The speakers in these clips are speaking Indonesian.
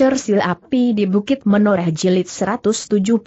Cersil Api di Bukit Menoreh Jilid 174.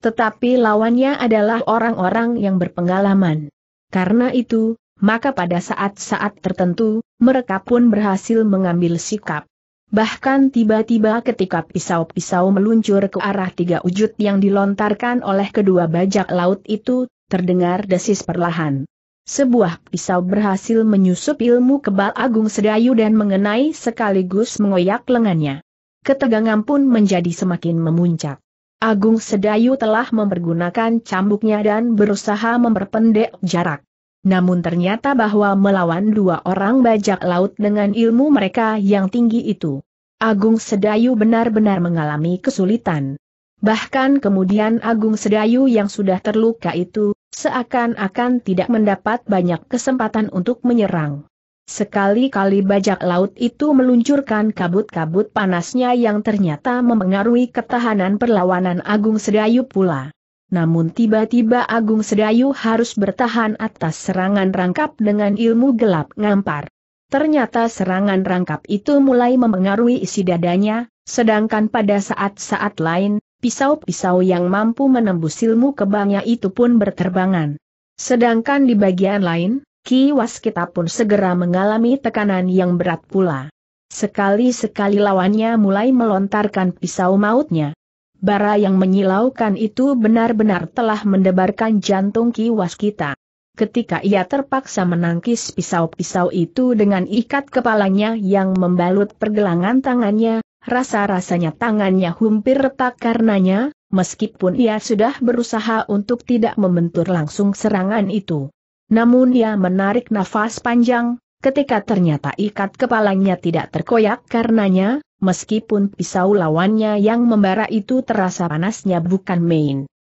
Tetapi lawannya adalah orang-orang yang berpengalaman. Karena itu, maka pada saat-saat tertentu, mereka pun berhasil mengambil sikap. Bahkan tiba-tiba ketika pisau-pisau meluncur ke arah tiga wujud yang dilontarkan oleh kedua bajak laut itu, terdengar desis perlahan. Sebuah pisau berhasil menyusup ilmu kebal Agung Sedayu dan mengenai sekaligus mengoyak lengannya. Ketegangan pun menjadi semakin memuncak. Agung Sedayu telah mempergunakan cambuknya dan berusaha memperpendek jarak. Namun ternyata bahwa melawan dua orang bajak laut dengan ilmu mereka yang tinggi itu. Agung Sedayu benar-benar mengalami kesulitan. Bahkan kemudian Agung Sedayu yang sudah terluka itu, seakan-akan tidak mendapat banyak kesempatan untuk menyerang. Sekali-kali bajak laut itu meluncurkan kabut-kabut panasnya yang ternyata memengaruhi ketahanan perlawanan Agung Sedayu pula. Namun tiba-tiba Agung Sedayu harus bertahan atas serangan rangkap dengan ilmu gelap ngampar. Ternyata serangan rangkap itu mulai memengaruhi isi dadanya, sedangkan pada saat-saat lain, pisau-pisau yang mampu menembus ilmu kebangnya itu pun berterbangan. Sedangkan di bagian lain, Ki Waskita pun segera mengalami tekanan yang berat pula. Sekali-sekali lawannya mulai melontarkan pisau mautnya. Bara yang menyilaukan itu benar-benar telah mendebarkan jantung Ki Waskita. Ketika ia terpaksa menangkis pisau-pisau itu dengan ikat kepalanya yang membalut pergelangan tangannya, rasa-rasanya tangannya hampir retak karenanya, meskipun ia sudah berusaha untuk tidak membentur langsung serangan itu. Namun ia menarik nafas panjang, ketika ternyata ikat kepalanya tidak terkoyak karenanya, meskipun pisau lawannya yang membara itu terasa panasnya bukan main.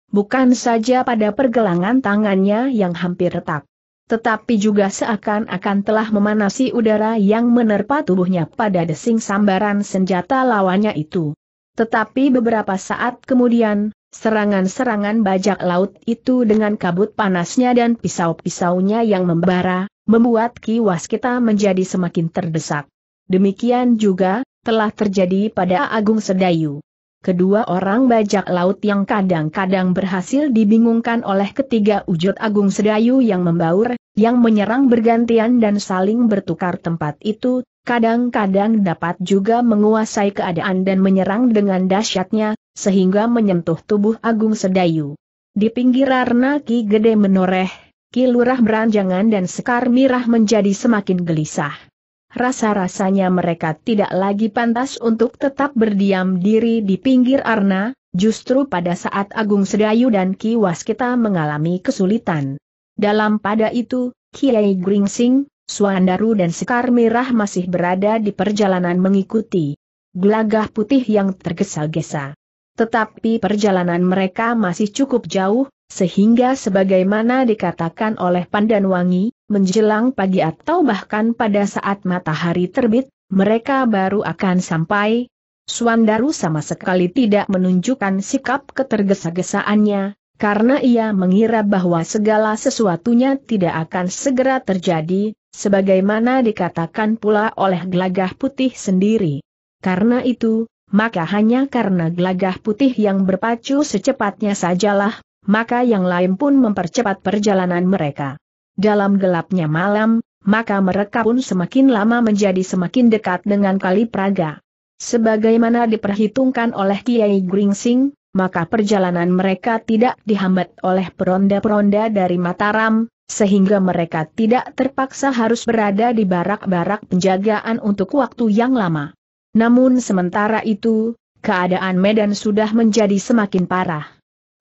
Bukan saja pada pergelangan tangannya yang hampir retak tetapi juga seakan-akan telah memanasi udara yang menerpa tubuhnya pada desing sambaran senjata lawannya itu. Tetapi beberapa saat kemudian, serangan-serangan bajak laut itu dengan kabut panasnya dan pisau-pisaunya yang membara, membuat kiwas kita menjadi semakin terdesak. Demikian juga, telah terjadi pada Agung Sedayu kedua orang bajak laut yang kadang-kadang berhasil dibingungkan oleh ketiga wujud Agung Sedayu yang membaur, yang menyerang bergantian dan saling bertukar tempat itu, kadang-kadang dapat juga menguasai keadaan dan menyerang dengan dahsyatnya, sehingga menyentuh tubuh Agung Sedayu. Di pinggir arna Ki Gede menoreh, Ki Lurah Beranjangan dan Sekar Mirah menjadi semakin gelisah. Rasa-rasanya mereka tidak lagi pantas untuk tetap berdiam diri di pinggir arna, justru pada saat Agung Sedayu dan Ki Waskita mengalami kesulitan. Dalam pada itu, Kiai Gringsing, Suandaru dan Sekar Merah masih berada di perjalanan mengikuti gelagah putih yang tergesa-gesa. Tetapi perjalanan mereka masih cukup jauh, sehingga sebagaimana dikatakan oleh Pandanwangi, menjelang pagi atau bahkan pada saat matahari terbit, mereka baru akan sampai. Suandaru sama sekali tidak menunjukkan sikap ketergesa-gesaannya, karena ia mengira bahwa segala sesuatunya tidak akan segera terjadi, sebagaimana dikatakan pula oleh gelagah putih sendiri. Karena itu, maka hanya karena gelagah putih yang berpacu secepatnya sajalah, maka yang lain pun mempercepat perjalanan mereka. Dalam gelapnya malam, maka mereka pun semakin lama menjadi semakin dekat dengan Kali Praga. Sebagaimana diperhitungkan oleh Kiai Gringsing, maka perjalanan mereka tidak dihambat oleh peronda-peronda dari Mataram, sehingga mereka tidak terpaksa harus berada di barak-barak penjagaan untuk waktu yang lama. Namun sementara itu, keadaan Medan sudah menjadi semakin parah.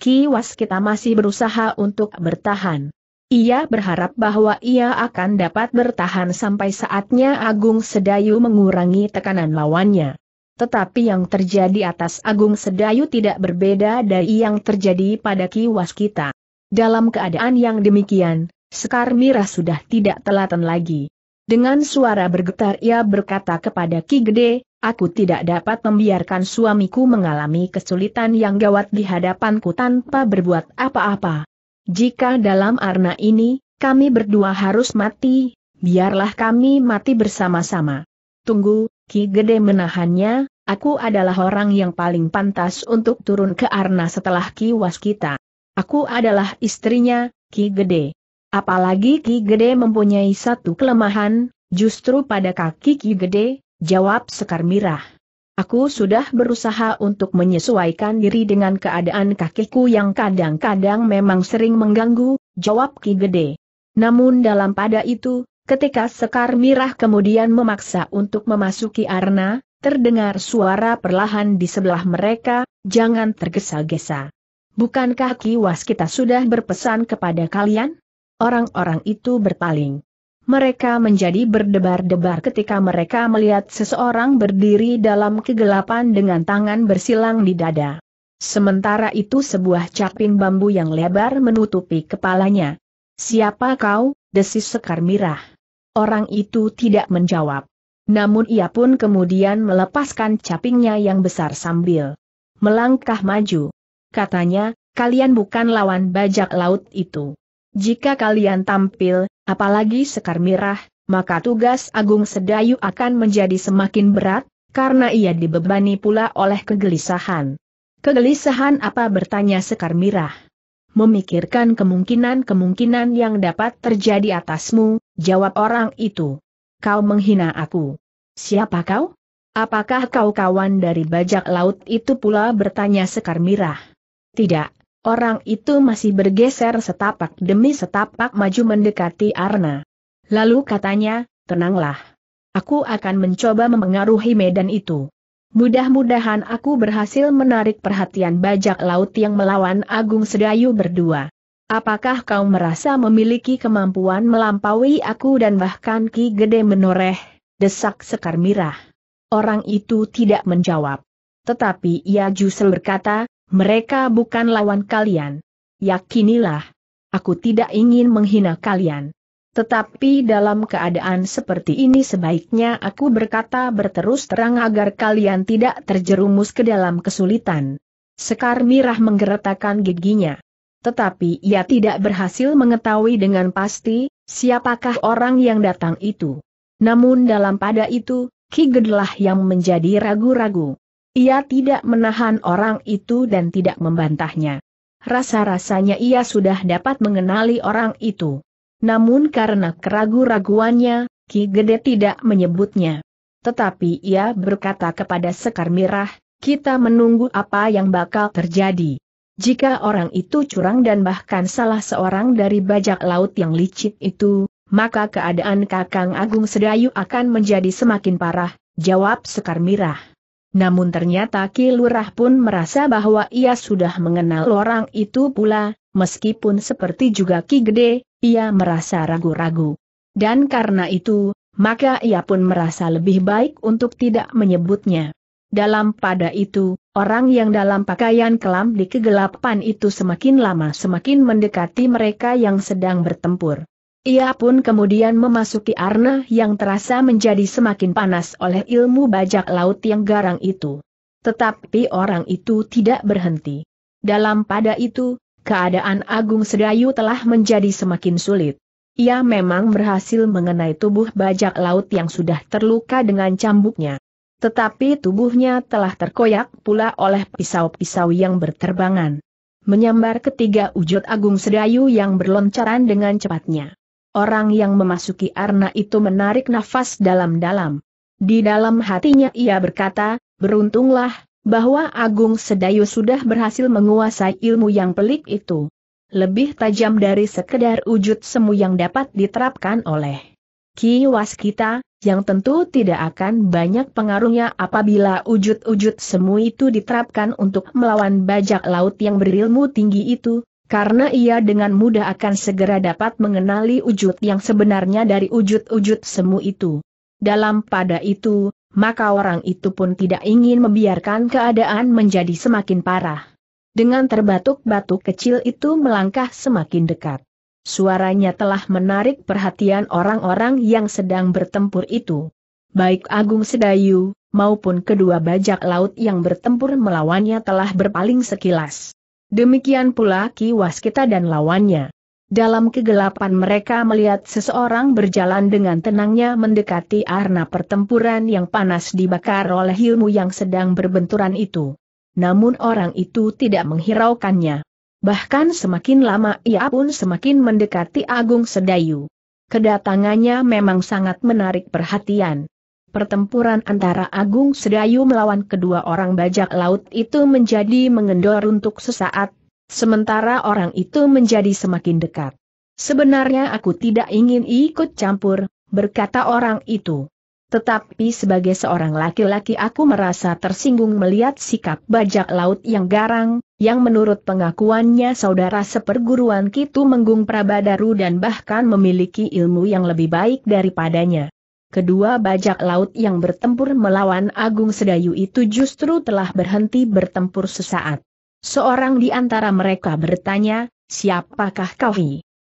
Kiwas kita masih berusaha untuk bertahan. Ia berharap bahwa ia akan dapat bertahan sampai saatnya Agung Sedayu mengurangi tekanan lawannya. Tetapi yang terjadi atas Agung Sedayu tidak berbeda dari yang terjadi pada Ki Waskita. Dalam keadaan yang demikian, Sekar Mira sudah tidak telaten lagi. Dengan suara bergetar ia berkata kepada Ki Gede, Aku tidak dapat membiarkan suamiku mengalami kesulitan yang gawat di hadapanku tanpa berbuat apa-apa. Jika dalam arna ini, kami berdua harus mati, biarlah kami mati bersama-sama. Tunggu, Ki Gede menahannya, aku adalah orang yang paling pantas untuk turun ke arna setelah Ki Waskita. Aku adalah istrinya, Ki Gede. Apalagi Ki Gede mempunyai satu kelemahan, justru pada kaki Ki Gede, jawab Sekar Mirah. Aku sudah berusaha untuk menyesuaikan diri dengan keadaan kakiku yang kadang-kadang memang sering mengganggu, jawab Ki Gede. Namun dalam pada itu, ketika Sekar Mirah kemudian memaksa untuk memasuki arna, terdengar suara perlahan di sebelah mereka, jangan tergesa-gesa. Bukankah Ki kita sudah berpesan kepada kalian? Orang-orang itu berpaling. Mereka menjadi berdebar-debar ketika mereka melihat seseorang berdiri dalam kegelapan dengan tangan bersilang di dada. Sementara itu sebuah caping bambu yang lebar menutupi kepalanya. Siapa kau, desis Sekar Mirah. Orang itu tidak menjawab. Namun ia pun kemudian melepaskan capingnya yang besar sambil melangkah maju. Katanya, kalian bukan lawan bajak laut itu. Jika kalian tampil, apalagi sekar mirah, maka tugas Agung Sedayu akan menjadi semakin berat, karena ia dibebani pula oleh kegelisahan. Kegelisahan apa bertanya Sekar Mirah? Memikirkan kemungkinan-kemungkinan yang dapat terjadi atasmu, jawab orang itu. Kau menghina aku. Siapa kau? Apakah kau kawan dari bajak laut itu pula bertanya Sekar Mirah? Tidak, Orang itu masih bergeser setapak demi setapak maju mendekati Arna. Lalu katanya, tenanglah. Aku akan mencoba memengaruhi medan itu. Mudah-mudahan aku berhasil menarik perhatian bajak laut yang melawan Agung Sedayu berdua. Apakah kau merasa memiliki kemampuan melampaui aku dan bahkan Ki Gede menoreh, desak Sekar Mirah. Orang itu tidak menjawab. Tetapi ia justru berkata, mereka bukan lawan kalian. Yakinilah. Aku tidak ingin menghina kalian. Tetapi dalam keadaan seperti ini sebaiknya aku berkata berterus terang agar kalian tidak terjerumus ke dalam kesulitan. Sekar Mirah menggeretakan giginya. Tetapi ia tidak berhasil mengetahui dengan pasti, siapakah orang yang datang itu. Namun dalam pada itu, Ki Gedlah yang menjadi ragu-ragu. Ia tidak menahan orang itu dan tidak membantahnya. Rasa-rasanya ia sudah dapat mengenali orang itu. Namun karena keragu-raguannya, Ki Gede tidak menyebutnya. Tetapi ia berkata kepada Sekar Mirah, kita menunggu apa yang bakal terjadi. Jika orang itu curang dan bahkan salah seorang dari bajak laut yang licik itu, maka keadaan Kakang Agung Sedayu akan menjadi semakin parah, jawab Sekar Mirah. Namun ternyata Ki Lurah pun merasa bahwa ia sudah mengenal orang itu pula, meskipun seperti juga Ki Gede, ia merasa ragu-ragu. Dan karena itu, maka ia pun merasa lebih baik untuk tidak menyebutnya. Dalam pada itu, orang yang dalam pakaian kelam di kegelapan itu semakin lama semakin mendekati mereka yang sedang bertempur. Ia pun kemudian memasuki arna yang terasa menjadi semakin panas oleh ilmu bajak laut yang garang itu. Tetapi orang itu tidak berhenti. Dalam pada itu, keadaan Agung Sedayu telah menjadi semakin sulit. Ia memang berhasil mengenai tubuh bajak laut yang sudah terluka dengan cambuknya. Tetapi tubuhnya telah terkoyak pula oleh pisau-pisau yang berterbangan. Menyambar ketiga wujud Agung Sedayu yang berloncaran dengan cepatnya. Orang yang memasuki arna itu menarik nafas dalam-dalam. Di dalam hatinya ia berkata, beruntunglah, bahwa Agung Sedayu sudah berhasil menguasai ilmu yang pelik itu. Lebih tajam dari sekedar wujud semu yang dapat diterapkan oleh Ki Waskita, yang tentu tidak akan banyak pengaruhnya apabila wujud-wujud semu itu diterapkan untuk melawan bajak laut yang berilmu tinggi itu, karena ia dengan mudah akan segera dapat mengenali wujud yang sebenarnya dari wujud-wujud semu itu. Dalam pada itu, maka orang itu pun tidak ingin membiarkan keadaan menjadi semakin parah. Dengan terbatuk-batuk kecil itu melangkah semakin dekat. Suaranya telah menarik perhatian orang-orang yang sedang bertempur itu. Baik Agung Sedayu, maupun kedua bajak laut yang bertempur melawannya telah berpaling sekilas. Demikian pula Ki Waskita dan lawannya. Dalam kegelapan mereka melihat seseorang berjalan dengan tenangnya mendekati arena pertempuran yang panas dibakar oleh ilmu yang sedang berbenturan itu. Namun orang itu tidak menghiraukannya. Bahkan semakin lama ia pun semakin mendekati Agung Sedayu. Kedatangannya memang sangat menarik perhatian pertempuran antara Agung Sedayu melawan kedua orang bajak laut itu menjadi mengendor untuk sesaat, sementara orang itu menjadi semakin dekat. Sebenarnya aku tidak ingin ikut campur, berkata orang itu. Tetapi sebagai seorang laki-laki aku merasa tersinggung melihat sikap bajak laut yang garang, yang menurut pengakuannya saudara seperguruan Kitu Menggung Prabadaru dan bahkan memiliki ilmu yang lebih baik daripadanya kedua bajak laut yang bertempur melawan Agung Sedayu itu justru telah berhenti bertempur sesaat. Seorang di antara mereka bertanya, siapakah kau?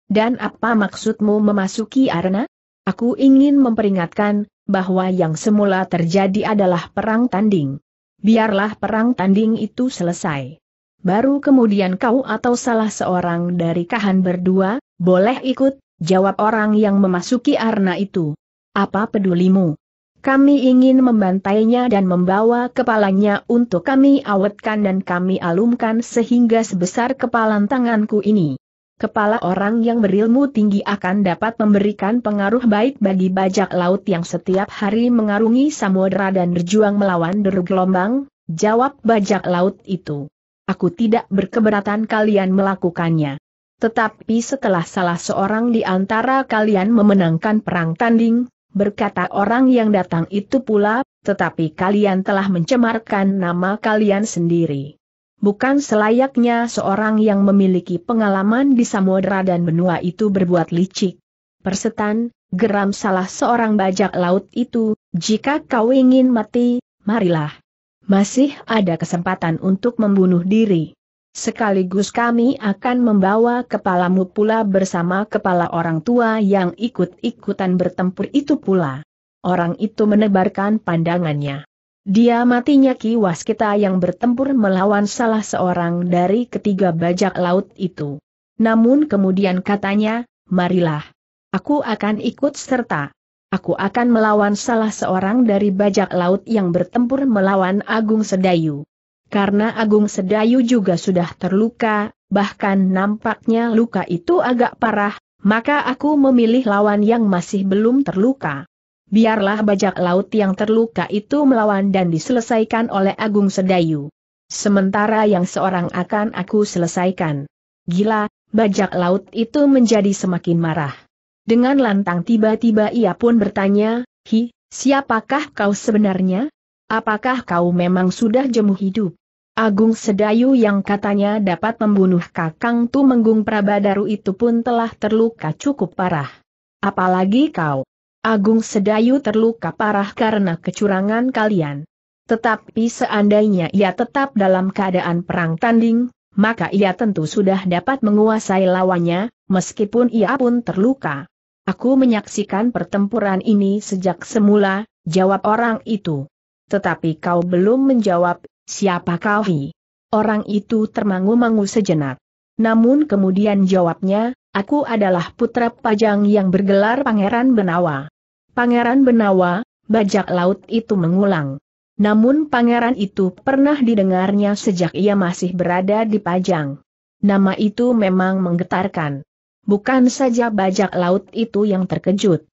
Dan apa maksudmu memasuki arena? Aku ingin memperingatkan, bahwa yang semula terjadi adalah perang tanding. Biarlah perang tanding itu selesai. Baru kemudian kau atau salah seorang dari kahan berdua, boleh ikut, jawab orang yang memasuki arena itu. Apa pedulimu? Kami ingin membantainya dan membawa kepalanya untuk kami awetkan dan kami alumkan sehingga sebesar kepalan tanganku ini. Kepala orang yang berilmu tinggi akan dapat memberikan pengaruh baik bagi bajak laut yang setiap hari mengarungi samudera dan berjuang melawan deru gelombang, jawab bajak laut itu. Aku tidak berkeberatan kalian melakukannya. Tetapi setelah salah seorang di antara kalian memenangkan perang tanding, berkata orang yang datang itu pula, tetapi kalian telah mencemarkan nama kalian sendiri. Bukan selayaknya seorang yang memiliki pengalaman di samudera dan benua itu berbuat licik. Persetan, geram salah seorang bajak laut itu, jika kau ingin mati, marilah. Masih ada kesempatan untuk membunuh diri. Sekaligus kami akan membawa kepalamu pula bersama kepala orang tua yang ikut-ikutan bertempur itu pula. Orang itu menebarkan pandangannya. Dia matinya Ki Waskita yang bertempur melawan salah seorang dari ketiga bajak laut itu. Namun kemudian katanya, marilah. Aku akan ikut serta. Aku akan melawan salah seorang dari bajak laut yang bertempur melawan Agung Sedayu. Karena Agung Sedayu juga sudah terluka, bahkan nampaknya luka itu agak parah, maka aku memilih lawan yang masih belum terluka. Biarlah bajak laut yang terluka itu melawan dan diselesaikan oleh Agung Sedayu. Sementara yang seorang akan aku selesaikan. Gila, bajak laut itu menjadi semakin marah. Dengan lantang tiba-tiba ia pun bertanya, Hi, siapakah kau sebenarnya? Apakah kau memang sudah jemu hidup? Agung Sedayu yang katanya dapat membunuh Kakang Menggung Prabadaru itu pun telah terluka cukup parah. Apalagi kau. Agung Sedayu terluka parah karena kecurangan kalian. Tetapi seandainya ia tetap dalam keadaan perang tanding, maka ia tentu sudah dapat menguasai lawannya, meskipun ia pun terluka. Aku menyaksikan pertempuran ini sejak semula, jawab orang itu. Tetapi kau belum menjawab, siapa kau hi? Orang itu termangu-mangu sejenak. Namun kemudian jawabnya, aku adalah putra pajang yang bergelar Pangeran Benawa. Pangeran Benawa, bajak laut itu mengulang. Namun pangeran itu pernah didengarnya sejak ia masih berada di Pajang. Nama itu memang menggetarkan. Bukan saja bajak laut itu yang terkejut.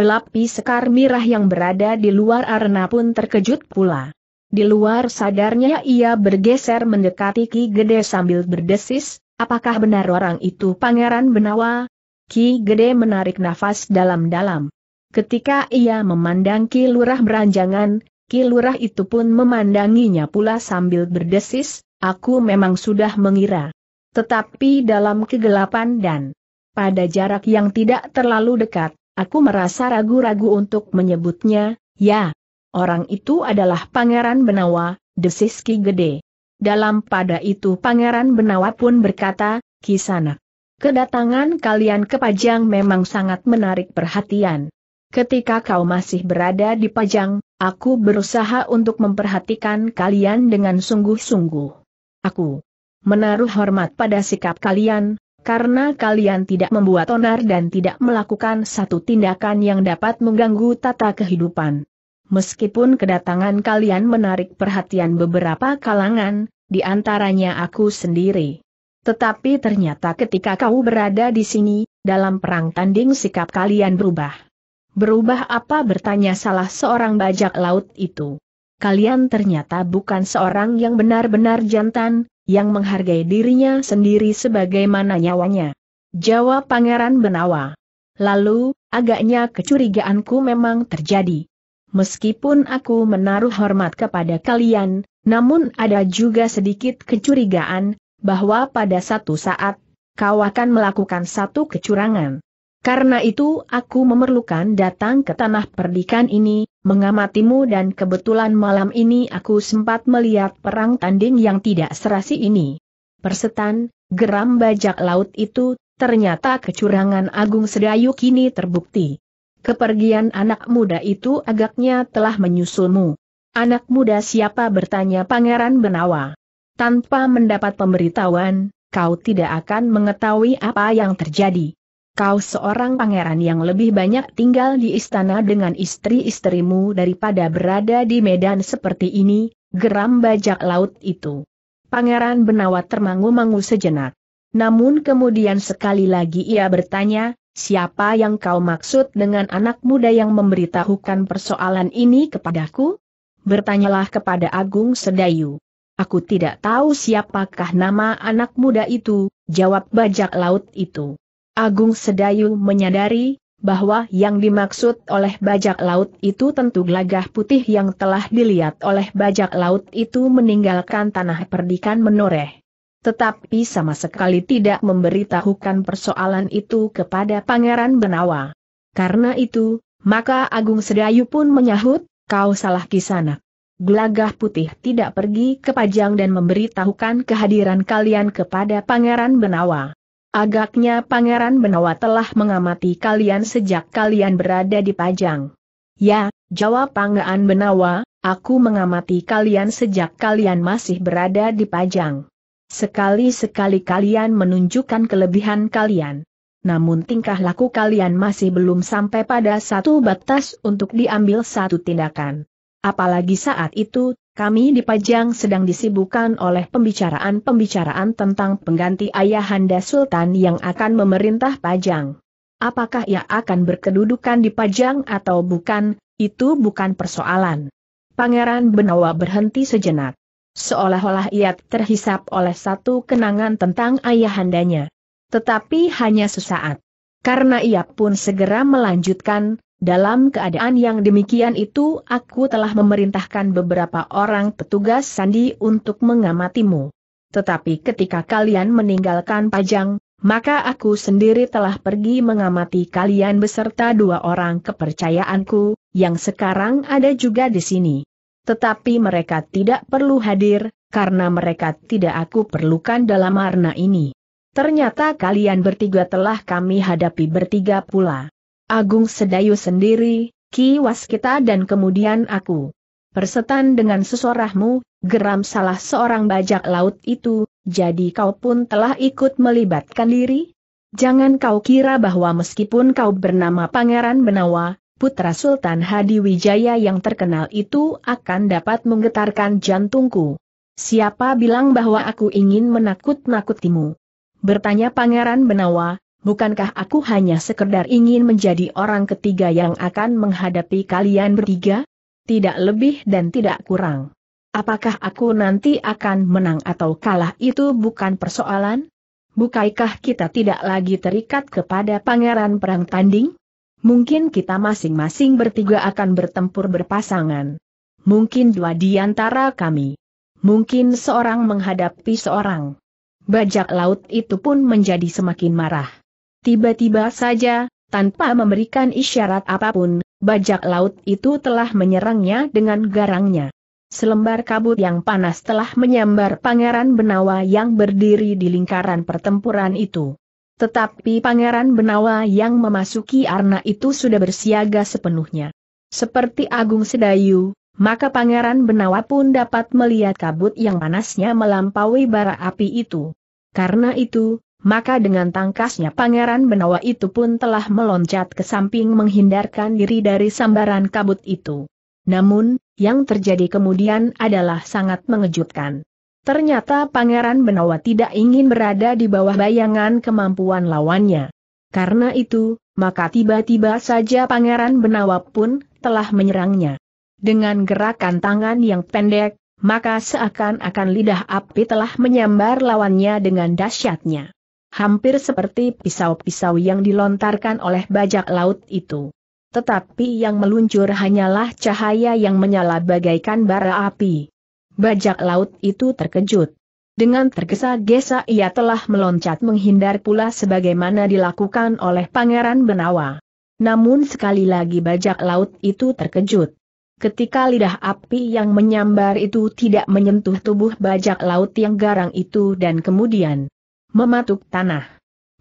Pelapis sekar mirah yang berada di luar arena pun terkejut pula. Di luar sadarnya ia bergeser mendekati Ki Gede sambil berdesis, apakah benar orang itu Pangeran Benawa? Ki Gede menarik nafas dalam-dalam. Ketika ia memandang Ki Lurah beranjangan, Ki Lurah itu pun memandanginya pula sambil berdesis, aku memang sudah mengira. Tetapi dalam kegelapan dan pada jarak yang tidak terlalu dekat, Aku merasa ragu-ragu untuk menyebutnya, ya. Orang itu adalah Pangeran Benawa, desis Ki Gede. Dalam pada itu Pangeran Benawa pun berkata, Kisana, Kedatangan kalian ke Pajang memang sangat menarik perhatian. Ketika kau masih berada di Pajang, aku berusaha untuk memperhatikan kalian dengan sungguh-sungguh. Aku menaruh hormat pada sikap kalian, karena kalian tidak membuat onar dan tidak melakukan satu tindakan yang dapat mengganggu tata kehidupan. Meskipun kedatangan kalian menarik perhatian beberapa kalangan, di antaranya aku sendiri. Tetapi ternyata ketika kau berada di sini, dalam perang tanding sikap kalian berubah. Berubah apa bertanya salah seorang bajak laut itu. Kalian ternyata bukan seorang yang benar-benar jantan, yang menghargai dirinya sendiri sebagaimana nyawanya. Jawab Pangeran Benawa. Lalu, agaknya kecurigaanku memang terjadi. Meskipun aku menaruh hormat kepada kalian, namun ada juga sedikit kecurigaan, bahwa pada satu saat, kau akan melakukan satu kecurangan. Karena itu aku memerlukan datang ke tanah perdikan ini, mengamatimu dan kebetulan malam ini aku sempat melihat perang tanding yang tidak serasi ini. Persetan, geram bajak laut itu, ternyata kecurangan Agung Sedayu kini terbukti. Kepergian anak muda itu agaknya telah menyusulmu. Anak muda siapa bertanya Pangeran Benawa. Tanpa mendapat pemberitahuan, kau tidak akan mengetahui apa yang terjadi kau seorang pangeran yang lebih banyak tinggal di istana dengan istri-istrimu daripada berada di medan seperti ini, geram bajak laut itu. Pangeran Benawa termangu-mangu sejenak. Namun kemudian sekali lagi ia bertanya, siapa yang kau maksud dengan anak muda yang memberitahukan persoalan ini kepadaku? Bertanyalah kepada Agung Sedayu. Aku tidak tahu siapakah nama anak muda itu, jawab bajak laut itu. Agung Sedayu menyadari bahwa yang dimaksud oleh bajak laut itu tentu gelagah putih yang telah dilihat oleh bajak laut itu meninggalkan tanah perdikan menoreh. Tetapi sama sekali tidak memberitahukan persoalan itu kepada Pangeran Benawa. Karena itu, maka Agung Sedayu pun menyahut, kau salah kisana. Gelagah putih tidak pergi ke Pajang dan memberitahukan kehadiran kalian kepada Pangeran Benawa. Agaknya Pangeran Benawa telah mengamati kalian sejak kalian berada di Pajang. Ya, jawab Pangeran Benawa, aku mengamati kalian sejak kalian masih berada di Pajang. Sekali-sekali kalian menunjukkan kelebihan kalian. Namun tingkah laku kalian masih belum sampai pada satu batas untuk diambil satu tindakan. Apalagi saat itu, kami di Pajang sedang disibukkan oleh pembicaraan-pembicaraan tentang pengganti ayahanda sultan yang akan memerintah Pajang. Apakah ia akan berkedudukan di Pajang atau bukan, itu bukan persoalan. Pangeran Benawa berhenti sejenak. Seolah-olah ia terhisap oleh satu kenangan tentang ayahandanya. Tetapi hanya sesaat. Karena ia pun segera melanjutkan, dalam keadaan yang demikian itu aku telah memerintahkan beberapa orang petugas sandi untuk mengamatimu. Tetapi ketika kalian meninggalkan Pajang, maka aku sendiri telah pergi mengamati kalian beserta dua orang kepercayaanku, yang sekarang ada juga di sini. Tetapi mereka tidak perlu hadir, karena mereka tidak aku perlukan dalam arna ini. Ternyata kalian bertiga telah kami hadapi bertiga pula. Agung Sedayu sendiri, Ki Waskita dan kemudian aku. Persetan dengan sesorahmu, geram salah seorang bajak laut itu, jadi kau pun telah ikut melibatkan diri? Jangan kau kira bahwa meskipun kau bernama Pangeran Benawa, putra Sultan Hadi Wijaya yang terkenal itu akan dapat menggetarkan jantungku. Siapa bilang bahwa aku ingin menakut-nakutimu? Bertanya Pangeran Benawa, bukankah aku hanya sekedar ingin menjadi orang ketiga yang akan menghadapi kalian bertiga? Tidak lebih dan tidak kurang. Apakah aku nanti akan menang atau kalah itu bukan persoalan? Bukankah kita tidak lagi terikat kepada pangeran perang tanding? Mungkin kita masing-masing bertiga akan bertempur berpasangan. Mungkin dua di antara kami. Mungkin seorang menghadapi seorang. Bajak laut itu pun menjadi semakin marah. Tiba-tiba saja, tanpa memberikan isyarat apapun, bajak laut itu telah menyerangnya dengan garangnya. Selembar kabut yang panas telah menyambar Pangeran Benawa yang berdiri di lingkaran pertempuran itu. Tetapi Pangeran Benawa yang memasuki arna itu sudah bersiaga sepenuhnya. Seperti Agung Sedayu, maka Pangeran Benawa pun dapat melihat kabut yang panasnya melampaui bara api itu. Karena itu, maka dengan tangkasnya Pangeran Benawa itu pun telah meloncat ke samping menghindarkan diri dari sambaran kabut itu. Namun, yang terjadi kemudian adalah sangat mengejutkan. Ternyata Pangeran Benawa tidak ingin berada di bawah bayangan kemampuan lawannya. Karena itu, maka tiba-tiba saja Pangeran Benawa pun telah menyerangnya. Dengan gerakan tangan yang pendek, maka seakan-akan lidah api telah menyambar lawannya dengan dahsyatnya hampir seperti pisau-pisau yang dilontarkan oleh bajak laut itu. Tetapi yang meluncur hanyalah cahaya yang menyala bagaikan bara api. Bajak laut itu terkejut. Dengan tergesa-gesa ia telah meloncat menghindar pula sebagaimana dilakukan oleh Pangeran Benawa. Namun sekali lagi bajak laut itu terkejut. Ketika lidah api yang menyambar itu tidak menyentuh tubuh bajak laut yang garang itu dan kemudian mematuk tanah.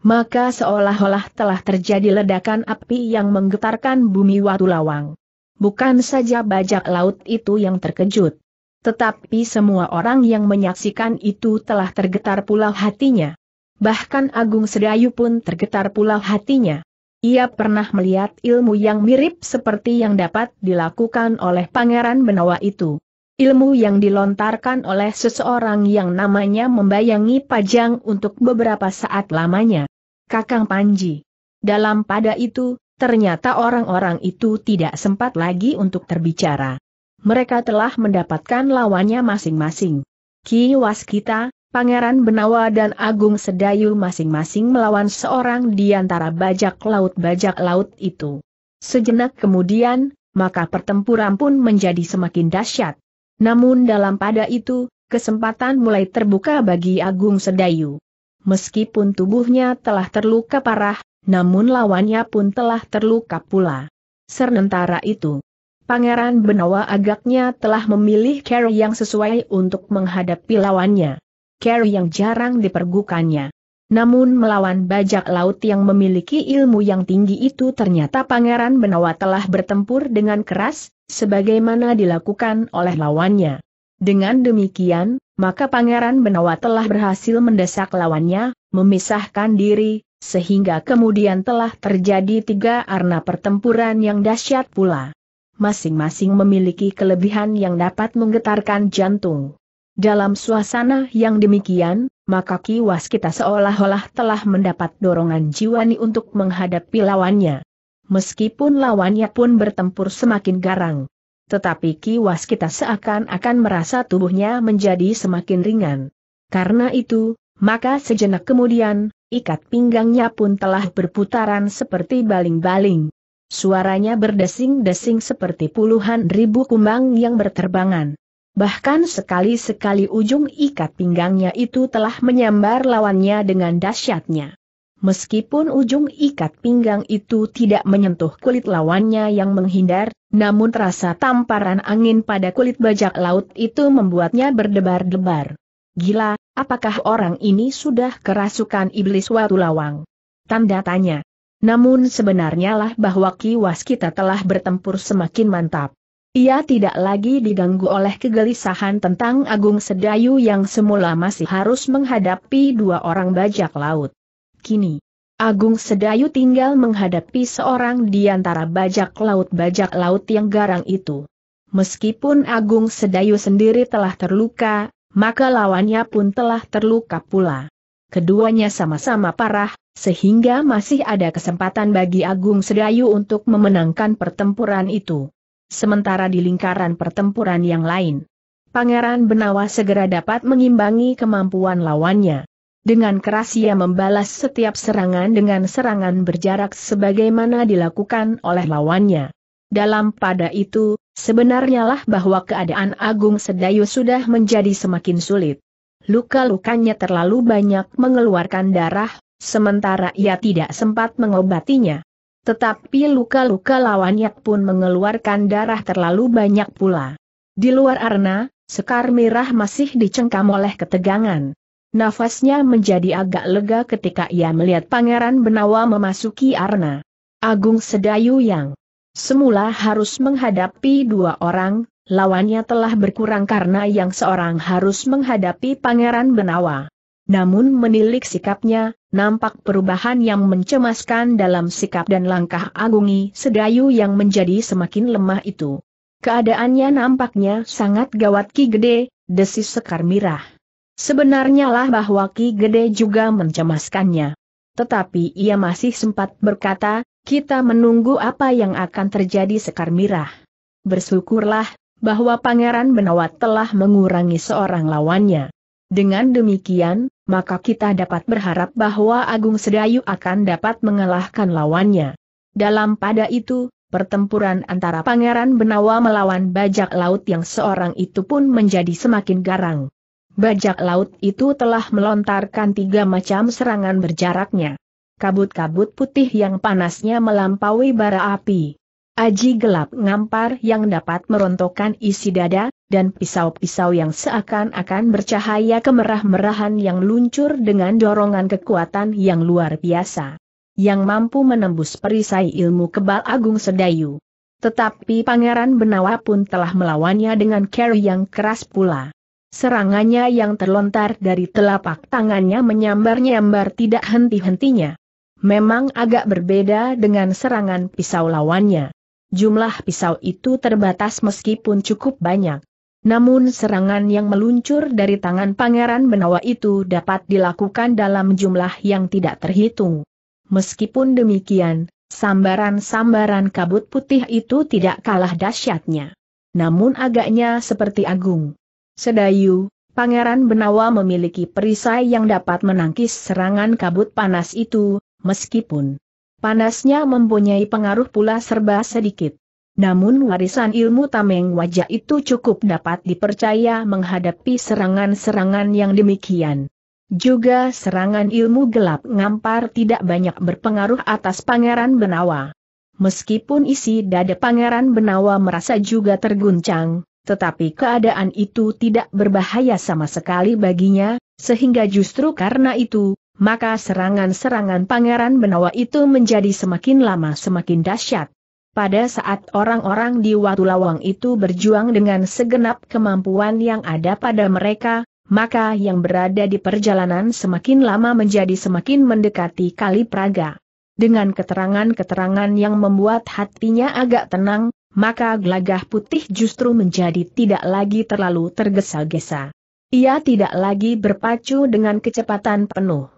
Maka seolah-olah telah terjadi ledakan api yang menggetarkan bumi Watu Lawang. Bukan saja bajak laut itu yang terkejut. Tetapi semua orang yang menyaksikan itu telah tergetar pula hatinya. Bahkan Agung Sedayu pun tergetar pula hatinya. Ia pernah melihat ilmu yang mirip seperti yang dapat dilakukan oleh Pangeran Benawa itu. Ilmu yang dilontarkan oleh seseorang yang namanya membayangi pajang untuk beberapa saat lamanya. Kakang Panji. Dalam pada itu, ternyata orang-orang itu tidak sempat lagi untuk terbicara. Mereka telah mendapatkan lawannya masing-masing. Ki Waskita, Pangeran Benawa dan Agung Sedayu masing-masing melawan seorang di antara bajak laut-bajak laut itu. Sejenak kemudian, maka pertempuran pun menjadi semakin dahsyat. Namun dalam pada itu, kesempatan mulai terbuka bagi Agung Sedayu. Meskipun tubuhnya telah terluka parah, namun lawannya pun telah terluka pula. Sementara itu, Pangeran Benawa agaknya telah memilih Carrie yang sesuai untuk menghadapi lawannya. Carrie yang jarang dipergukannya. Namun melawan bajak laut yang memiliki ilmu yang tinggi itu ternyata Pangeran Benawa telah bertempur dengan keras, sebagaimana dilakukan oleh lawannya. Dengan demikian, maka Pangeran Benawa telah berhasil mendesak lawannya, memisahkan diri, sehingga kemudian telah terjadi tiga arna pertempuran yang dahsyat pula. Masing-masing memiliki kelebihan yang dapat menggetarkan jantung. Dalam suasana yang demikian, maka kiwas kita seolah-olah telah mendapat dorongan jiwani untuk menghadapi lawannya. Meskipun lawannya pun bertempur semakin garang. Tetapi kiwas kita seakan-akan merasa tubuhnya menjadi semakin ringan. Karena itu, maka sejenak kemudian, ikat pinggangnya pun telah berputaran seperti baling-baling. Suaranya berdesing-desing seperti puluhan ribu kumbang yang berterbangan. Bahkan sekali-sekali ujung ikat pinggangnya itu telah menyambar lawannya dengan dahsyatnya. Meskipun ujung ikat pinggang itu tidak menyentuh kulit lawannya yang menghindar, namun rasa tamparan angin pada kulit bajak laut itu membuatnya berdebar-debar. Gila, apakah orang ini sudah kerasukan iblis watu lawang? Tanda tanya. Namun sebenarnya lah bahwa kiwas kita telah bertempur semakin mantap. Ia tidak lagi diganggu oleh kegelisahan tentang Agung Sedayu yang semula masih harus menghadapi dua orang bajak laut. Kini, Agung Sedayu tinggal menghadapi seorang di antara bajak laut-bajak laut yang garang itu. Meskipun Agung Sedayu sendiri telah terluka, maka lawannya pun telah terluka pula. Keduanya sama-sama parah, sehingga masih ada kesempatan bagi Agung Sedayu untuk memenangkan pertempuran itu sementara di lingkaran pertempuran yang lain. Pangeran Benawa segera dapat mengimbangi kemampuan lawannya. Dengan keras ia membalas setiap serangan dengan serangan berjarak sebagaimana dilakukan oleh lawannya. Dalam pada itu, sebenarnya lah bahwa keadaan Agung Sedayu sudah menjadi semakin sulit. Luka-lukanya terlalu banyak mengeluarkan darah, sementara ia tidak sempat mengobatinya. Tetapi luka-luka lawannya pun mengeluarkan darah terlalu banyak pula. Di luar arena, Sekar merah masih dicengkam oleh ketegangan. Nafasnya menjadi agak lega ketika ia melihat Pangeran Benawa memasuki arena. Agung Sedayu yang semula harus menghadapi dua orang, lawannya telah berkurang karena yang seorang harus menghadapi Pangeran Benawa namun menilik sikapnya, nampak perubahan yang mencemaskan dalam sikap dan langkah Agungi Sedayu yang menjadi semakin lemah itu. Keadaannya nampaknya sangat gawat Ki Gede, desis Sekar Mirah. Sebenarnya lah bahwa Ki Gede juga mencemaskannya. Tetapi ia masih sempat berkata, kita menunggu apa yang akan terjadi Sekar Mirah. Bersyukurlah, bahwa Pangeran Benawat telah mengurangi seorang lawannya. Dengan demikian, maka kita dapat berharap bahwa Agung Sedayu akan dapat mengalahkan lawannya. Dalam pada itu, pertempuran antara Pangeran Benawa melawan bajak laut yang seorang itu pun menjadi semakin garang. Bajak laut itu telah melontarkan tiga macam serangan berjaraknya. Kabut-kabut putih yang panasnya melampaui bara api. Aji gelap ngampar yang dapat merontokkan isi dada, dan pisau-pisau yang seakan-akan bercahaya kemerah-merahan yang luncur dengan dorongan kekuatan yang luar biasa. Yang mampu menembus perisai ilmu kebal agung sedayu. Tetapi Pangeran Benawa pun telah melawannya dengan carry yang keras pula. Serangannya yang terlontar dari telapak tangannya menyambar-nyambar tidak henti-hentinya. Memang agak berbeda dengan serangan pisau lawannya. Jumlah pisau itu terbatas meskipun cukup banyak. Namun serangan yang meluncur dari tangan Pangeran Benawa itu dapat dilakukan dalam jumlah yang tidak terhitung. Meskipun demikian, sambaran-sambaran kabut putih itu tidak kalah dahsyatnya. Namun agaknya seperti agung. Sedayu, Pangeran Benawa memiliki perisai yang dapat menangkis serangan kabut panas itu, meskipun panasnya mempunyai pengaruh pula serba sedikit. Namun warisan ilmu tameng wajah itu cukup dapat dipercaya menghadapi serangan-serangan yang demikian. Juga serangan ilmu gelap ngampar tidak banyak berpengaruh atas Pangeran Benawa. Meskipun isi dada Pangeran Benawa merasa juga terguncang, tetapi keadaan itu tidak berbahaya sama sekali baginya, sehingga justru karena itu, maka serangan-serangan Pangeran Benawa itu menjadi semakin lama semakin dahsyat. Pada saat orang-orang di Watu Lawang itu berjuang dengan segenap kemampuan yang ada pada mereka, maka yang berada di perjalanan semakin lama menjadi semakin mendekati Kali Praga. Dengan keterangan-keterangan yang membuat hatinya agak tenang, maka gelagah putih justru menjadi tidak lagi terlalu tergesa-gesa. Ia tidak lagi berpacu dengan kecepatan penuh.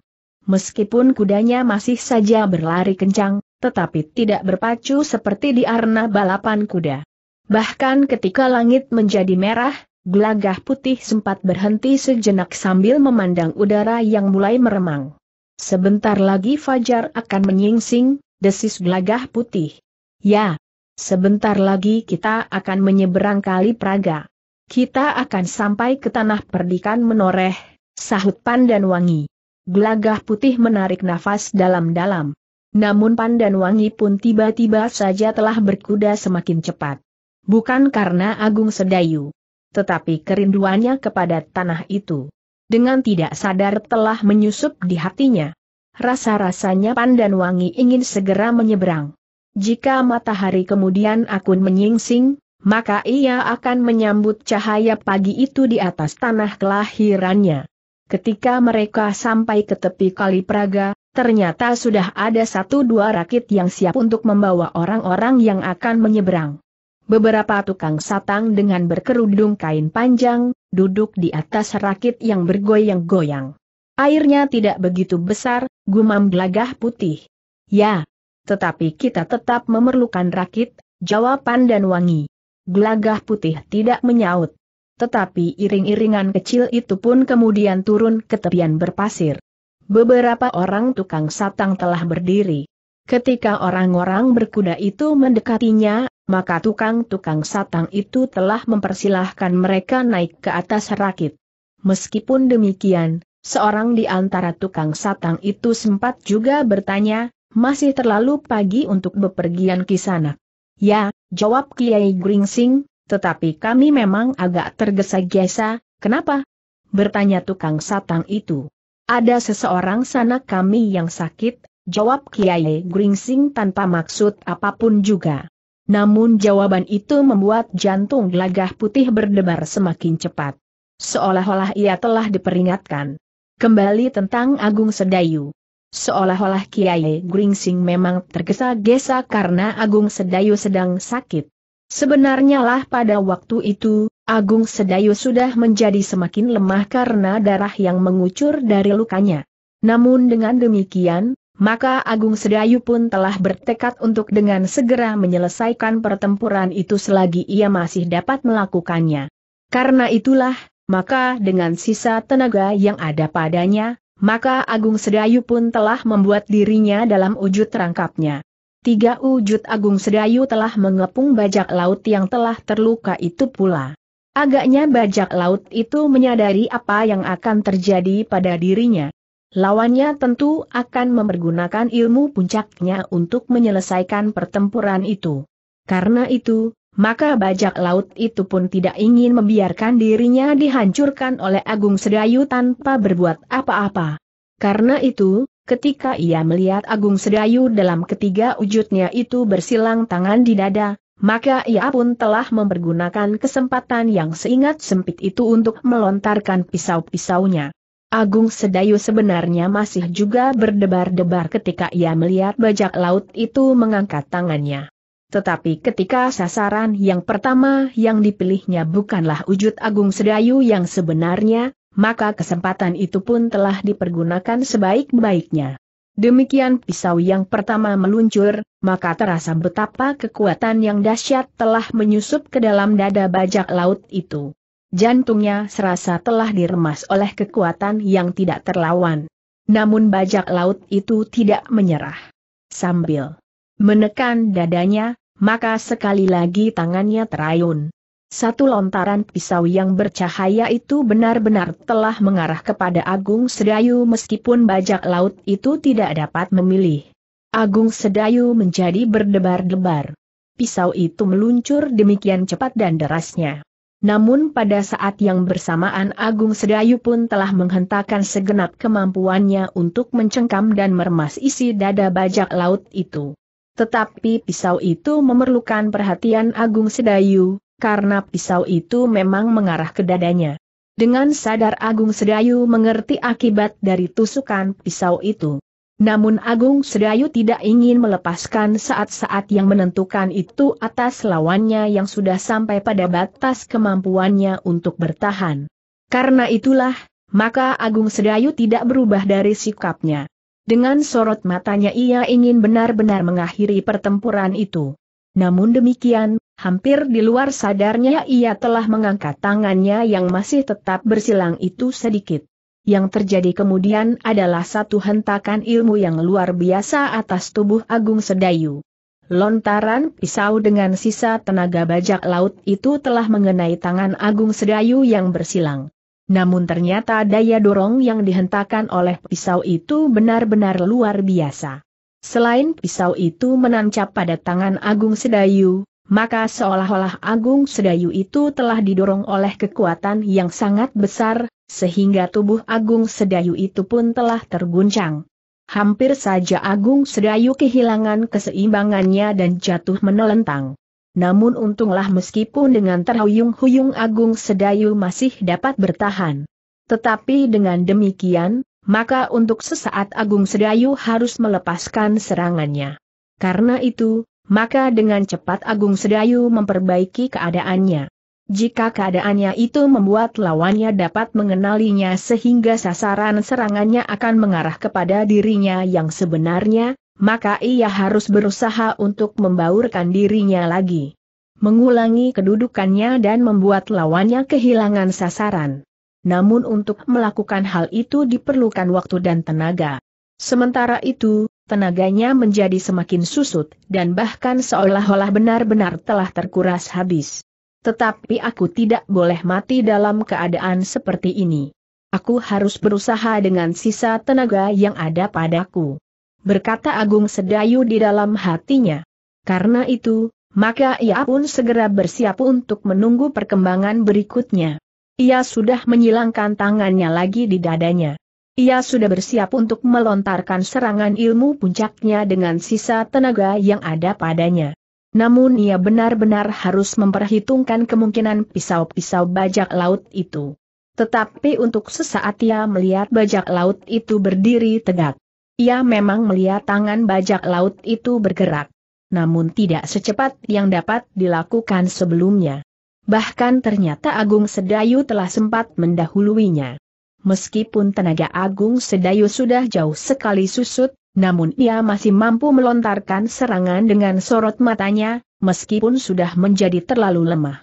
Meskipun kudanya masih saja berlari kencang, tetapi tidak berpacu seperti di arena balapan kuda. Bahkan ketika langit menjadi merah, gelagah putih sempat berhenti sejenak sambil memandang udara yang mulai meremang. Sebentar lagi Fajar akan menyingsing, desis gelagah putih. Ya, sebentar lagi kita akan menyeberang kali Praga. Kita akan sampai ke tanah perdikan menoreh, sahut pandan wangi. Gelagah putih menarik nafas dalam-dalam. Namun Pandan Wangi pun tiba-tiba saja telah berkuda semakin cepat. Bukan karena Agung Sedayu, tetapi kerinduannya kepada tanah itu. Dengan tidak sadar telah menyusup di hatinya. Rasa-rasanya Pandan Wangi ingin segera menyeberang. Jika matahari kemudian akun menyingsing, maka ia akan menyambut cahaya pagi itu di atas tanah kelahirannya. Ketika mereka sampai ke tepi Kali Praga, Ternyata sudah ada satu dua rakit yang siap untuk membawa orang-orang yang akan menyeberang. Beberapa tukang satang dengan berkerudung kain panjang, duduk di atas rakit yang bergoyang-goyang. Airnya tidak begitu besar, gumam gelagah putih. Ya, tetapi kita tetap memerlukan rakit, jawaban dan Wangi. Gelagah putih tidak menyaut. Tetapi iring-iringan kecil itu pun kemudian turun ke tepian berpasir beberapa orang tukang satang telah berdiri. Ketika orang-orang berkuda itu mendekatinya, maka tukang-tukang satang itu telah mempersilahkan mereka naik ke atas rakit. Meskipun demikian, seorang di antara tukang satang itu sempat juga bertanya, masih terlalu pagi untuk bepergian ke sana. Ya, jawab Kiai Gringsing, tetapi kami memang agak tergesa-gesa, kenapa? Bertanya tukang satang itu. Ada seseorang sana kami yang sakit, jawab Kiai Gringsing tanpa maksud apapun juga. Namun jawaban itu membuat jantung gelagah putih berdebar semakin cepat. Seolah-olah ia telah diperingatkan. Kembali tentang Agung Sedayu. Seolah-olah Kiai Gringsing memang tergesa-gesa karena Agung Sedayu sedang sakit. Sebenarnya lah pada waktu itu, Agung Sedayu sudah menjadi semakin lemah karena darah yang mengucur dari lukanya. Namun dengan demikian, maka Agung Sedayu pun telah bertekad untuk dengan segera menyelesaikan pertempuran itu selagi ia masih dapat melakukannya. Karena itulah, maka dengan sisa tenaga yang ada padanya, maka Agung Sedayu pun telah membuat dirinya dalam wujud rangkapnya. Tiga wujud Agung Sedayu telah mengepung bajak laut yang telah terluka itu pula. Agaknya bajak laut itu menyadari apa yang akan terjadi pada dirinya. Lawannya tentu akan mempergunakan ilmu puncaknya untuk menyelesaikan pertempuran itu. Karena itu, maka bajak laut itu pun tidak ingin membiarkan dirinya dihancurkan oleh Agung Sedayu tanpa berbuat apa-apa. Karena itu, ketika ia melihat Agung Sedayu dalam ketiga wujudnya itu bersilang tangan di dada, maka ia pun telah mempergunakan kesempatan yang seingat sempit itu untuk melontarkan pisau-pisaunya. Agung Sedayu sebenarnya masih juga berdebar-debar ketika ia melihat bajak laut itu mengangkat tangannya. Tetapi ketika sasaran yang pertama yang dipilihnya bukanlah wujud Agung Sedayu yang sebenarnya, maka kesempatan itu pun telah dipergunakan sebaik-baiknya. Demikian pisau yang pertama meluncur, maka terasa betapa kekuatan yang dahsyat telah menyusup ke dalam dada bajak laut itu. Jantungnya serasa telah diremas oleh kekuatan yang tidak terlawan. Namun bajak laut itu tidak menyerah. Sambil menekan dadanya, maka sekali lagi tangannya terayun. Satu lontaran pisau yang bercahaya itu benar-benar telah mengarah kepada Agung Sedayu meskipun bajak laut itu tidak dapat memilih. Agung Sedayu menjadi berdebar-debar. Pisau itu meluncur demikian cepat dan derasnya. Namun pada saat yang bersamaan Agung Sedayu pun telah menghentakkan segenap kemampuannya untuk mencengkam dan meremas isi dada bajak laut itu. Tetapi pisau itu memerlukan perhatian Agung Sedayu, karena pisau itu memang mengarah ke dadanya. Dengan sadar Agung Sedayu mengerti akibat dari tusukan pisau itu. Namun Agung Sedayu tidak ingin melepaskan saat-saat yang menentukan itu atas lawannya yang sudah sampai pada batas kemampuannya untuk bertahan. Karena itulah, maka Agung Sedayu tidak berubah dari sikapnya. Dengan sorot matanya ia ingin benar-benar mengakhiri pertempuran itu. Namun demikian, Hampir di luar sadarnya ia telah mengangkat tangannya yang masih tetap bersilang itu sedikit. Yang terjadi kemudian adalah satu hentakan ilmu yang luar biasa atas tubuh Agung Sedayu. Lontaran pisau dengan sisa tenaga bajak laut itu telah mengenai tangan Agung Sedayu yang bersilang. Namun ternyata daya dorong yang dihentakan oleh pisau itu benar-benar luar biasa. Selain pisau itu menancap pada tangan Agung Sedayu, maka seolah-olah Agung Sedayu itu telah didorong oleh kekuatan yang sangat besar, sehingga tubuh Agung Sedayu itu pun telah terguncang. Hampir saja Agung Sedayu kehilangan keseimbangannya dan jatuh menelentang. Namun untunglah meskipun dengan terhuyung-huyung Agung Sedayu masih dapat bertahan. Tetapi dengan demikian, maka untuk sesaat Agung Sedayu harus melepaskan serangannya. Karena itu, maka dengan cepat Agung Sedayu memperbaiki keadaannya. Jika keadaannya itu membuat lawannya dapat mengenalinya sehingga sasaran serangannya akan mengarah kepada dirinya yang sebenarnya, maka ia harus berusaha untuk membaurkan dirinya lagi. Mengulangi kedudukannya dan membuat lawannya kehilangan sasaran. Namun untuk melakukan hal itu diperlukan waktu dan tenaga. Sementara itu, tenaganya menjadi semakin susut, dan bahkan seolah-olah benar-benar telah terkuras habis. Tetapi aku tidak boleh mati dalam keadaan seperti ini. Aku harus berusaha dengan sisa tenaga yang ada padaku. Berkata Agung Sedayu di dalam hatinya. Karena itu, maka ia pun segera bersiap untuk menunggu perkembangan berikutnya. Ia sudah menyilangkan tangannya lagi di dadanya. Ia sudah bersiap untuk melontarkan serangan ilmu puncaknya dengan sisa tenaga yang ada padanya. Namun ia benar-benar harus memperhitungkan kemungkinan pisau-pisau bajak laut itu. Tetapi untuk sesaat ia melihat bajak laut itu berdiri tegak. Ia memang melihat tangan bajak laut itu bergerak. Namun tidak secepat yang dapat dilakukan sebelumnya. Bahkan ternyata Agung Sedayu telah sempat mendahuluinya. Meskipun tenaga Agung Sedayu sudah jauh sekali susut, namun ia masih mampu melontarkan serangan dengan sorot matanya, meskipun sudah menjadi terlalu lemah.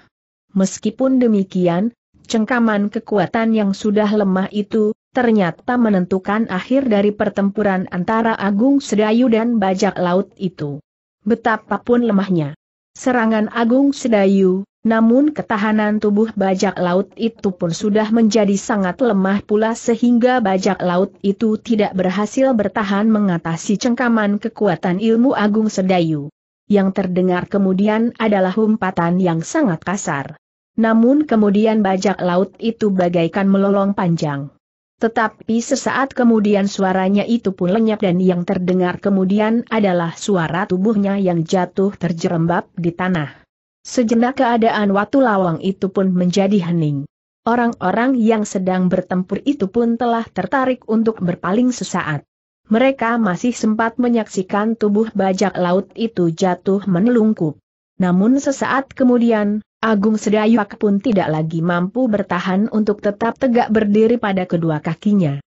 Meskipun demikian, cengkaman kekuatan yang sudah lemah itu, ternyata menentukan akhir dari pertempuran antara Agung Sedayu dan bajak laut itu. Betapapun lemahnya. Serangan Agung Sedayu, namun ketahanan tubuh bajak laut itu pun sudah menjadi sangat lemah pula sehingga bajak laut itu tidak berhasil bertahan mengatasi cengkaman kekuatan ilmu agung sedayu. Yang terdengar kemudian adalah umpatan yang sangat kasar. Namun kemudian bajak laut itu bagaikan melolong panjang. Tetapi sesaat kemudian suaranya itu pun lenyap dan yang terdengar kemudian adalah suara tubuhnya yang jatuh terjerembab di tanah. Sejenak keadaan Watu Lawang itu pun menjadi hening. Orang-orang yang sedang bertempur itu pun telah tertarik untuk berpaling sesaat. Mereka masih sempat menyaksikan tubuh bajak laut itu jatuh menelungkup. Namun sesaat kemudian, Agung Sedayuak pun tidak lagi mampu bertahan untuk tetap tegak berdiri pada kedua kakinya.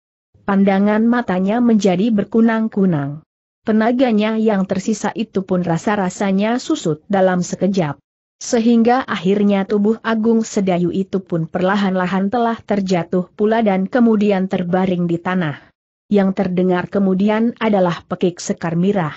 Pandangan matanya menjadi berkunang-kunang. Tenaganya yang tersisa itu pun rasa-rasanya susut dalam sekejap. Sehingga akhirnya tubuh Agung Sedayu itu pun perlahan-lahan telah terjatuh pula dan kemudian terbaring di tanah. Yang terdengar kemudian adalah pekik sekar mirah.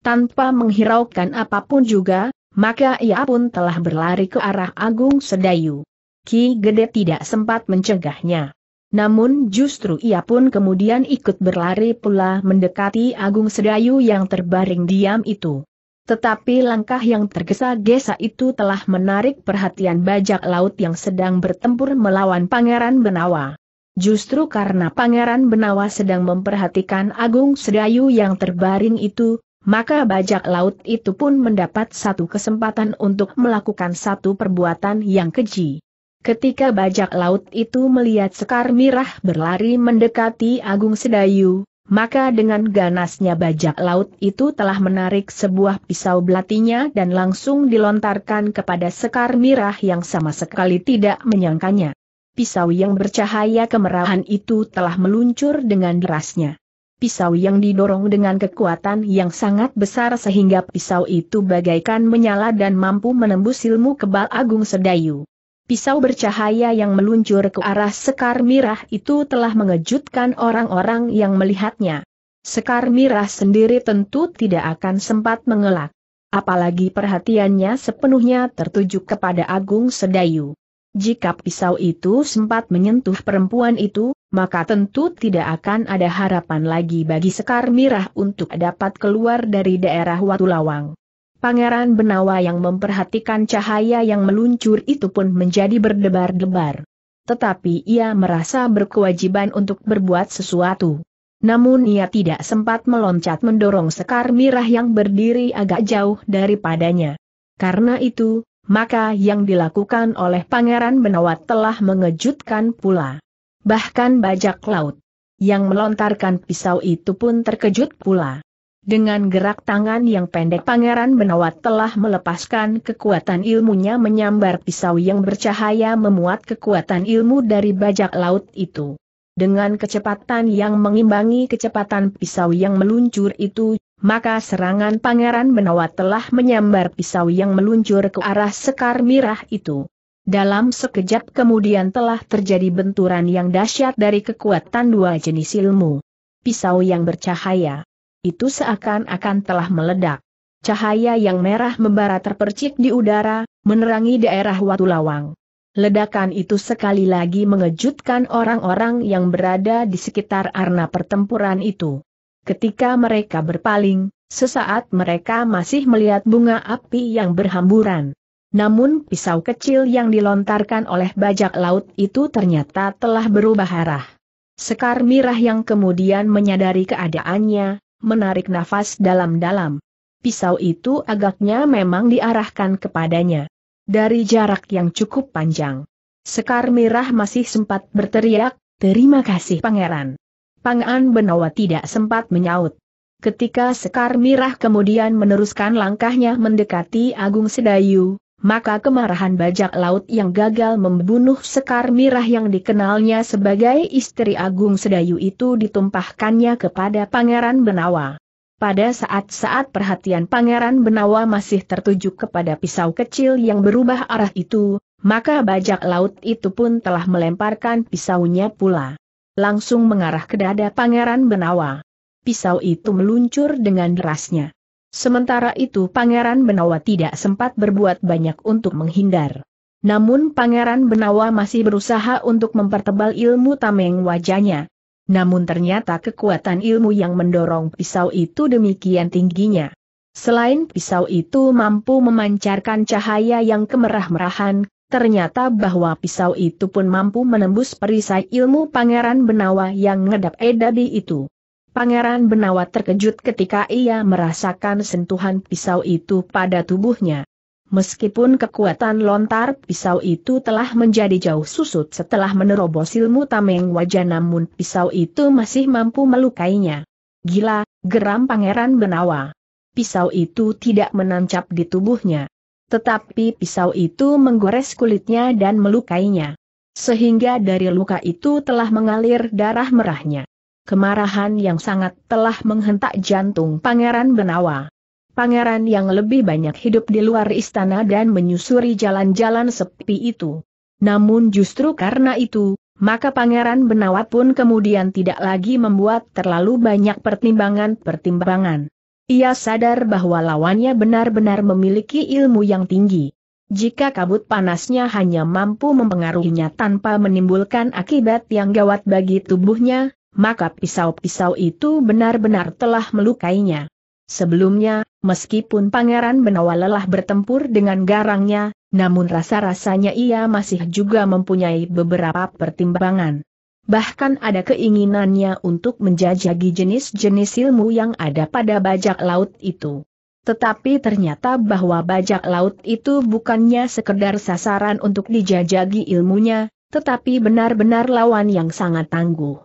Tanpa menghiraukan apapun juga, maka ia pun telah berlari ke arah Agung Sedayu. Ki Gede tidak sempat mencegahnya. Namun justru ia pun kemudian ikut berlari pula mendekati Agung Sedayu yang terbaring diam itu. Tetapi langkah yang tergesa-gesa itu telah menarik perhatian bajak laut yang sedang bertempur melawan Pangeran Benawa. Justru karena Pangeran Benawa sedang memperhatikan Agung Sedayu yang terbaring itu, maka bajak laut itu pun mendapat satu kesempatan untuk melakukan satu perbuatan yang keji. Ketika bajak laut itu melihat Sekar Mirah berlari mendekati Agung Sedayu, maka dengan ganasnya bajak laut itu telah menarik sebuah pisau belatinya dan langsung dilontarkan kepada Sekar Mirah yang sama sekali tidak menyangkanya. Pisau yang bercahaya kemerahan itu telah meluncur dengan derasnya. Pisau yang didorong dengan kekuatan yang sangat besar sehingga pisau itu bagaikan menyala dan mampu menembus ilmu kebal agung sedayu. Pisau bercahaya yang meluncur ke arah sekar mirah itu telah mengejutkan orang-orang yang melihatnya. Sekar mirah sendiri tentu tidak akan sempat mengelak. Apalagi perhatiannya sepenuhnya tertuju kepada Agung Sedayu. Jika pisau itu sempat menyentuh perempuan itu, maka tentu tidak akan ada harapan lagi bagi Sekar Mirah untuk dapat keluar dari daerah Watu Lawang. Pangeran Benawa yang memperhatikan cahaya yang meluncur itu pun menjadi berdebar-debar. Tetapi ia merasa berkewajiban untuk berbuat sesuatu. Namun ia tidak sempat meloncat mendorong sekar mirah yang berdiri agak jauh daripadanya. Karena itu, maka yang dilakukan oleh Pangeran Benawa telah mengejutkan pula. Bahkan bajak laut yang melontarkan pisau itu pun terkejut pula. Dengan gerak tangan yang pendek Pangeran Benawat telah melepaskan kekuatan ilmunya menyambar pisau yang bercahaya memuat kekuatan ilmu dari bajak laut itu. Dengan kecepatan yang mengimbangi kecepatan pisau yang meluncur itu, maka serangan Pangeran Benawat telah menyambar pisau yang meluncur ke arah sekar mirah itu. Dalam sekejap kemudian telah terjadi benturan yang dahsyat dari kekuatan dua jenis ilmu. Pisau yang bercahaya itu seakan-akan telah meledak. Cahaya yang merah membara terpercik di udara, menerangi daerah Watu Lawang. Ledakan itu sekali lagi mengejutkan orang-orang yang berada di sekitar arena pertempuran itu. Ketika mereka berpaling, sesaat mereka masih melihat bunga api yang berhamburan. Namun pisau kecil yang dilontarkan oleh bajak laut itu ternyata telah berubah arah. Sekar mirah yang kemudian menyadari keadaannya, menarik nafas dalam-dalam. Pisau itu agaknya memang diarahkan kepadanya. Dari jarak yang cukup panjang. Sekar Mirah masih sempat berteriak, terima kasih pangeran. Pangan Benawa tidak sempat menyaut. Ketika Sekar Mirah kemudian meneruskan langkahnya mendekati Agung Sedayu, maka kemarahan bajak laut yang gagal membunuh Sekar Mirah yang dikenalnya sebagai istri Agung Sedayu itu ditumpahkannya kepada Pangeran Benawa. Pada saat-saat perhatian Pangeran Benawa masih tertuju kepada pisau kecil yang berubah arah itu, maka bajak laut itu pun telah melemparkan pisaunya pula. Langsung mengarah ke dada Pangeran Benawa. Pisau itu meluncur dengan derasnya. Sementara itu Pangeran Benawa tidak sempat berbuat banyak untuk menghindar. Namun Pangeran Benawa masih berusaha untuk mempertebal ilmu tameng wajahnya. Namun ternyata kekuatan ilmu yang mendorong pisau itu demikian tingginya. Selain pisau itu mampu memancarkan cahaya yang kemerah-merahan, ternyata bahwa pisau itu pun mampu menembus perisai ilmu Pangeran Benawa yang ngedap edabi itu. Pangeran Benawa terkejut ketika ia merasakan sentuhan pisau itu pada tubuhnya. Meskipun kekuatan lontar pisau itu telah menjadi jauh susut setelah menerobos ilmu tameng wajah namun pisau itu masih mampu melukainya. Gila, geram Pangeran Benawa. Pisau itu tidak menancap di tubuhnya. Tetapi pisau itu menggores kulitnya dan melukainya. Sehingga dari luka itu telah mengalir darah merahnya kemarahan yang sangat telah menghentak jantung Pangeran Benawa. Pangeran yang lebih banyak hidup di luar istana dan menyusuri jalan-jalan sepi itu. Namun justru karena itu, maka Pangeran Benawa pun kemudian tidak lagi membuat terlalu banyak pertimbangan-pertimbangan. Ia sadar bahwa lawannya benar-benar memiliki ilmu yang tinggi. Jika kabut panasnya hanya mampu mempengaruhinya tanpa menimbulkan akibat yang gawat bagi tubuhnya, maka pisau-pisau itu benar-benar telah melukainya. Sebelumnya, meskipun Pangeran Benawa lelah bertempur dengan garangnya, namun rasa-rasanya ia masih juga mempunyai beberapa pertimbangan. Bahkan ada keinginannya untuk menjajagi jenis-jenis ilmu yang ada pada bajak laut itu. Tetapi ternyata bahwa bajak laut itu bukannya sekedar sasaran untuk dijajagi ilmunya, tetapi benar-benar lawan yang sangat tangguh.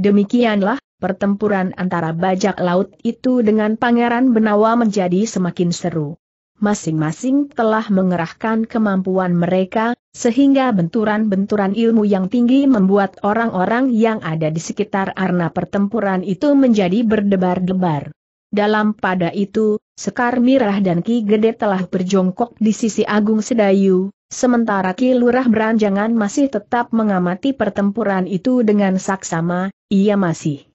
Demikianlah, pertempuran antara bajak laut itu dengan Pangeran Benawa menjadi semakin seru. Masing-masing telah mengerahkan kemampuan mereka, sehingga benturan-benturan ilmu yang tinggi membuat orang-orang yang ada di sekitar arena pertempuran itu menjadi berdebar-debar. Dalam pada itu, Sekar Mirah dan Ki Gede telah berjongkok di sisi Agung Sedayu, sementara Ki Lurah Beranjangan masih tetap mengamati pertempuran itu dengan saksama, ia masih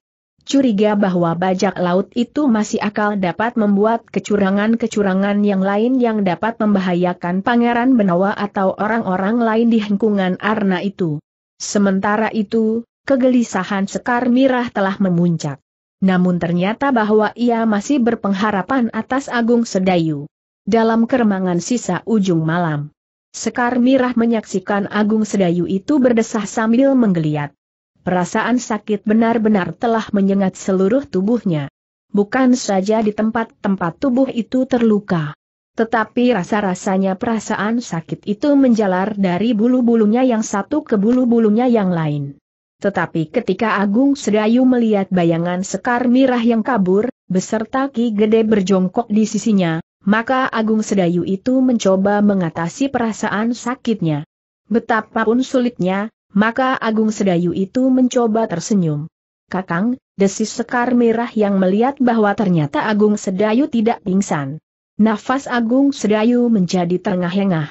curiga bahwa bajak laut itu masih akal dapat membuat kecurangan-kecurangan yang lain yang dapat membahayakan Pangeran Benawa atau orang-orang lain di hengkungan Arna itu. Sementara itu, kegelisahan Sekar Mirah telah memuncak namun ternyata bahwa ia masih berpengharapan atas Agung Sedayu. Dalam keremangan sisa ujung malam, Sekar Mirah menyaksikan Agung Sedayu itu berdesah sambil menggeliat. Perasaan sakit benar-benar telah menyengat seluruh tubuhnya. Bukan saja di tempat-tempat tubuh itu terluka. Tetapi rasa-rasanya perasaan sakit itu menjalar dari bulu-bulunya yang satu ke bulu-bulunya yang lain. Tetapi ketika Agung Sedayu melihat bayangan Sekar Mirah yang kabur, beserta Ki Gede berjongkok di sisinya, maka Agung Sedayu itu mencoba mengatasi perasaan sakitnya. Betapapun sulitnya, maka Agung Sedayu itu mencoba tersenyum. Kakang, desis Sekar Mirah yang melihat bahwa ternyata Agung Sedayu tidak pingsan. Nafas Agung Sedayu menjadi tengah engah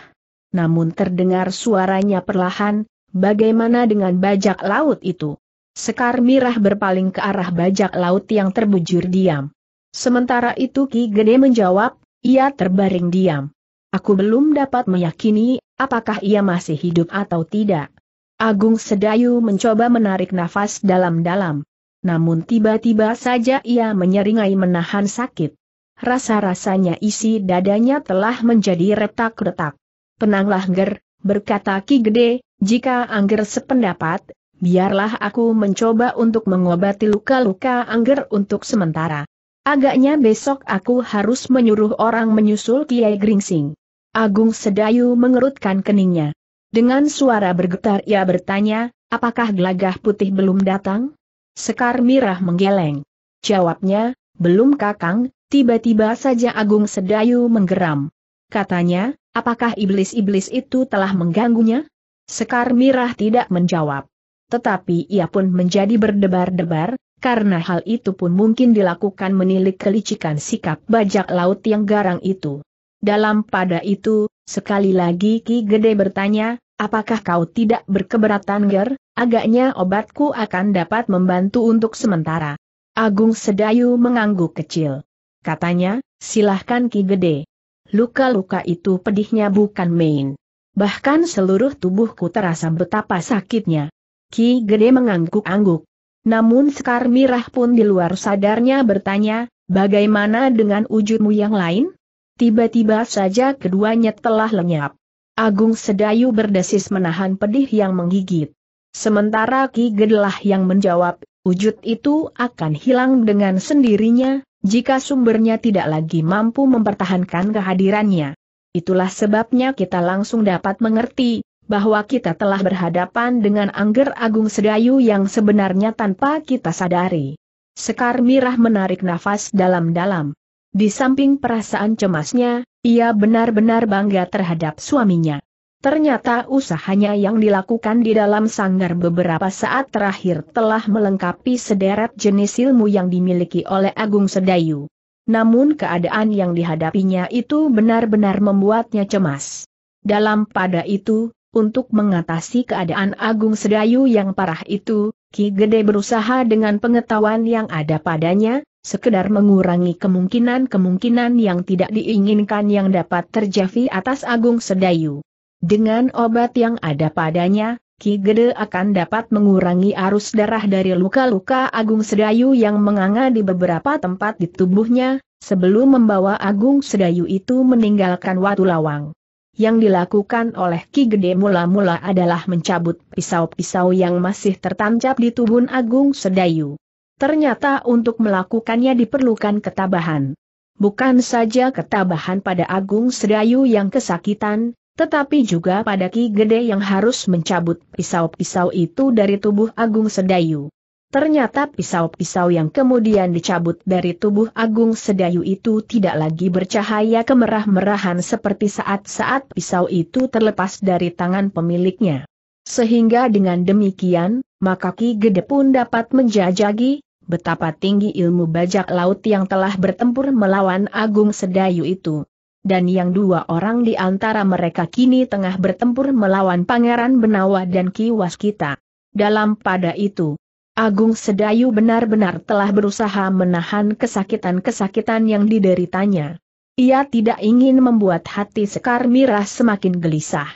Namun terdengar suaranya perlahan, Bagaimana dengan bajak laut itu? Sekar Mirah berpaling ke arah bajak laut yang terbujur diam. Sementara itu Ki Gede menjawab, ia terbaring diam. Aku belum dapat meyakini apakah ia masih hidup atau tidak. Agung Sedayu mencoba menarik nafas dalam-dalam. Namun tiba-tiba saja ia menyeringai menahan sakit. Rasa-rasanya isi dadanya telah menjadi retak-retak. Penanglah ger, berkata Ki Gede, jika Angger sependapat, biarlah aku mencoba untuk mengobati luka-luka Angger untuk sementara. Agaknya besok aku harus menyuruh orang menyusul Kiai Gringsing. Agung Sedayu mengerutkan keningnya. Dengan suara bergetar ia bertanya, apakah gelagah putih belum datang? Sekar Mirah menggeleng. Jawabnya, belum kakang, tiba-tiba saja Agung Sedayu menggeram. Katanya, Apakah iblis-iblis itu telah mengganggunya? Sekar Mirah tidak menjawab. Tetapi ia pun menjadi berdebar-debar, karena hal itu pun mungkin dilakukan menilik kelicikan sikap bajak laut yang garang itu. Dalam pada itu, sekali lagi Ki Gede bertanya, apakah kau tidak berkeberatan Ger, agaknya obatku akan dapat membantu untuk sementara. Agung Sedayu mengangguk kecil. Katanya, silahkan Ki Gede. Luka-luka itu pedihnya bukan main. Bahkan seluruh tubuhku terasa betapa sakitnya. Ki Gede mengangguk-angguk. Namun Sekar Mirah pun di luar sadarnya bertanya, bagaimana dengan wujudmu yang lain? Tiba-tiba saja keduanya telah lenyap. Agung Sedayu berdesis menahan pedih yang menggigit. Sementara Ki Gedelah yang menjawab, wujud itu akan hilang dengan sendirinya, jika sumbernya tidak lagi mampu mempertahankan kehadirannya. Itulah sebabnya kita langsung dapat mengerti, bahwa kita telah berhadapan dengan Angger Agung Sedayu yang sebenarnya tanpa kita sadari. Sekar Mirah menarik nafas dalam-dalam. Di samping perasaan cemasnya, ia benar-benar bangga terhadap suaminya. Ternyata usahanya yang dilakukan di dalam sanggar beberapa saat terakhir telah melengkapi sederet jenis ilmu yang dimiliki oleh Agung Sedayu. Namun keadaan yang dihadapinya itu benar-benar membuatnya cemas. Dalam pada itu, untuk mengatasi keadaan Agung Sedayu yang parah itu, Ki Gede berusaha dengan pengetahuan yang ada padanya, sekedar mengurangi kemungkinan-kemungkinan yang tidak diinginkan yang dapat terjadi atas Agung Sedayu. Dengan obat yang ada padanya, Ki Gede akan dapat mengurangi arus darah dari luka-luka Agung Sedayu yang menganga di beberapa tempat di tubuhnya, sebelum membawa Agung Sedayu itu meninggalkan Watu Lawang. Yang dilakukan oleh Ki Gede mula-mula adalah mencabut pisau-pisau yang masih tertancap di tubuh Agung Sedayu. Ternyata untuk melakukannya diperlukan ketabahan. Bukan saja ketabahan pada Agung Sedayu yang kesakitan, tetapi juga pada Ki Gede yang harus mencabut pisau-pisau itu dari tubuh Agung Sedayu. Ternyata pisau-pisau yang kemudian dicabut dari tubuh Agung Sedayu itu tidak lagi bercahaya kemerah-merahan seperti saat-saat pisau itu terlepas dari tangan pemiliknya. Sehingga dengan demikian, maka Ki Gede pun dapat menjajagi betapa tinggi ilmu bajak laut yang telah bertempur melawan Agung Sedayu itu dan yang dua orang di antara mereka kini tengah bertempur melawan Pangeran Benawa dan Kiwas kita. Dalam pada itu, Agung Sedayu benar-benar telah berusaha menahan kesakitan-kesakitan yang dideritanya. Ia tidak ingin membuat hati Sekar Mirah semakin gelisah.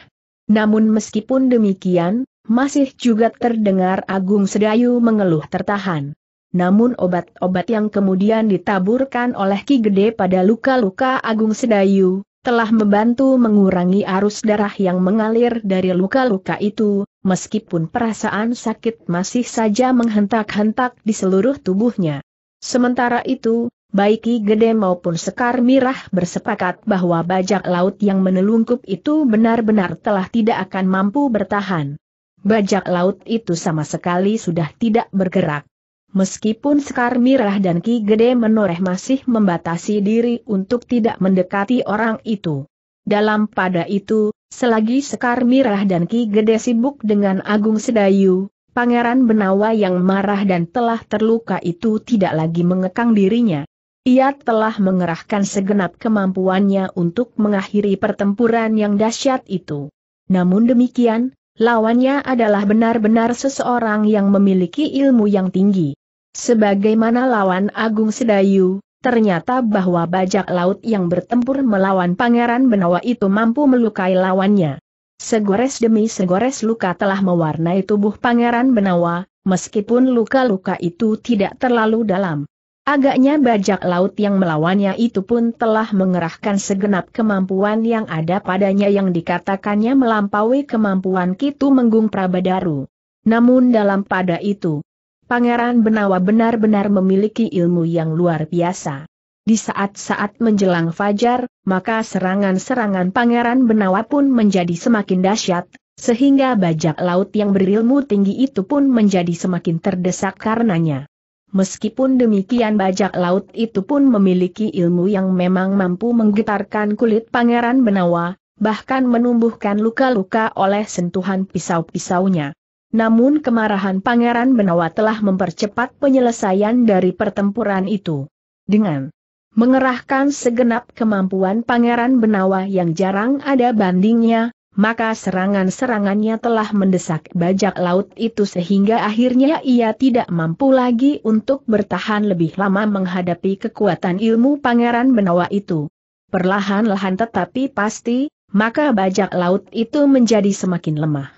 Namun meskipun demikian, masih juga terdengar Agung Sedayu mengeluh tertahan namun obat-obat yang kemudian ditaburkan oleh Ki Gede pada luka-luka Agung Sedayu, telah membantu mengurangi arus darah yang mengalir dari luka-luka itu, meskipun perasaan sakit masih saja menghentak-hentak di seluruh tubuhnya. Sementara itu, baik Ki Gede maupun Sekar Mirah bersepakat bahwa bajak laut yang menelungkup itu benar-benar telah tidak akan mampu bertahan. Bajak laut itu sama sekali sudah tidak bergerak. Meskipun Sekar Mirah dan Ki Gede Menoreh masih membatasi diri untuk tidak mendekati orang itu. Dalam pada itu, selagi Sekar Mirah dan Ki Gede sibuk dengan Agung Sedayu, Pangeran Benawa yang marah dan telah terluka itu tidak lagi mengekang dirinya. Ia telah mengerahkan segenap kemampuannya untuk mengakhiri pertempuran yang dahsyat itu. Namun demikian, Lawannya adalah benar-benar seseorang yang memiliki ilmu yang tinggi. Sebagaimana lawan Agung Sedayu, ternyata bahwa bajak laut yang bertempur melawan Pangeran Benawa itu mampu melukai lawannya. Segores demi segores luka telah mewarnai tubuh Pangeran Benawa, meskipun luka-luka itu tidak terlalu dalam. Agaknya bajak laut yang melawannya itu pun telah mengerahkan segenap kemampuan yang ada padanya yang dikatakannya melampaui kemampuan Kitu Menggung Prabadaru. Namun dalam pada itu, Pangeran Benawa benar-benar memiliki ilmu yang luar biasa. Di saat-saat menjelang fajar, maka serangan-serangan Pangeran Benawa pun menjadi semakin dahsyat, sehingga bajak laut yang berilmu tinggi itu pun menjadi semakin terdesak karenanya. Meskipun demikian bajak laut itu pun memiliki ilmu yang memang mampu menggetarkan kulit pangeran Benawa, bahkan menumbuhkan luka-luka oleh sentuhan pisau-pisaunya. Namun kemarahan pangeran Benawa telah mempercepat penyelesaian dari pertempuran itu. Dengan mengerahkan segenap kemampuan pangeran Benawa yang jarang ada bandingnya, maka serangan-serangannya telah mendesak bajak laut itu sehingga akhirnya ia tidak mampu lagi untuk bertahan lebih lama menghadapi kekuatan ilmu pangeran Benawa itu. Perlahan-lahan tetapi pasti, maka bajak laut itu menjadi semakin lemah.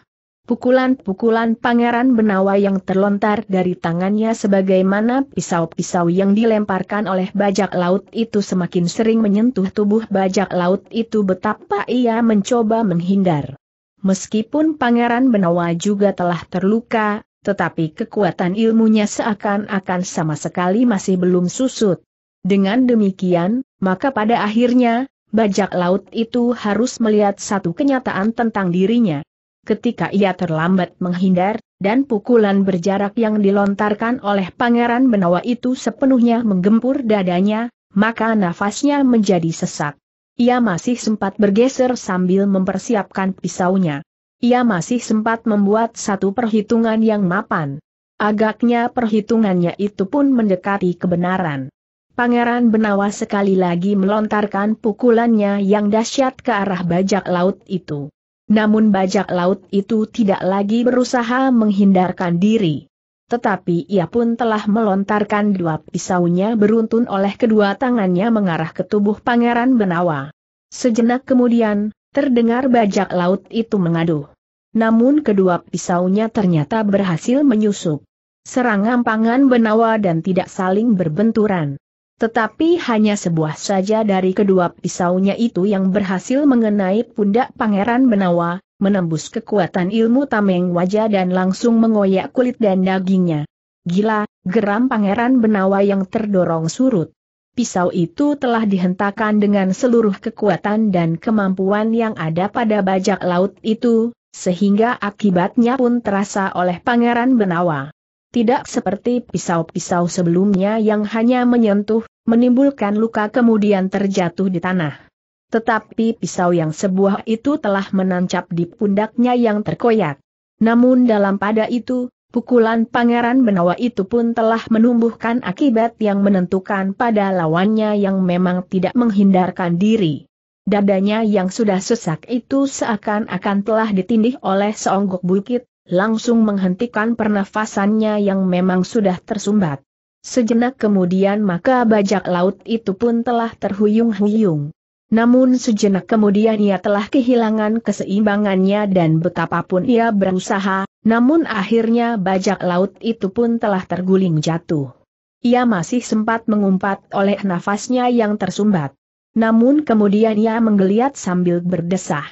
Pukulan-pukulan Pangeran Benawa yang terlontar dari tangannya sebagaimana pisau-pisau yang dilemparkan oleh bajak laut itu semakin sering menyentuh tubuh bajak laut itu betapa ia mencoba menghindar. Meskipun Pangeran Benawa juga telah terluka, tetapi kekuatan ilmunya seakan-akan sama sekali masih belum susut. Dengan demikian, maka pada akhirnya, bajak laut itu harus melihat satu kenyataan tentang dirinya ketika ia terlambat menghindar, dan pukulan berjarak yang dilontarkan oleh Pangeran Benawa itu sepenuhnya menggempur dadanya, maka nafasnya menjadi sesak. Ia masih sempat bergeser sambil mempersiapkan pisaunya. Ia masih sempat membuat satu perhitungan yang mapan. Agaknya perhitungannya itu pun mendekati kebenaran. Pangeran Benawa sekali lagi melontarkan pukulannya yang dahsyat ke arah bajak laut itu. Namun bajak laut itu tidak lagi berusaha menghindarkan diri. Tetapi ia pun telah melontarkan dua pisaunya beruntun oleh kedua tangannya mengarah ke tubuh Pangeran Benawa. Sejenak kemudian, terdengar bajak laut itu mengaduh. Namun kedua pisaunya ternyata berhasil menyusup. Serangan pangan Benawa dan tidak saling berbenturan. Tetapi hanya sebuah saja dari kedua pisaunya itu yang berhasil mengenai pundak Pangeran Benawa, menembus kekuatan ilmu tameng wajah dan langsung mengoyak kulit dan dagingnya. Gila, geram Pangeran Benawa yang terdorong surut. Pisau itu telah dihentakkan dengan seluruh kekuatan dan kemampuan yang ada pada bajak laut itu, sehingga akibatnya pun terasa oleh Pangeran Benawa tidak seperti pisau-pisau sebelumnya yang hanya menyentuh, menimbulkan luka kemudian terjatuh di tanah. Tetapi pisau yang sebuah itu telah menancap di pundaknya yang terkoyak. Namun dalam pada itu, pukulan Pangeran Benawa itu pun telah menumbuhkan akibat yang menentukan pada lawannya yang memang tidak menghindarkan diri. Dadanya yang sudah sesak itu seakan-akan telah ditindih oleh seonggok bukit, langsung menghentikan pernafasannya yang memang sudah tersumbat. Sejenak kemudian maka bajak laut itu pun telah terhuyung-huyung. Namun sejenak kemudian ia telah kehilangan keseimbangannya dan betapapun ia berusaha, namun akhirnya bajak laut itu pun telah terguling jatuh. Ia masih sempat mengumpat oleh nafasnya yang tersumbat. Namun kemudian ia menggeliat sambil berdesah.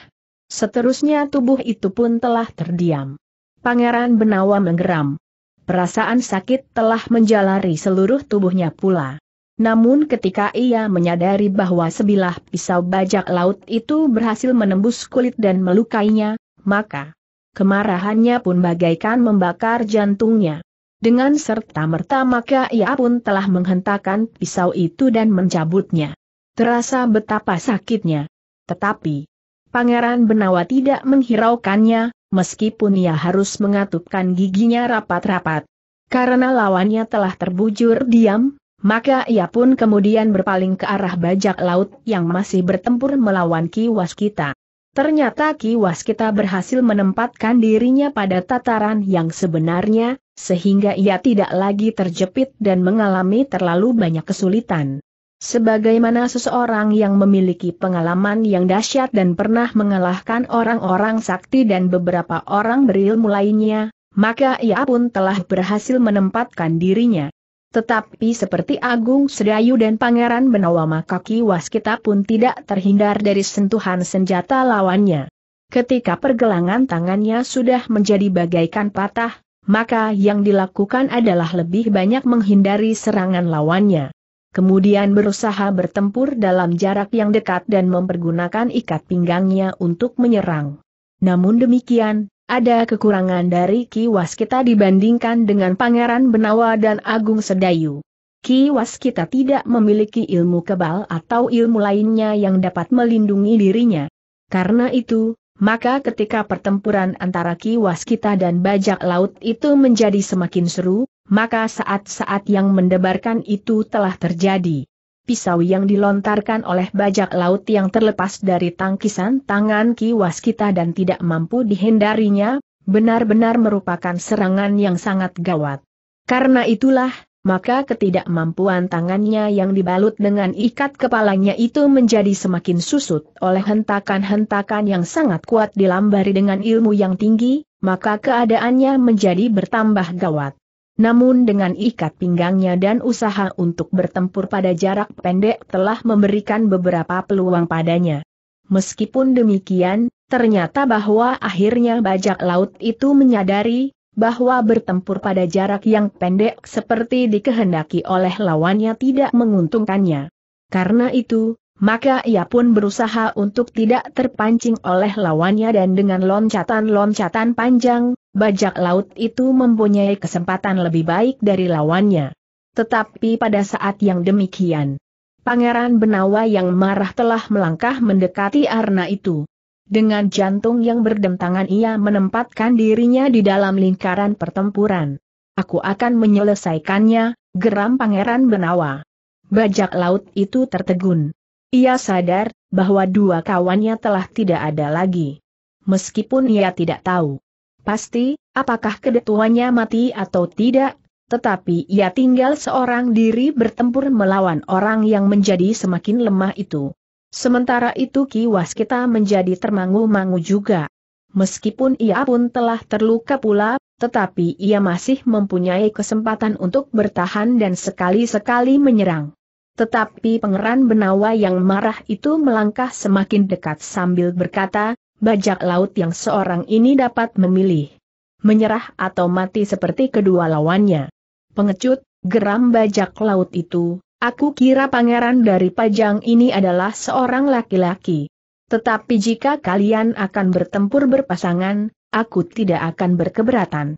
Seterusnya tubuh itu pun telah terdiam. Pangeran Benawa menggeram. Perasaan sakit telah menjalari seluruh tubuhnya pula. Namun ketika ia menyadari bahwa sebilah pisau bajak laut itu berhasil menembus kulit dan melukainya, maka kemarahannya pun bagaikan membakar jantungnya. Dengan serta-merta maka ia pun telah menghentakkan pisau itu dan mencabutnya. Terasa betapa sakitnya. Tetapi, Pangeran Benawa tidak menghiraukannya, meskipun ia harus mengatupkan giginya rapat-rapat. Karena lawannya telah terbujur diam, maka ia pun kemudian berpaling ke arah bajak laut yang masih bertempur melawan kiwas kita. Ternyata kiwas kita berhasil menempatkan dirinya pada tataran yang sebenarnya, sehingga ia tidak lagi terjepit dan mengalami terlalu banyak kesulitan. Sebagaimana seseorang yang memiliki pengalaman yang dahsyat dan pernah mengalahkan orang-orang sakti dan beberapa orang berilmu lainnya, maka ia pun telah berhasil menempatkan dirinya. Tetapi seperti Agung Sedayu dan Pangeran Benawa maka kiwas Waskita pun tidak terhindar dari sentuhan senjata lawannya. Ketika pergelangan tangannya sudah menjadi bagaikan patah, maka yang dilakukan adalah lebih banyak menghindari serangan lawannya kemudian berusaha bertempur dalam jarak yang dekat dan mempergunakan ikat pinggangnya untuk menyerang. Namun demikian, ada kekurangan dari Ki Waskita dibandingkan dengan Pangeran Benawa dan Agung Sedayu. Ki Waskita tidak memiliki ilmu kebal atau ilmu lainnya yang dapat melindungi dirinya. Karena itu, maka ketika pertempuran antara Ki Waskita dan bajak laut itu menjadi semakin seru, maka saat-saat yang mendebarkan itu telah terjadi. Pisau yang dilontarkan oleh bajak laut yang terlepas dari tangkisan tangan kiwas kita dan tidak mampu dihindarinya, benar-benar merupakan serangan yang sangat gawat. Karena itulah, maka ketidakmampuan tangannya yang dibalut dengan ikat kepalanya itu menjadi semakin susut oleh hentakan-hentakan yang sangat kuat dilambari dengan ilmu yang tinggi, maka keadaannya menjadi bertambah gawat. Namun dengan ikat pinggangnya dan usaha untuk bertempur pada jarak pendek telah memberikan beberapa peluang padanya. Meskipun demikian, ternyata bahwa akhirnya bajak laut itu menyadari bahwa bertempur pada jarak yang pendek seperti dikehendaki oleh lawannya tidak menguntungkannya. Karena itu, maka ia pun berusaha untuk tidak terpancing oleh lawannya dan dengan loncatan-loncatan panjang, bajak laut itu mempunyai kesempatan lebih baik dari lawannya. Tetapi pada saat yang demikian, Pangeran Benawa yang marah telah melangkah mendekati Arna itu. Dengan jantung yang berdentangan ia menempatkan dirinya di dalam lingkaran pertempuran. Aku akan menyelesaikannya, geram Pangeran Benawa. Bajak laut itu tertegun. Ia sadar bahwa dua kawannya telah tidak ada lagi. Meskipun ia tidak tahu pasti, apakah kedetuannya mati atau tidak, tetapi ia tinggal seorang diri bertempur melawan orang yang menjadi semakin lemah itu. Sementara itu kiwas kita menjadi termangu-mangu juga. Meskipun ia pun telah terluka pula, tetapi ia masih mempunyai kesempatan untuk bertahan dan sekali-sekali menyerang. Tetapi pangeran Benawa yang marah itu melangkah semakin dekat sambil berkata, bajak laut yang seorang ini dapat memilih. Menyerah atau mati seperti kedua lawannya. Pengecut, geram bajak laut itu, aku kira pangeran dari Pajang ini adalah seorang laki-laki. Tetapi jika kalian akan bertempur berpasangan, aku tidak akan berkeberatan.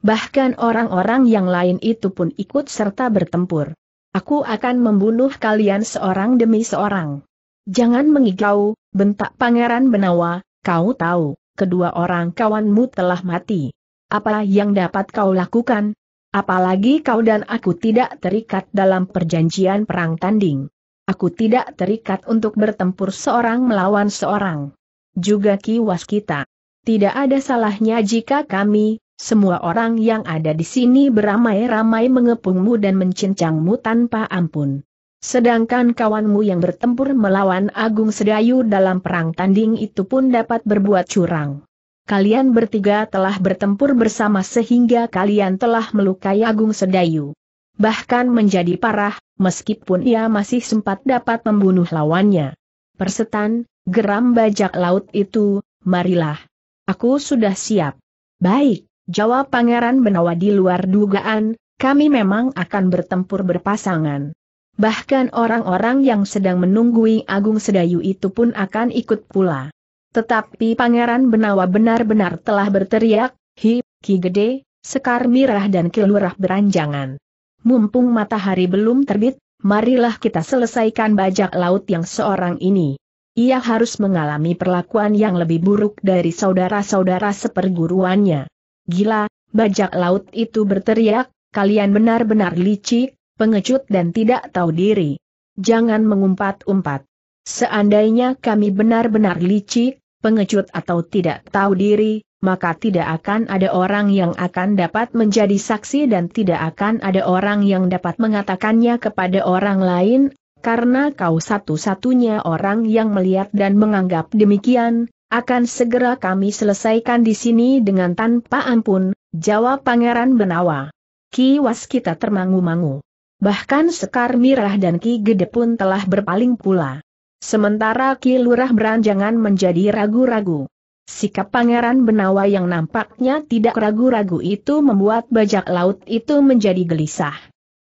Bahkan orang-orang yang lain itu pun ikut serta bertempur. Aku akan membunuh kalian seorang demi seorang. Jangan mengigau, bentak Pangeran Benawa, Kau tahu, kedua orang kawanmu telah mati. Apa yang dapat kau lakukan? Apalagi kau dan aku tidak terikat dalam perjanjian perang tanding. Aku tidak terikat untuk bertempur seorang melawan seorang. Juga kiwas kita. Tidak ada salahnya jika kami, semua orang yang ada di sini beramai-ramai mengepungmu dan mencincangmu tanpa ampun. Sedangkan kawanmu yang bertempur melawan Agung Sedayu dalam perang tanding itu pun dapat berbuat curang. Kalian bertiga telah bertempur bersama sehingga kalian telah melukai Agung Sedayu. Bahkan menjadi parah, meskipun ia masih sempat dapat membunuh lawannya. Persetan, geram bajak laut itu, marilah. Aku sudah siap. Baik, jawab Pangeran Benawa di luar dugaan, kami memang akan bertempur berpasangan. Bahkan orang-orang yang sedang menunggui Agung Sedayu itu pun akan ikut pula. Tetapi Pangeran Benawa benar-benar telah berteriak, Hi, Ki Gede, Sekar Mirah dan Kilurah beranjangan. Mumpung matahari belum terbit, marilah kita selesaikan bajak laut yang seorang ini. Ia harus mengalami perlakuan yang lebih buruk dari saudara-saudara seperguruannya. Gila, bajak laut itu berteriak, kalian benar-benar licik, pengecut dan tidak tahu diri. Jangan mengumpat-umpat. Seandainya kami benar-benar licik, pengecut atau tidak tahu diri, maka tidak akan ada orang yang akan dapat menjadi saksi dan tidak akan ada orang yang dapat mengatakannya kepada orang lain, karena kau satu-satunya orang yang melihat dan menganggap demikian, akan segera kami selesaikan di sini dengan tanpa ampun, jawab Pangeran Benawa. Kiwas kita termangu-mangu. Bahkan Sekar Mirah dan Ki Gede pun telah berpaling pula. Sementara Ki Lurah beranjangan menjadi ragu-ragu. Sikap Pangeran Benawa yang nampaknya tidak ragu-ragu itu membuat bajak laut itu menjadi gelisah.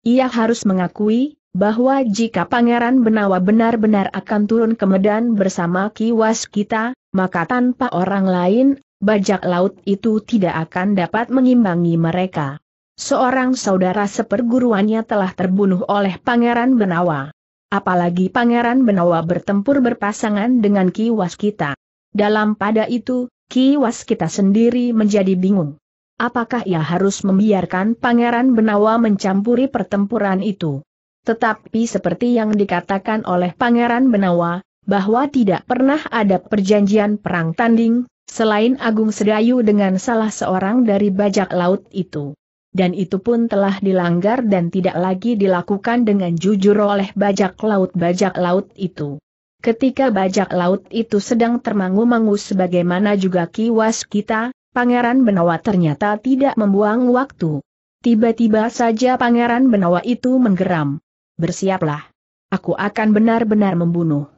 Ia harus mengakui, bahwa jika Pangeran Benawa benar-benar akan turun ke Medan bersama Ki Waskita, maka tanpa orang lain, bajak laut itu tidak akan dapat mengimbangi mereka. Seorang saudara seperguruannya telah terbunuh oleh Pangeran Benawa. Apalagi Pangeran Benawa bertempur berpasangan dengan Ki Waskita. Dalam pada itu, Ki Waskita sendiri menjadi bingung. Apakah ia harus membiarkan Pangeran Benawa mencampuri pertempuran itu? Tetapi seperti yang dikatakan oleh Pangeran Benawa, bahwa tidak pernah ada perjanjian perang tanding, selain Agung Sedayu dengan salah seorang dari bajak laut itu dan itu pun telah dilanggar dan tidak lagi dilakukan dengan jujur oleh bajak laut-bajak laut itu. Ketika bajak laut itu sedang termangu-mangu sebagaimana juga kiwas kita, Pangeran Benawa ternyata tidak membuang waktu. Tiba-tiba saja Pangeran Benawa itu menggeram. Bersiaplah. Aku akan benar-benar membunuh.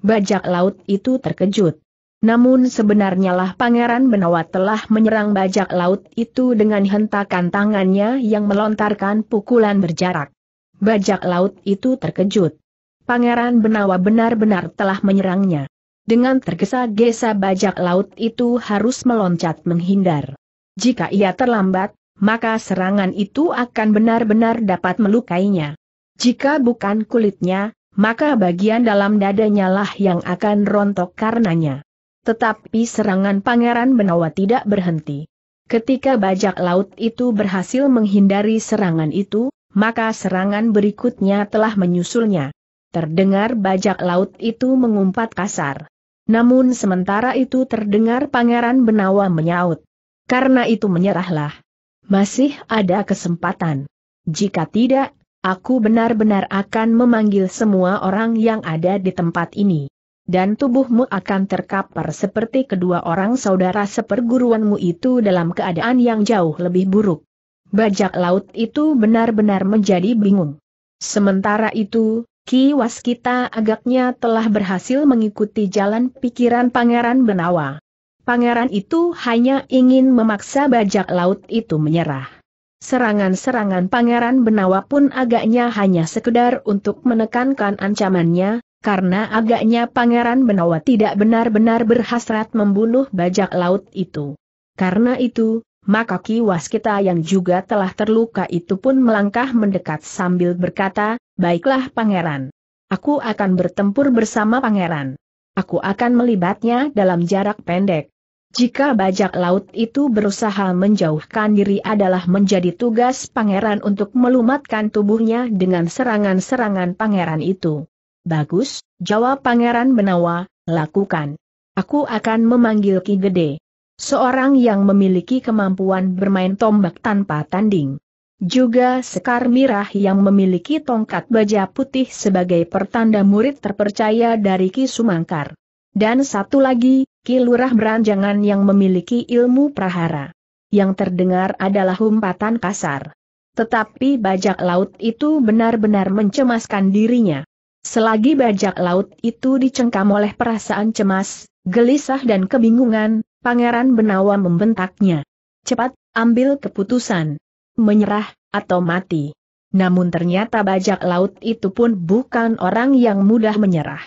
Bajak laut itu terkejut. Namun sebenarnya lah Pangeran Benawa telah menyerang bajak laut itu dengan hentakan tangannya yang melontarkan pukulan berjarak. Bajak laut itu terkejut. Pangeran Benawa benar-benar telah menyerangnya. Dengan tergesa-gesa bajak laut itu harus meloncat menghindar. Jika ia terlambat, maka serangan itu akan benar-benar dapat melukainya. Jika bukan kulitnya, maka bagian dalam dadanya lah yang akan rontok karenanya. Tetapi serangan Pangeran Benawa tidak berhenti. Ketika bajak laut itu berhasil menghindari serangan itu, maka serangan berikutnya telah menyusulnya. Terdengar bajak laut itu mengumpat kasar. Namun sementara itu terdengar Pangeran Benawa menyaut. Karena itu menyerahlah. Masih ada kesempatan. Jika tidak, aku benar-benar akan memanggil semua orang yang ada di tempat ini dan tubuhmu akan terkapar seperti kedua orang saudara seperguruanmu itu dalam keadaan yang jauh lebih buruk. Bajak laut itu benar-benar menjadi bingung. Sementara itu, Ki Waskita agaknya telah berhasil mengikuti jalan pikiran Pangeran Benawa. Pangeran itu hanya ingin memaksa bajak laut itu menyerah. Serangan-serangan Pangeran Benawa pun agaknya hanya sekedar untuk menekankan ancamannya, karena agaknya Pangeran Benawa tidak benar-benar berhasrat membunuh bajak laut itu. Karena itu, maka Ki Waskita yang juga telah terluka itu pun melangkah mendekat sambil berkata, Baiklah Pangeran. Aku akan bertempur bersama Pangeran. Aku akan melibatnya dalam jarak pendek. Jika bajak laut itu berusaha menjauhkan diri adalah menjadi tugas pangeran untuk melumatkan tubuhnya dengan serangan-serangan pangeran itu. Bagus, jawab Pangeran Benawa, lakukan. Aku akan memanggil Ki Gede. Seorang yang memiliki kemampuan bermain tombak tanpa tanding. Juga Sekar Mirah yang memiliki tongkat baja putih sebagai pertanda murid terpercaya dari Ki Sumangkar. Dan satu lagi, Ki Lurah Beranjangan yang memiliki ilmu prahara. Yang terdengar adalah humpatan kasar. Tetapi bajak laut itu benar-benar mencemaskan dirinya. Selagi bajak laut itu dicengkam oleh perasaan cemas, gelisah dan kebingungan, Pangeran Benawa membentaknya. Cepat, ambil keputusan. Menyerah, atau mati. Namun ternyata bajak laut itu pun bukan orang yang mudah menyerah.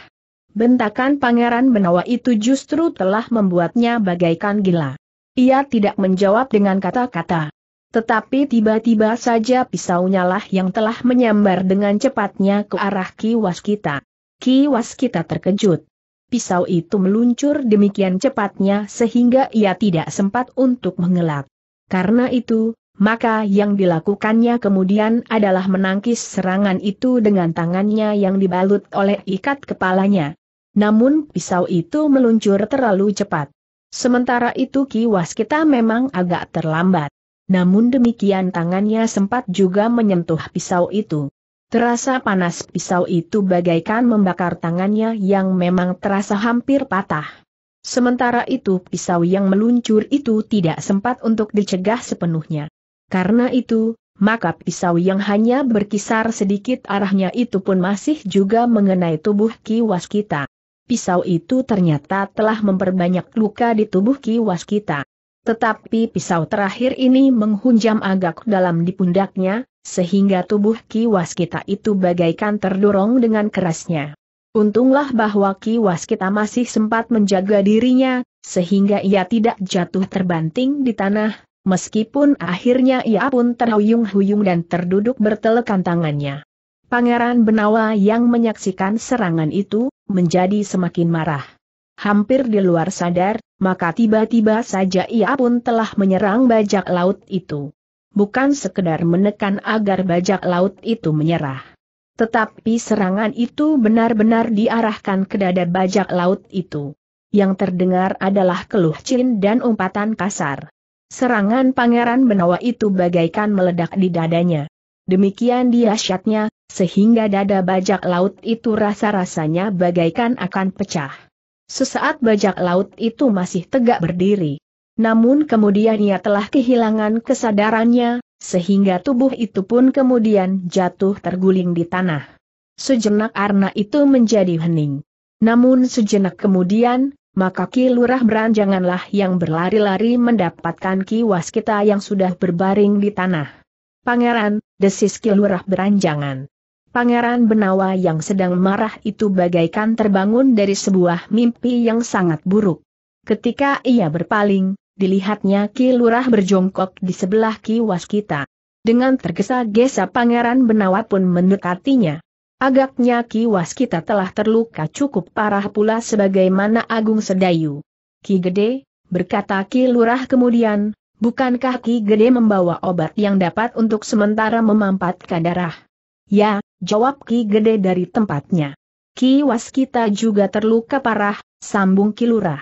Bentakan Pangeran Benawa itu justru telah membuatnya bagaikan gila. Ia tidak menjawab dengan kata-kata. Tetapi tiba-tiba saja pisaunya lah yang telah menyambar dengan cepatnya ke arah kiwas kita. Kiwas kita terkejut. Pisau itu meluncur demikian cepatnya sehingga ia tidak sempat untuk mengelak. Karena itu, maka yang dilakukannya kemudian adalah menangkis serangan itu dengan tangannya yang dibalut oleh ikat kepalanya. Namun pisau itu meluncur terlalu cepat. Sementara itu kiwas kita memang agak terlambat. Namun demikian tangannya sempat juga menyentuh pisau itu. Terasa panas pisau itu bagaikan membakar tangannya yang memang terasa hampir patah. Sementara itu pisau yang meluncur itu tidak sempat untuk dicegah sepenuhnya. Karena itu, maka pisau yang hanya berkisar sedikit arahnya itu pun masih juga mengenai tubuh kiwas kita. Pisau itu ternyata telah memperbanyak luka di tubuh kiwas kita. Tetapi pisau terakhir ini menghunjam agak dalam di pundaknya, sehingga tubuh Ki Waskita itu bagaikan terdorong dengan kerasnya. Untunglah bahwa Ki Waskita masih sempat menjaga dirinya, sehingga ia tidak jatuh terbanting di tanah, meskipun akhirnya ia pun terhuyung-huyung dan terduduk bertelekan tangannya. Pangeran Benawa yang menyaksikan serangan itu, menjadi semakin marah. Hampir di luar sadar, maka tiba-tiba saja ia pun telah menyerang bajak laut itu. Bukan sekedar menekan agar bajak laut itu menyerah. Tetapi serangan itu benar-benar diarahkan ke dada bajak laut itu. Yang terdengar adalah keluh cin dan umpatan kasar. Serangan Pangeran Benawa itu bagaikan meledak di dadanya. Demikian dahsyatnya, sehingga dada bajak laut itu rasa-rasanya bagaikan akan pecah. Sesaat bajak laut itu masih tegak berdiri. Namun kemudian ia telah kehilangan kesadarannya, sehingga tubuh itu pun kemudian jatuh terguling di tanah. Sejenak arna itu menjadi hening. Namun sejenak kemudian, maka Ki Lurah Beranjanganlah yang berlari-lari mendapatkan Ki Waskita yang sudah berbaring di tanah. Pangeran, desis Ki Lurah Beranjangan. Pangeran Benawa yang sedang marah itu bagaikan terbangun dari sebuah mimpi yang sangat buruk. Ketika ia berpaling, dilihatnya Ki Lurah berjongkok di sebelah Ki Waskita. Dengan tergesa-gesa Pangeran Benawa pun mendekatinya. Agaknya Ki Waskita telah terluka cukup parah pula sebagaimana Agung Sedayu. Ki Gede, berkata Ki Lurah kemudian, bukankah Ki Gede membawa obat yang dapat untuk sementara memampatkan darah? Ya, jawab Ki Gede dari tempatnya. Ki Waskita juga terluka parah, sambung Ki Lurah.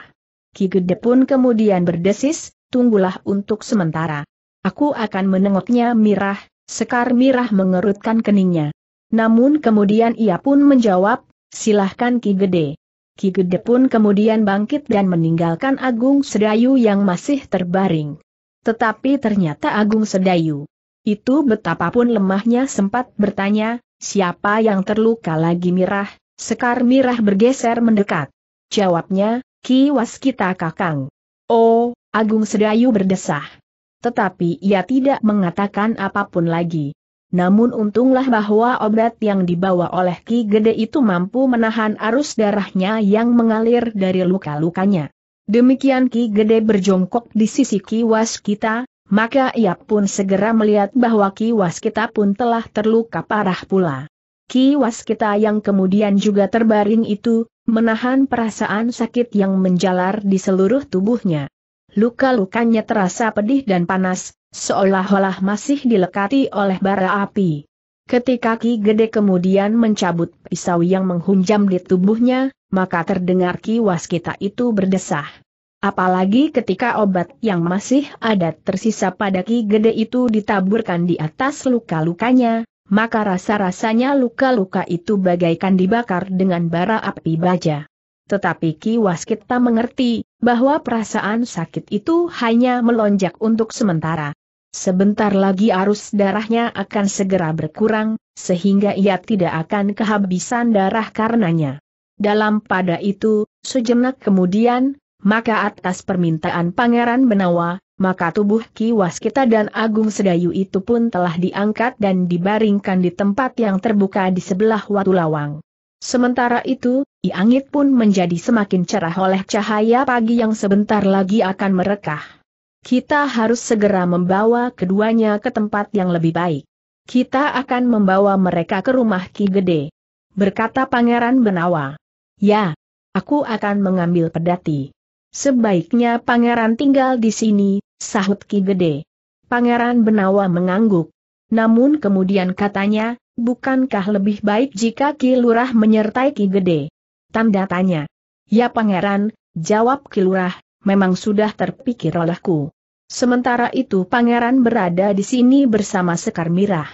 Ki Gede pun kemudian berdesis, tunggulah untuk sementara. Aku akan menengoknya mirah, sekar mirah mengerutkan keningnya. Namun kemudian ia pun menjawab, silahkan Ki Gede. Ki Gede pun kemudian bangkit dan meninggalkan Agung Sedayu yang masih terbaring. Tetapi ternyata Agung Sedayu itu betapapun lemahnya sempat bertanya, Siapa yang terluka lagi Mirah? Sekar Mirah bergeser mendekat. Jawabnya, Ki Waskita kakang. Oh, Agung Sedayu berdesah. Tetapi ia tidak mengatakan apapun lagi. Namun untunglah bahwa obat yang dibawa oleh Ki Gede itu mampu menahan arus darahnya yang mengalir dari luka-lukanya. Demikian Ki Gede berjongkok di sisi Ki Waskita maka ia pun segera melihat bahwa Ki Waskita pun telah terluka parah pula. Ki Waskita yang kemudian juga terbaring itu, menahan perasaan sakit yang menjalar di seluruh tubuhnya. Luka-lukanya terasa pedih dan panas, seolah-olah masih dilekati oleh bara api. Ketika Ki Gede kemudian mencabut pisau yang menghunjam di tubuhnya, maka terdengar Ki Waskita itu berdesah. Apalagi ketika obat yang masih ada tersisa pada Ki Gede itu ditaburkan di atas luka-lukanya, maka rasa-rasanya luka-luka itu bagaikan dibakar dengan bara api baja. Tetapi Ki Waskita mengerti, bahwa perasaan sakit itu hanya melonjak untuk sementara. Sebentar lagi arus darahnya akan segera berkurang, sehingga ia tidak akan kehabisan darah karenanya. Dalam pada itu, sejenak kemudian, maka atas permintaan Pangeran Benawa, maka tubuh Ki Waskita dan Agung Sedayu itu pun telah diangkat dan dibaringkan di tempat yang terbuka di sebelah Watu Lawang. Sementara itu, Iangit pun menjadi semakin cerah oleh cahaya pagi yang sebentar lagi akan merekah. Kita harus segera membawa keduanya ke tempat yang lebih baik. Kita akan membawa mereka ke rumah Ki Gede. Berkata Pangeran Benawa. Ya, aku akan mengambil pedati. Sebaiknya pangeran tinggal di sini, sahut Ki Gede. Pangeran Benawa mengangguk. Namun kemudian katanya, bukankah lebih baik jika Ki Lurah menyertai Ki Gede? Tanda tanya. Ya pangeran, jawab Ki Lurah, memang sudah terpikir olehku. Sementara itu pangeran berada di sini bersama Sekar Mirah.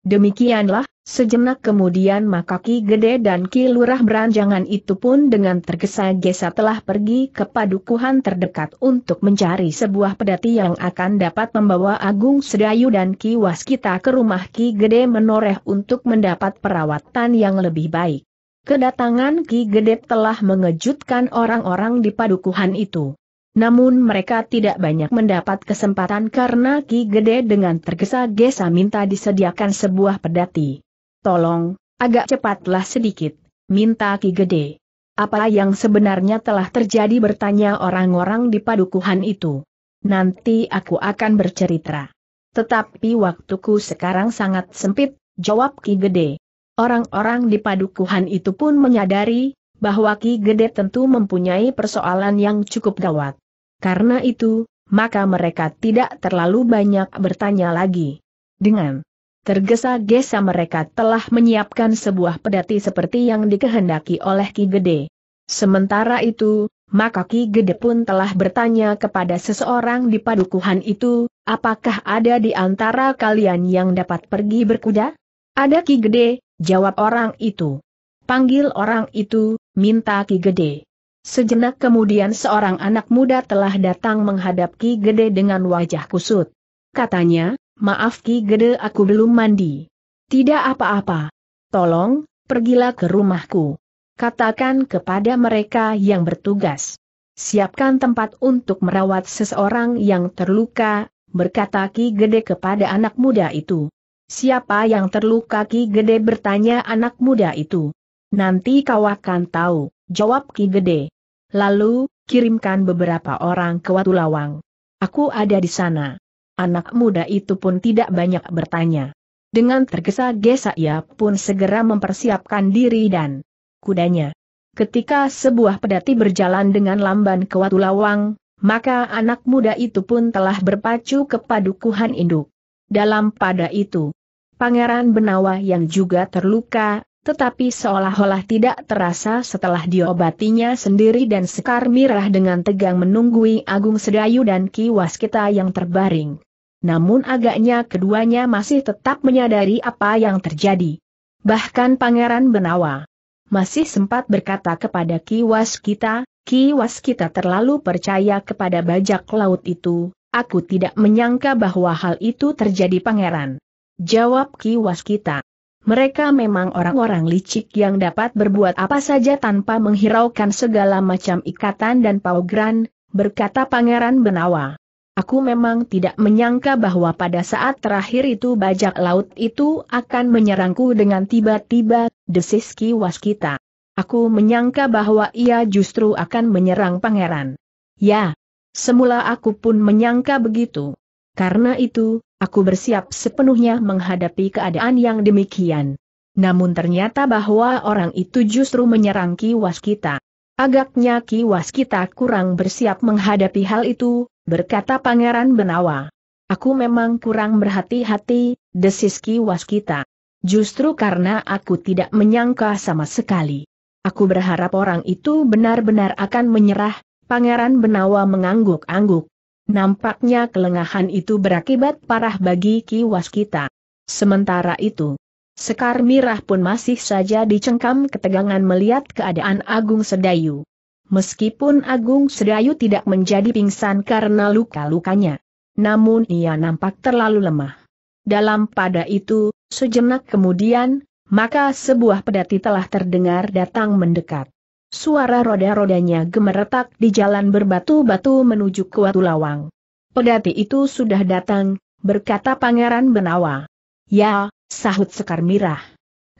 Demikianlah, Sejenak kemudian maka Ki Gede dan Ki Lurah beranjangan itu pun dengan tergesa-gesa telah pergi ke padukuhan terdekat untuk mencari sebuah pedati yang akan dapat membawa Agung Sedayu dan Ki Waskita ke rumah Ki Gede menoreh untuk mendapat perawatan yang lebih baik. Kedatangan Ki Gede telah mengejutkan orang-orang di padukuhan itu. Namun mereka tidak banyak mendapat kesempatan karena Ki Gede dengan tergesa-gesa minta disediakan sebuah pedati tolong, agak cepatlah sedikit, minta Ki Gede. Apa yang sebenarnya telah terjadi bertanya orang-orang di padukuhan itu. Nanti aku akan bercerita. Tetapi waktuku sekarang sangat sempit, jawab Ki Gede. Orang-orang di padukuhan itu pun menyadari, bahwa Ki Gede tentu mempunyai persoalan yang cukup gawat. Karena itu, maka mereka tidak terlalu banyak bertanya lagi. Dengan Tergesa-gesa mereka telah menyiapkan sebuah pedati seperti yang dikehendaki oleh Ki Gede. Sementara itu, maka Ki Gede pun telah bertanya kepada seseorang di padukuhan itu, apakah ada di antara kalian yang dapat pergi berkuda? Ada Ki Gede, jawab orang itu. Panggil orang itu, minta Ki Gede. Sejenak kemudian seorang anak muda telah datang menghadap Ki Gede dengan wajah kusut. Katanya, Maaf Ki Gede aku belum mandi. Tidak apa-apa. Tolong, pergilah ke rumahku. Katakan kepada mereka yang bertugas. Siapkan tempat untuk merawat seseorang yang terluka, berkata Ki Gede kepada anak muda itu. Siapa yang terluka Ki Gede bertanya anak muda itu. Nanti kau akan tahu, jawab Ki Gede. Lalu, kirimkan beberapa orang ke Watu Lawang. Aku ada di sana. Anak muda itu pun tidak banyak bertanya. Dengan tergesa-gesa ia pun segera mempersiapkan diri dan kudanya. Ketika sebuah pedati berjalan dengan lamban ke Watu Lawang, maka anak muda itu pun telah berpacu ke padukuhan induk. Dalam pada itu, Pangeran Benawa yang juga terluka, tetapi seolah-olah tidak terasa setelah diobatinya sendiri dan Sekar Mirah dengan tegang menunggui Agung Sedayu dan Ki Waskita yang terbaring. Namun agaknya keduanya masih tetap menyadari apa yang terjadi. Bahkan Pangeran Benawa masih sempat berkata kepada Ki Waskita, Ki Waskita terlalu percaya kepada bajak laut itu, aku tidak menyangka bahwa hal itu terjadi Pangeran. Jawab Ki Waskita. Mereka memang orang-orang licik yang dapat berbuat apa saja tanpa menghiraukan segala macam ikatan dan paugran, berkata Pangeran Benawa. Aku memang tidak menyangka bahwa pada saat terakhir itu bajak laut itu akan menyerangku dengan tiba-tiba, desis kiwas kita. Aku menyangka bahwa ia justru akan menyerang pangeran. Ya, semula aku pun menyangka begitu. Karena itu, Aku bersiap sepenuhnya menghadapi keadaan yang demikian. Namun ternyata bahwa orang itu justru menyerang kiwas kita. Agaknya kiwas kita kurang bersiap menghadapi hal itu, berkata Pangeran Benawa. Aku memang kurang berhati-hati, desis kiwas kita. Justru karena aku tidak menyangka sama sekali. Aku berharap orang itu benar-benar akan menyerah, Pangeran Benawa mengangguk-angguk. Nampaknya kelengahan itu berakibat parah bagi kiwas kita. Sementara itu, Sekar Mirah pun masih saja dicengkam ketegangan melihat keadaan Agung Sedayu. Meskipun Agung Sedayu tidak menjadi pingsan karena luka-lukanya, namun ia nampak terlalu lemah. Dalam pada itu, sejenak kemudian, maka sebuah pedati telah terdengar datang mendekat. Suara roda-rodanya gemeretak di jalan berbatu-batu menuju ke Watu Lawang. Pedati itu sudah datang, berkata Pangeran Benawa. Ya, sahut Sekar Mirah.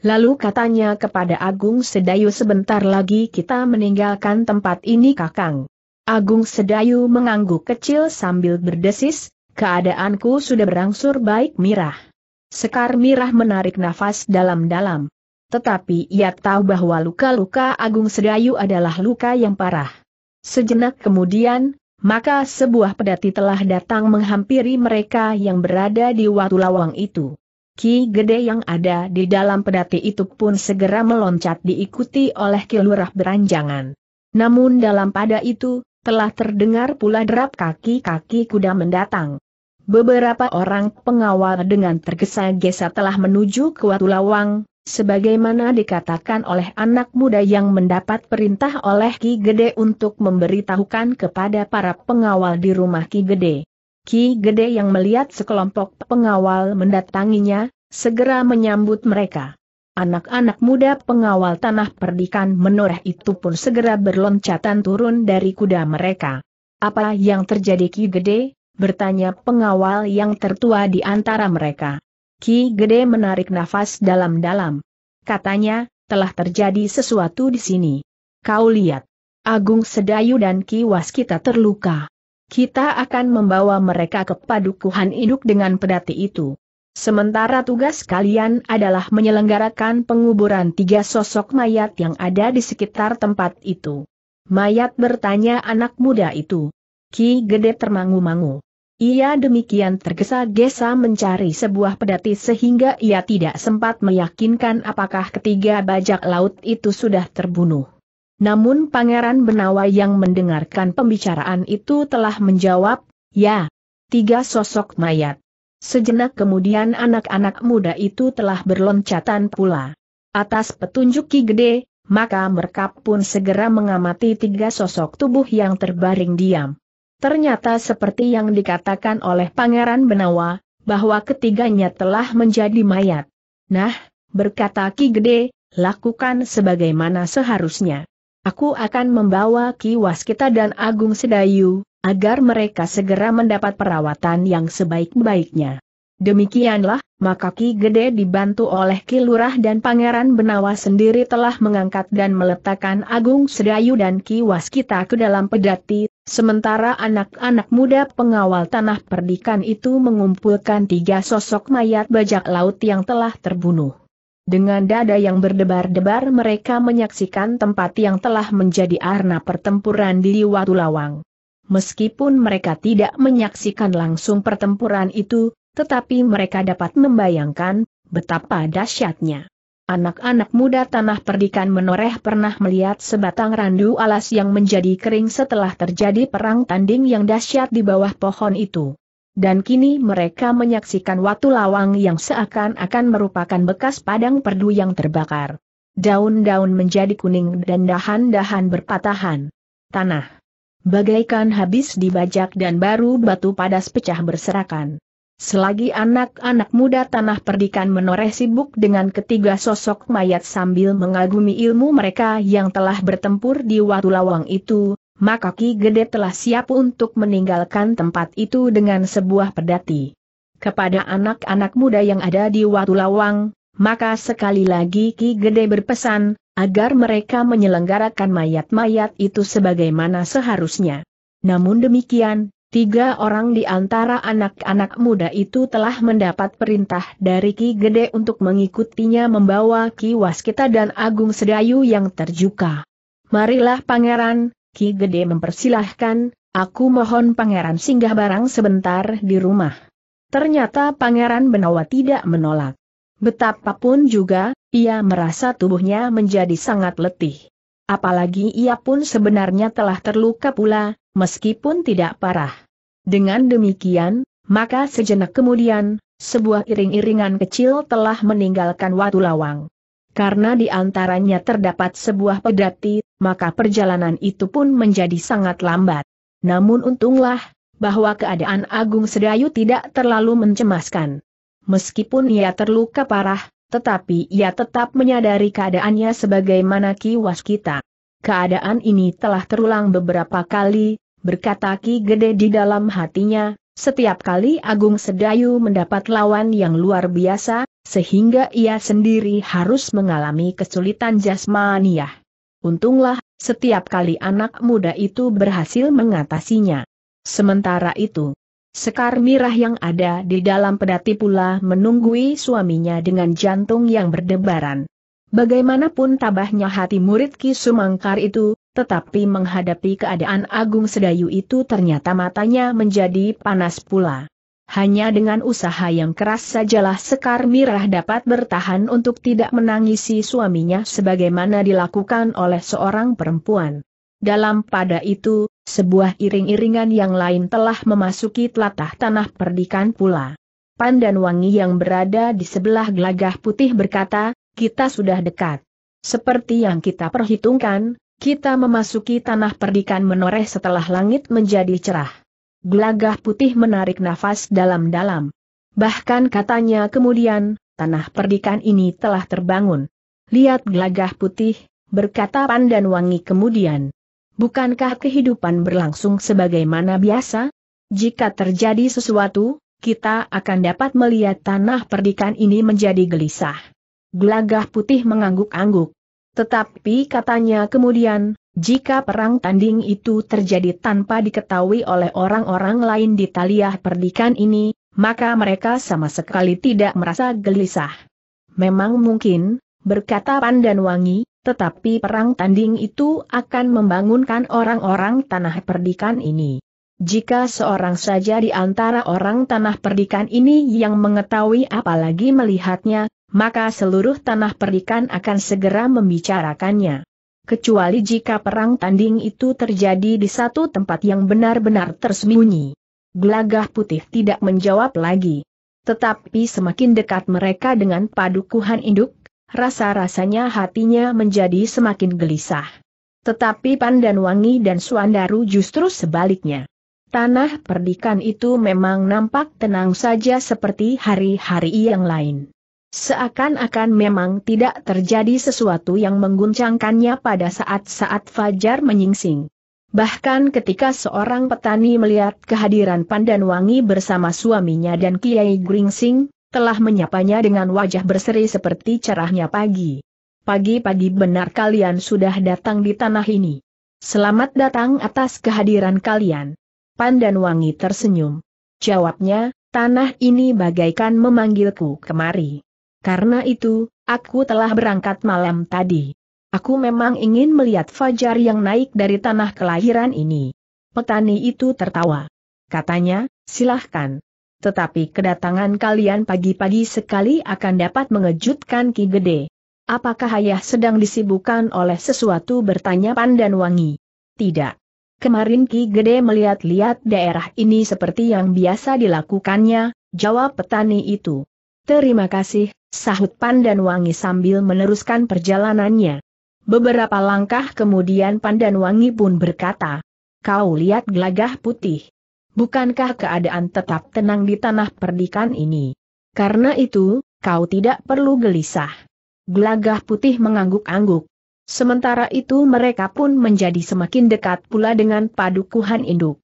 Lalu katanya kepada Agung Sedayu sebentar lagi kita meninggalkan tempat ini kakang. Agung Sedayu mengangguk kecil sambil berdesis, keadaanku sudah berangsur baik mirah. Sekar mirah menarik nafas dalam-dalam. Tetapi ia tahu bahwa luka-luka Agung Sedayu adalah luka yang parah. Sejenak kemudian, maka sebuah pedati telah datang menghampiri mereka yang berada di Watu Lawang itu. Ki gede yang ada di dalam pedati itu pun segera meloncat diikuti oleh Ki beranjangan. Namun dalam pada itu, telah terdengar pula derap kaki-kaki kuda mendatang. Beberapa orang pengawal dengan tergesa-gesa telah menuju ke Watu Lawang, sebagaimana dikatakan oleh anak muda yang mendapat perintah oleh Ki Gede untuk memberitahukan kepada para pengawal di rumah Ki Gede. Ki Gede yang melihat sekelompok pengawal mendatanginya, segera menyambut mereka. Anak-anak muda pengawal tanah perdikan menoreh itu pun segera berloncatan turun dari kuda mereka. Apa yang terjadi Ki Gede? bertanya pengawal yang tertua di antara mereka. Ki Gede menarik nafas dalam-dalam. Katanya, telah terjadi sesuatu di sini. Kau lihat. Agung Sedayu dan Ki Waskita terluka. Kita akan membawa mereka ke padukuhan induk dengan pedati itu. Sementara tugas kalian adalah menyelenggarakan penguburan tiga sosok mayat yang ada di sekitar tempat itu. Mayat bertanya anak muda itu. Ki Gede termangu-mangu. Ia demikian tergesa-gesa mencari sebuah pedati sehingga ia tidak sempat meyakinkan apakah ketiga bajak laut itu sudah terbunuh. Namun Pangeran Benawa yang mendengarkan pembicaraan itu telah menjawab, ya, tiga sosok mayat. Sejenak kemudian anak-anak muda itu telah berloncatan pula. Atas petunjuk Ki Gede, maka mereka pun segera mengamati tiga sosok tubuh yang terbaring diam. Ternyata seperti yang dikatakan oleh Pangeran Benawa, bahwa ketiganya telah menjadi mayat. Nah, berkata Ki Gede, lakukan sebagaimana seharusnya. Aku akan membawa Ki Waskita dan Agung Sedayu, agar mereka segera mendapat perawatan yang sebaik-baiknya. Demikianlah, maka Ki Gede dibantu oleh Ki Lurah dan Pangeran Benawa sendiri telah mengangkat dan meletakkan Agung Sedayu dan Ki Waskita ke dalam pedati, Sementara anak-anak muda pengawal tanah perdikan itu mengumpulkan tiga sosok mayat bajak laut yang telah terbunuh. Dengan dada yang berdebar-debar mereka menyaksikan tempat yang telah menjadi arna pertempuran di Lawang. Meskipun mereka tidak menyaksikan langsung pertempuran itu, tetapi mereka dapat membayangkan betapa dahsyatnya. Anak-anak muda tanah perdikan menoreh pernah melihat sebatang randu alas yang menjadi kering setelah terjadi perang tanding yang dahsyat di bawah pohon itu. Dan kini mereka menyaksikan watu lawang yang seakan-akan merupakan bekas padang perdu yang terbakar. Daun-daun menjadi kuning dan dahan-dahan berpatahan. Tanah bagaikan habis dibajak dan baru batu padas pecah berserakan. Selagi anak-anak muda tanah perdikan menoreh sibuk dengan ketiga sosok mayat sambil mengagumi ilmu mereka yang telah bertempur di Watu Lawang itu, maka Ki Gede telah siap untuk meninggalkan tempat itu dengan sebuah pedati. Kepada anak-anak muda yang ada di Watu Lawang, maka sekali lagi Ki Gede berpesan, agar mereka menyelenggarakan mayat-mayat itu sebagaimana seharusnya. Namun demikian, Tiga orang di antara anak-anak muda itu telah mendapat perintah dari Ki Gede untuk mengikutinya membawa Ki Waskita dan Agung Sedayu yang terjuka. Marilah pangeran, Ki Gede mempersilahkan, aku mohon pangeran singgah barang sebentar di rumah. Ternyata pangeran Benawa tidak menolak. Betapapun juga, ia merasa tubuhnya menjadi sangat letih. Apalagi ia pun sebenarnya telah terluka pula, meskipun tidak parah. Dengan demikian, maka sejenak kemudian, sebuah iring-iringan kecil telah meninggalkan Watu Lawang. Karena di antaranya terdapat sebuah pedati, maka perjalanan itu pun menjadi sangat lambat. Namun untunglah, bahwa keadaan Agung Sedayu tidak terlalu mencemaskan. Meskipun ia terluka parah, tetapi ia tetap menyadari keadaannya sebagaimana kiwas kita. Keadaan ini telah terulang beberapa kali, berkata Ki Gede di dalam hatinya, setiap kali Agung Sedayu mendapat lawan yang luar biasa, sehingga ia sendiri harus mengalami kesulitan jasmaniah. Untunglah, setiap kali anak muda itu berhasil mengatasinya. Sementara itu, Sekar mirah yang ada di dalam pedati pula menunggui suaminya dengan jantung yang berdebaran. Bagaimanapun tabahnya hati murid Ki Sumangkar itu, tetapi menghadapi keadaan Agung Sedayu itu ternyata matanya menjadi panas pula. Hanya dengan usaha yang keras sajalah Sekar Mirah dapat bertahan untuk tidak menangisi suaminya sebagaimana dilakukan oleh seorang perempuan. Dalam pada itu, sebuah iring-iringan yang lain telah memasuki telatah tanah perdikan pula. Pandan Wangi yang berada di sebelah gelagah putih berkata, kita sudah dekat. Seperti yang kita perhitungkan, kita memasuki tanah perdikan menoreh setelah langit menjadi cerah. Gelagah putih menarik nafas dalam-dalam. Bahkan katanya kemudian, tanah perdikan ini telah terbangun. Lihat gelagah putih, berkata Pandan Wangi kemudian. Bukankah kehidupan berlangsung sebagaimana biasa? Jika terjadi sesuatu, kita akan dapat melihat tanah perdikan ini menjadi gelisah. Gelagah putih mengangguk-angguk. Tetapi katanya kemudian, jika perang tanding itu terjadi tanpa diketahui oleh orang-orang lain di taliah perdikan ini, maka mereka sama sekali tidak merasa gelisah. Memang mungkin, berkata Pandan Wangi. Tetapi perang tanding itu akan membangunkan orang-orang tanah perdikan ini. Jika seorang saja di antara orang tanah perdikan ini yang mengetahui apalagi melihatnya, maka seluruh tanah perdikan akan segera membicarakannya. Kecuali jika perang tanding itu terjadi di satu tempat yang benar-benar tersembunyi. Gelagah putih tidak menjawab lagi. Tetapi semakin dekat mereka dengan padukuhan induk, rasa-rasanya hatinya menjadi semakin gelisah. Tetapi Pandan Wangi dan Suandaru justru sebaliknya. Tanah perdikan itu memang nampak tenang saja seperti hari-hari yang lain. Seakan-akan memang tidak terjadi sesuatu yang mengguncangkannya pada saat-saat fajar menyingsing. Bahkan ketika seorang petani melihat kehadiran Pandan Wangi bersama suaminya dan Kiai Gringsing, telah menyapanya dengan wajah berseri seperti cerahnya pagi. Pagi-pagi benar kalian sudah datang di tanah ini. Selamat datang atas kehadiran kalian. Pandan Wangi tersenyum. Jawabnya, tanah ini bagaikan memanggilku kemari. Karena itu, aku telah berangkat malam tadi. Aku memang ingin melihat fajar yang naik dari tanah kelahiran ini. Petani itu tertawa. Katanya, silahkan. Tetapi kedatangan kalian pagi-pagi sekali akan dapat mengejutkan Ki Gede. Apakah ayah sedang disibukkan oleh sesuatu bertanya Pandan Wangi? Tidak. Kemarin Ki Gede melihat-lihat daerah ini seperti yang biasa dilakukannya, jawab petani itu. Terima kasih, sahut Pandan Wangi sambil meneruskan perjalanannya. Beberapa langkah kemudian Pandan Wangi pun berkata, Kau lihat gelagah putih bukankah keadaan tetap tenang di tanah perdikan ini? Karena itu, kau tidak perlu gelisah. Gelagah putih mengangguk-angguk. Sementara itu mereka pun menjadi semakin dekat pula dengan padukuhan induk.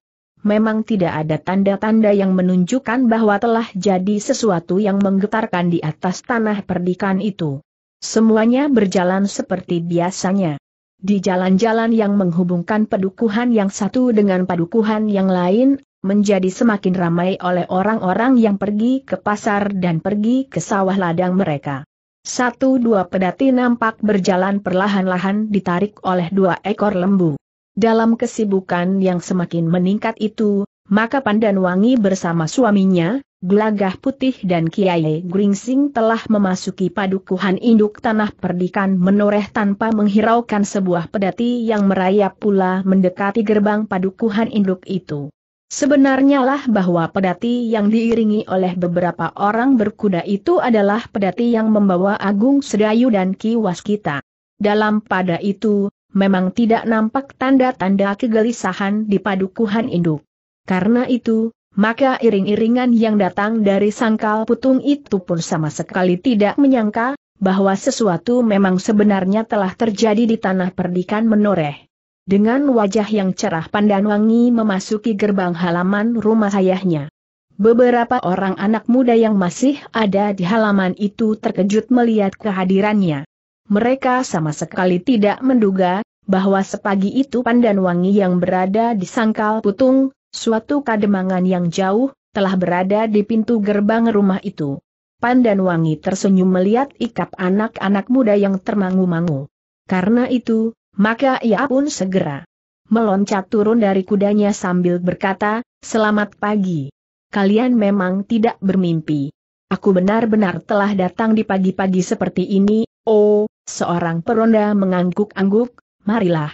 Memang tidak ada tanda-tanda yang menunjukkan bahwa telah jadi sesuatu yang menggetarkan di atas tanah perdikan itu. Semuanya berjalan seperti biasanya. Di jalan-jalan yang menghubungkan padukuhan yang satu dengan padukuhan yang lain, menjadi semakin ramai oleh orang-orang yang pergi ke pasar dan pergi ke sawah ladang mereka. Satu dua pedati nampak berjalan perlahan-lahan ditarik oleh dua ekor lembu. Dalam kesibukan yang semakin meningkat itu, maka Pandan Wangi bersama suaminya, Gelagah Putih dan Kiai Gringsing telah memasuki padukuhan induk tanah perdikan menoreh tanpa menghiraukan sebuah pedati yang merayap pula mendekati gerbang padukuhan induk itu. Sebenarnya lah bahwa pedati yang diiringi oleh beberapa orang berkuda itu adalah pedati yang membawa Agung Sedayu dan Ki Waskita. Dalam pada itu, memang tidak nampak tanda-tanda kegelisahan di padukuhan induk. Karena itu, maka iring-iringan yang datang dari sangkal putung itu pun sama sekali tidak menyangka, bahwa sesuatu memang sebenarnya telah terjadi di tanah perdikan menoreh dengan wajah yang cerah pandan wangi memasuki gerbang halaman rumah ayahnya. Beberapa orang anak muda yang masih ada di halaman itu terkejut melihat kehadirannya. Mereka sama sekali tidak menduga bahwa sepagi itu pandan wangi yang berada di sangkal putung, suatu kademangan yang jauh, telah berada di pintu gerbang rumah itu. Pandan wangi tersenyum melihat ikap anak-anak muda yang termangu-mangu. Karena itu, maka ia pun segera meloncat turun dari kudanya sambil berkata, Selamat pagi. Kalian memang tidak bermimpi. Aku benar-benar telah datang di pagi-pagi seperti ini, oh, seorang peronda mengangguk-angguk, marilah.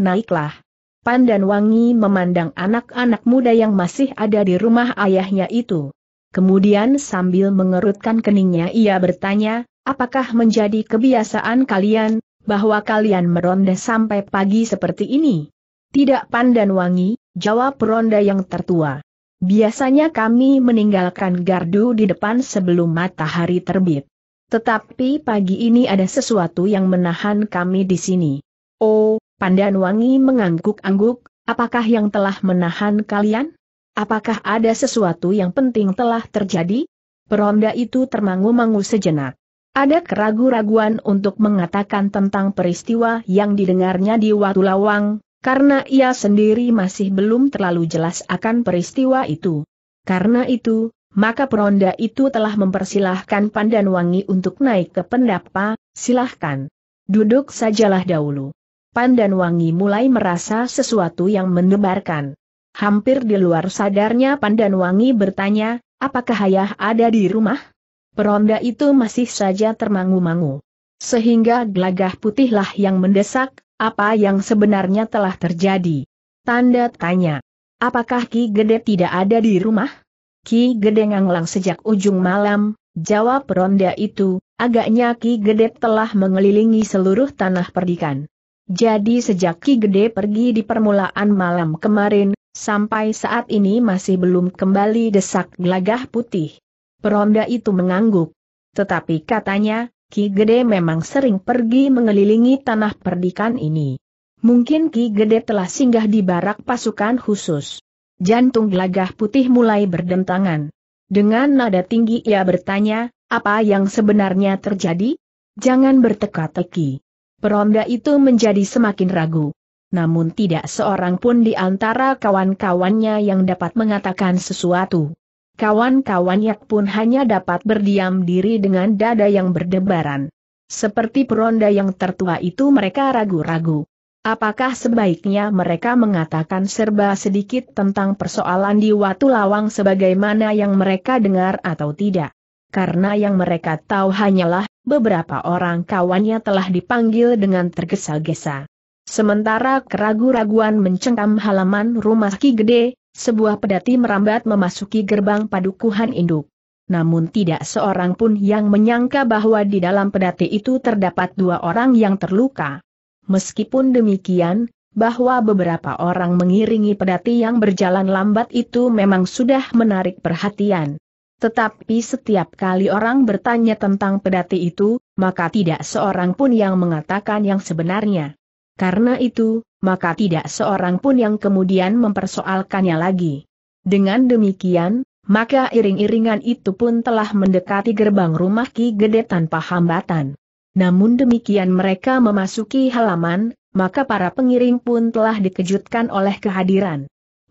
Naiklah. Pandan Wangi memandang anak-anak muda yang masih ada di rumah ayahnya itu. Kemudian sambil mengerutkan keningnya ia bertanya, apakah menjadi kebiasaan kalian, bahwa kalian meronda sampai pagi seperti ini? Tidak pandan wangi, jawab ronda yang tertua. Biasanya kami meninggalkan gardu di depan sebelum matahari terbit. Tetapi pagi ini ada sesuatu yang menahan kami di sini. Oh, Pandan Wangi mengangguk-angguk, apakah yang telah menahan kalian? Apakah ada sesuatu yang penting telah terjadi? Peronda itu termangu-mangu sejenak. Ada keraguan-raguan untuk mengatakan tentang peristiwa yang didengarnya di Watu Lawang, karena ia sendiri masih belum terlalu jelas akan peristiwa itu. Karena itu, maka peronda itu telah mempersilahkan pandan wangi untuk naik ke pendapa, silahkan. Duduk sajalah dahulu. Pandan wangi mulai merasa sesuatu yang mendebarkan. Hampir di luar sadarnya pandan wangi bertanya, apakah ayah ada di rumah? peronda itu masih saja termangu-mangu. Sehingga gelagah putihlah yang mendesak, apa yang sebenarnya telah terjadi. Tanda tanya. Apakah Ki Gede tidak ada di rumah? Ki Gede nganglang sejak ujung malam, jawab peronda itu, agaknya Ki Gede telah mengelilingi seluruh tanah perdikan. Jadi sejak Ki Gede pergi di permulaan malam kemarin, sampai saat ini masih belum kembali desak gelagah putih. Peronda itu mengangguk. Tetapi katanya, Ki Gede memang sering pergi mengelilingi tanah perdikan ini. Mungkin Ki Gede telah singgah di barak pasukan khusus. Jantung gelagah putih mulai berdentangan. Dengan nada tinggi ia bertanya, apa yang sebenarnya terjadi? Jangan berteka-teki. Peronda itu menjadi semakin ragu. Namun tidak seorang pun di antara kawan-kawannya yang dapat mengatakan sesuatu. Kawan-kawannya pun hanya dapat berdiam diri dengan dada yang berdebaran. Seperti peronda yang tertua itu mereka ragu-ragu. Apakah sebaiknya mereka mengatakan serba sedikit tentang persoalan di Watu Lawang sebagaimana yang mereka dengar atau tidak? Karena yang mereka tahu hanyalah, beberapa orang kawannya telah dipanggil dengan tergesa-gesa. Sementara keragu-raguan mencengkam halaman rumah Ki Gede, sebuah pedati merambat memasuki gerbang padukuhan induk. Namun tidak seorang pun yang menyangka bahwa di dalam pedati itu terdapat dua orang yang terluka. Meskipun demikian, bahwa beberapa orang mengiringi pedati yang berjalan lambat itu memang sudah menarik perhatian. Tetapi setiap kali orang bertanya tentang pedati itu, maka tidak seorang pun yang mengatakan yang sebenarnya. Karena itu, maka tidak seorang pun yang kemudian mempersoalkannya lagi. Dengan demikian, maka iring-iringan itu pun telah mendekati gerbang rumah Ki Gede tanpa hambatan. Namun demikian mereka memasuki halaman, maka para pengiring pun telah dikejutkan oleh kehadiran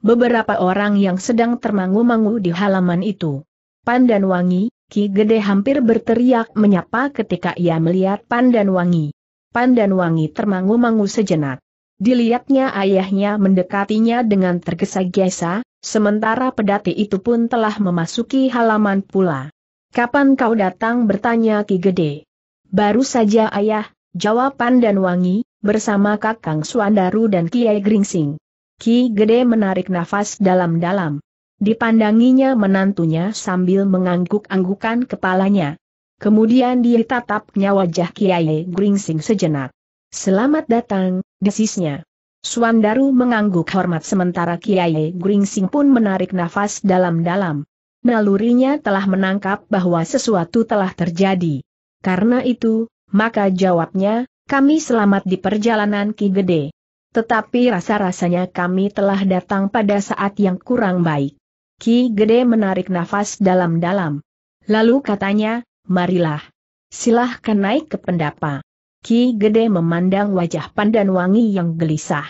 beberapa orang yang sedang termangu-mangu di halaman itu. Pandan Wangi, Ki Gede hampir berteriak menyapa ketika ia melihat Pandan Wangi. Pandan Wangi termangu-mangu sejenak. Dilihatnya ayahnya mendekatinya dengan tergesa-gesa, sementara pedati itu pun telah memasuki halaman pula. Kapan kau datang bertanya Ki Gede? Baru saja ayah, jawaban dan Wangi, bersama Kakang Suandaru dan Kiai Gringsing. Ki Gede menarik nafas dalam-dalam. Dipandanginya menantunya sambil mengangguk-anggukan kepalanya. Kemudian dia tatapnya wajah Kiai Gringsing sejenak. Selamat datang, desisnya. Suandaru mengangguk hormat sementara Kiai Gringsing pun menarik nafas dalam-dalam. Nalurinya telah menangkap bahwa sesuatu telah terjadi. Karena itu, maka jawabnya, kami selamat di perjalanan Ki Gede. Tetapi rasa-rasanya kami telah datang pada saat yang kurang baik. Ki Gede menarik nafas dalam-dalam. Lalu katanya, marilah. Silahkan naik ke pendapa. Ki Gede memandang wajah Pandan Wangi yang gelisah.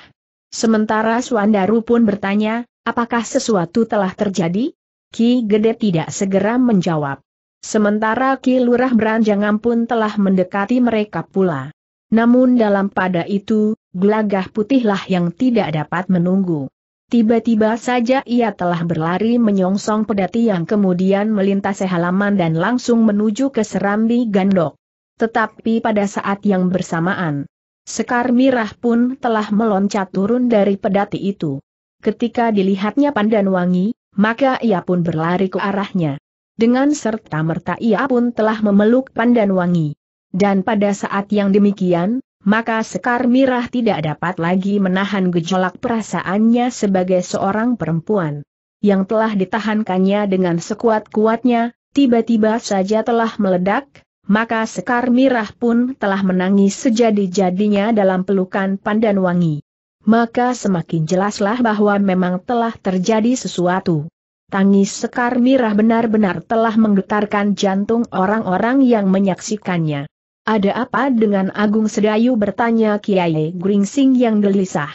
Sementara Suandaru pun bertanya, apakah sesuatu telah terjadi? Ki Gede tidak segera menjawab. Sementara Ki Lurah Beranjangan pun telah mendekati mereka pula. Namun dalam pada itu, gelagah putihlah yang tidak dapat menunggu. Tiba-tiba saja ia telah berlari menyongsong pedati yang kemudian melintasi halaman dan langsung menuju ke Serambi Gandok. Tetapi pada saat yang bersamaan, Sekar Mirah pun telah meloncat turun dari pedati itu. Ketika dilihatnya Pandan Wangi, maka ia pun berlari ke arahnya. Dengan serta-merta ia pun telah memeluk Pandan Wangi. Dan pada saat yang demikian, maka Sekar Mirah tidak dapat lagi menahan gejolak perasaannya sebagai seorang perempuan. Yang telah ditahankannya dengan sekuat-kuatnya, tiba-tiba saja telah meledak, maka Sekar Mirah pun telah menangis sejadi-jadinya dalam pelukan Pandan Wangi. Maka semakin jelaslah bahwa memang telah terjadi sesuatu. Tangis Sekar Mirah benar-benar telah menggetarkan jantung orang-orang yang menyaksikannya. Ada apa dengan Agung Sedayu bertanya Kiai Gringsing yang gelisah.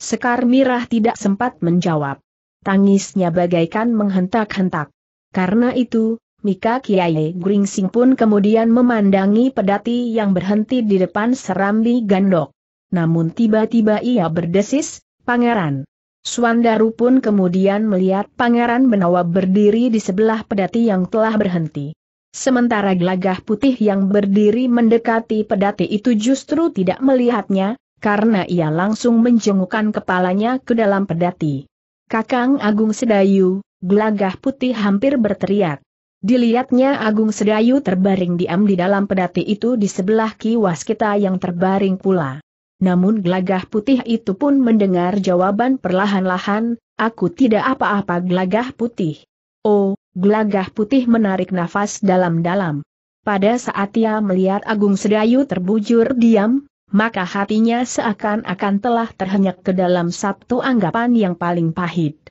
Sekar Mirah tidak sempat menjawab. Tangisnya bagaikan menghentak-hentak. Karena itu, Mika Kiai Gringsing pun kemudian memandangi pedati yang berhenti di depan serambi gandok. Namun tiba-tiba ia berdesis, Pangeran. Swandaru pun kemudian melihat Pangeran Benawa berdiri di sebelah pedati yang telah berhenti. Sementara gelagah putih yang berdiri mendekati pedati itu justru tidak melihatnya, karena ia langsung menjengukkan kepalanya ke dalam pedati. Kakang Agung Sedayu, gelagah putih hampir berteriak. Dilihatnya Agung Sedayu terbaring diam di dalam pedati itu di sebelah kiwas kita yang terbaring pula. Namun gelagah putih itu pun mendengar jawaban perlahan-lahan, aku tidak apa-apa gelagah putih. Oh, gelagah putih menarik nafas dalam-dalam. Pada saat ia melihat Agung Sedayu terbujur diam, maka hatinya seakan-akan telah terhenyak ke dalam satu anggapan yang paling pahit.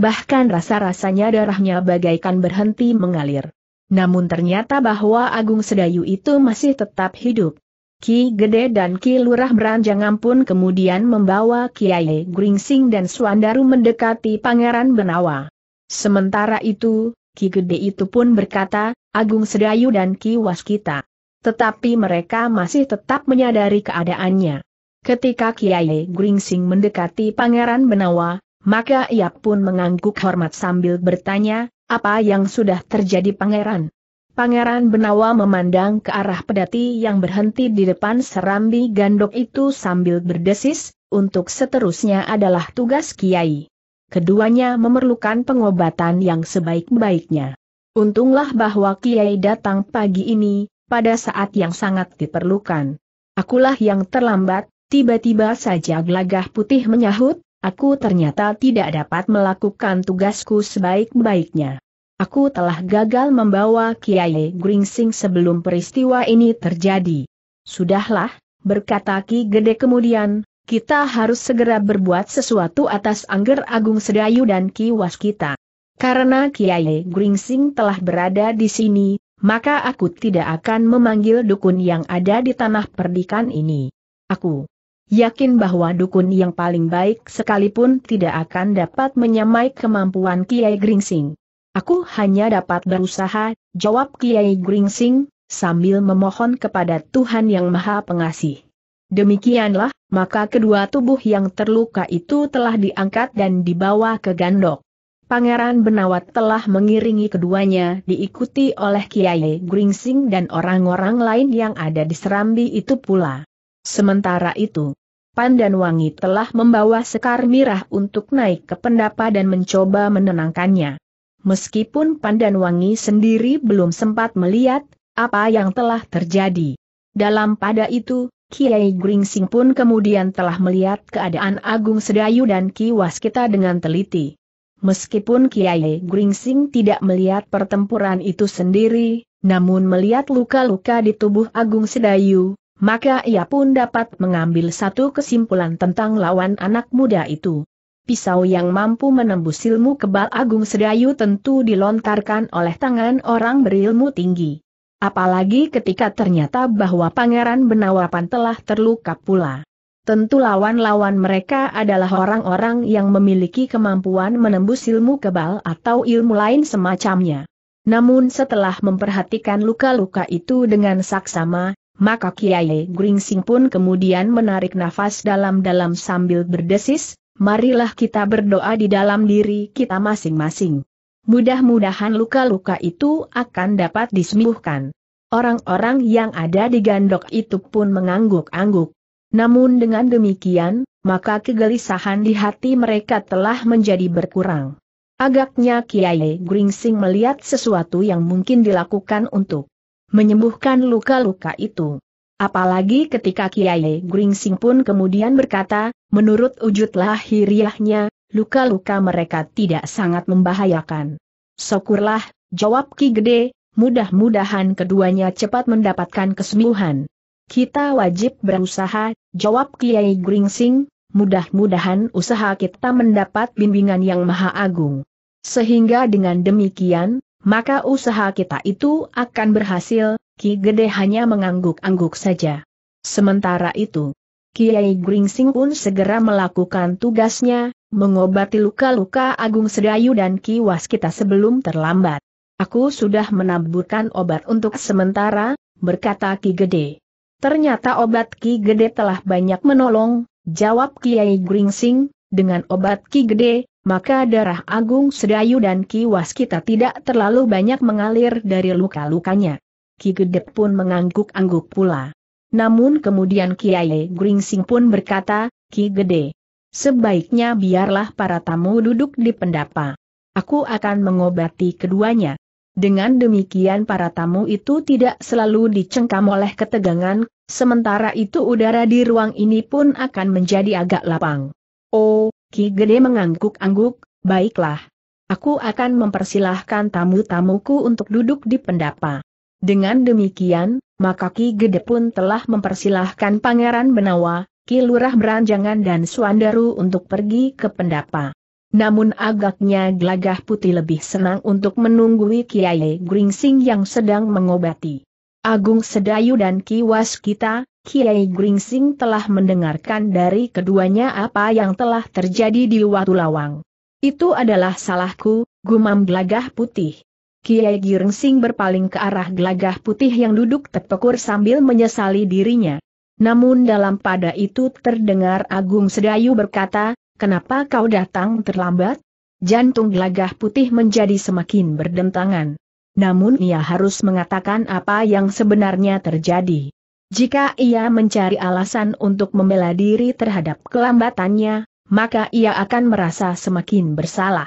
Bahkan rasa-rasanya darahnya bagaikan berhenti mengalir. Namun ternyata bahwa Agung Sedayu itu masih tetap hidup. Ki Gede dan Ki Lurah Beranjang pun kemudian membawa Kiai Gringsing dan Suandaru mendekati Pangeran Benawa. Sementara itu, Ki Gede itu pun berkata, Agung Sedayu dan Ki Waskita. Tetapi mereka masih tetap menyadari keadaannya. Ketika Kiai Gringsing mendekati Pangeran Benawa, maka ia pun mengangguk hormat sambil bertanya, apa yang sudah terjadi pangeran? Pangeran Benawa memandang ke arah pedati yang berhenti di depan serambi gandok itu sambil berdesis, untuk seterusnya adalah tugas kiai. Keduanya memerlukan pengobatan yang sebaik-baiknya. Untunglah bahwa kiai datang pagi ini, pada saat yang sangat diperlukan. Akulah yang terlambat, tiba-tiba saja gelagah putih menyahut, Aku ternyata tidak dapat melakukan tugasku sebaik-baiknya. Aku telah gagal membawa Kiai Gringsing sebelum peristiwa ini terjadi. Sudahlah, berkata Ki Gede kemudian, kita harus segera berbuat sesuatu atas Angger Agung Sedayu dan Ki Was kita. Karena Kiai Gringsing telah berada di sini, maka aku tidak akan memanggil dukun yang ada di tanah perdikan ini. Aku yakin bahwa dukun yang paling baik sekalipun tidak akan dapat menyamai kemampuan Kiai Gringsing. Aku hanya dapat berusaha, jawab Kiai Gringsing, sambil memohon kepada Tuhan Yang Maha Pengasih. Demikianlah, maka kedua tubuh yang terluka itu telah diangkat dan dibawa ke gandok. Pangeran Benawat telah mengiringi keduanya diikuti oleh Kiai Gringsing dan orang-orang lain yang ada di Serambi itu pula. Sementara itu, Pandan Wangi telah membawa Sekar Mirah untuk naik ke pendapa dan mencoba menenangkannya. Meskipun Pandan Wangi sendiri belum sempat melihat apa yang telah terjadi. Dalam pada itu, Kiai Gringsing pun kemudian telah melihat keadaan Agung Sedayu dan Ki Waskita dengan teliti. Meskipun Kiai Gringsing tidak melihat pertempuran itu sendiri, namun melihat luka-luka di tubuh Agung Sedayu, maka ia pun dapat mengambil satu kesimpulan tentang lawan anak muda itu. Pisau yang mampu menembus ilmu kebal agung sedayu tentu dilontarkan oleh tangan orang berilmu tinggi. Apalagi ketika ternyata bahwa Pangeran Benawapan telah terluka pula. Tentu lawan-lawan mereka adalah orang-orang yang memiliki kemampuan menembus ilmu kebal atau ilmu lain semacamnya. Namun setelah memperhatikan luka-luka itu dengan saksama, maka Kiai Gringsing pun kemudian menarik nafas dalam-dalam sambil berdesis, marilah kita berdoa di dalam diri kita masing-masing. Mudah-mudahan luka-luka itu akan dapat disembuhkan. Orang-orang yang ada di gandok itu pun mengangguk-angguk. Namun dengan demikian, maka kegelisahan di hati mereka telah menjadi berkurang. Agaknya Kiai Gringsing melihat sesuatu yang mungkin dilakukan untuk menyembuhkan luka-luka itu. Apalagi ketika Kiai Gringsing pun kemudian berkata, menurut wujud lahiriahnya, luka-luka mereka tidak sangat membahayakan. Syukurlah, jawab Ki Gede, mudah-mudahan keduanya cepat mendapatkan kesembuhan. Kita wajib berusaha, jawab Kiai Gringsing, mudah-mudahan usaha kita mendapat bimbingan yang maha agung. Sehingga dengan demikian, maka usaha kita itu akan berhasil, Ki Gede hanya mengangguk-angguk saja. Sementara itu, Kiai Gringsing pun segera melakukan tugasnya, mengobati luka-luka Agung Sedayu dan Ki Waskita sebelum terlambat. Aku sudah menaburkan obat untuk sementara, berkata Ki Gede. Ternyata obat Ki Gede telah banyak menolong, jawab Kiai Gringsing, dengan obat Ki Gede, maka darah Agung Sedayu dan Ki Waskita tidak terlalu banyak mengalir dari luka-lukanya. Ki Gedep pun mengangguk-angguk pula. Namun kemudian Kiai Gringsing pun berkata, Ki Gede, sebaiknya biarlah para tamu duduk di pendapa. Aku akan mengobati keduanya. Dengan demikian para tamu itu tidak selalu dicengkam oleh ketegangan, sementara itu udara di ruang ini pun akan menjadi agak lapang. Oh, Ki Gede mengangguk-angguk, baiklah. Aku akan mempersilahkan tamu-tamuku untuk duduk di pendapa. Dengan demikian, maka Ki Gede pun telah mempersilahkan Pangeran Benawa, Ki Lurah Beranjangan dan Suandaru untuk pergi ke pendapa. Namun agaknya Glagah Putih lebih senang untuk menunggui Kiai Gringsing yang sedang mengobati. Agung Sedayu dan Ki Waskita. Kiai Gringsing telah mendengarkan dari keduanya apa yang telah terjadi di Watu Lawang. Itu adalah salahku, gumam gelagah putih. Kiai Gringsing berpaling ke arah gelagah putih yang duduk terpekur sambil menyesali dirinya. Namun dalam pada itu terdengar Agung Sedayu berkata, kenapa kau datang terlambat? Jantung gelagah putih menjadi semakin berdentangan. Namun ia harus mengatakan apa yang sebenarnya terjadi. Jika ia mencari alasan untuk membela diri terhadap kelambatannya, maka ia akan merasa semakin bersalah.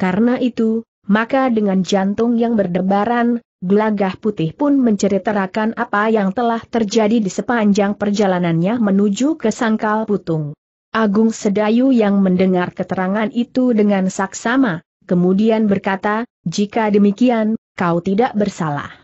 Karena itu, maka dengan jantung yang berdebaran, gelagah putih pun menceritakan apa yang telah terjadi di sepanjang perjalanannya menuju ke Sangkal Putung. Agung Sedayu yang mendengar keterangan itu dengan saksama, kemudian berkata, jika demikian, kau tidak bersalah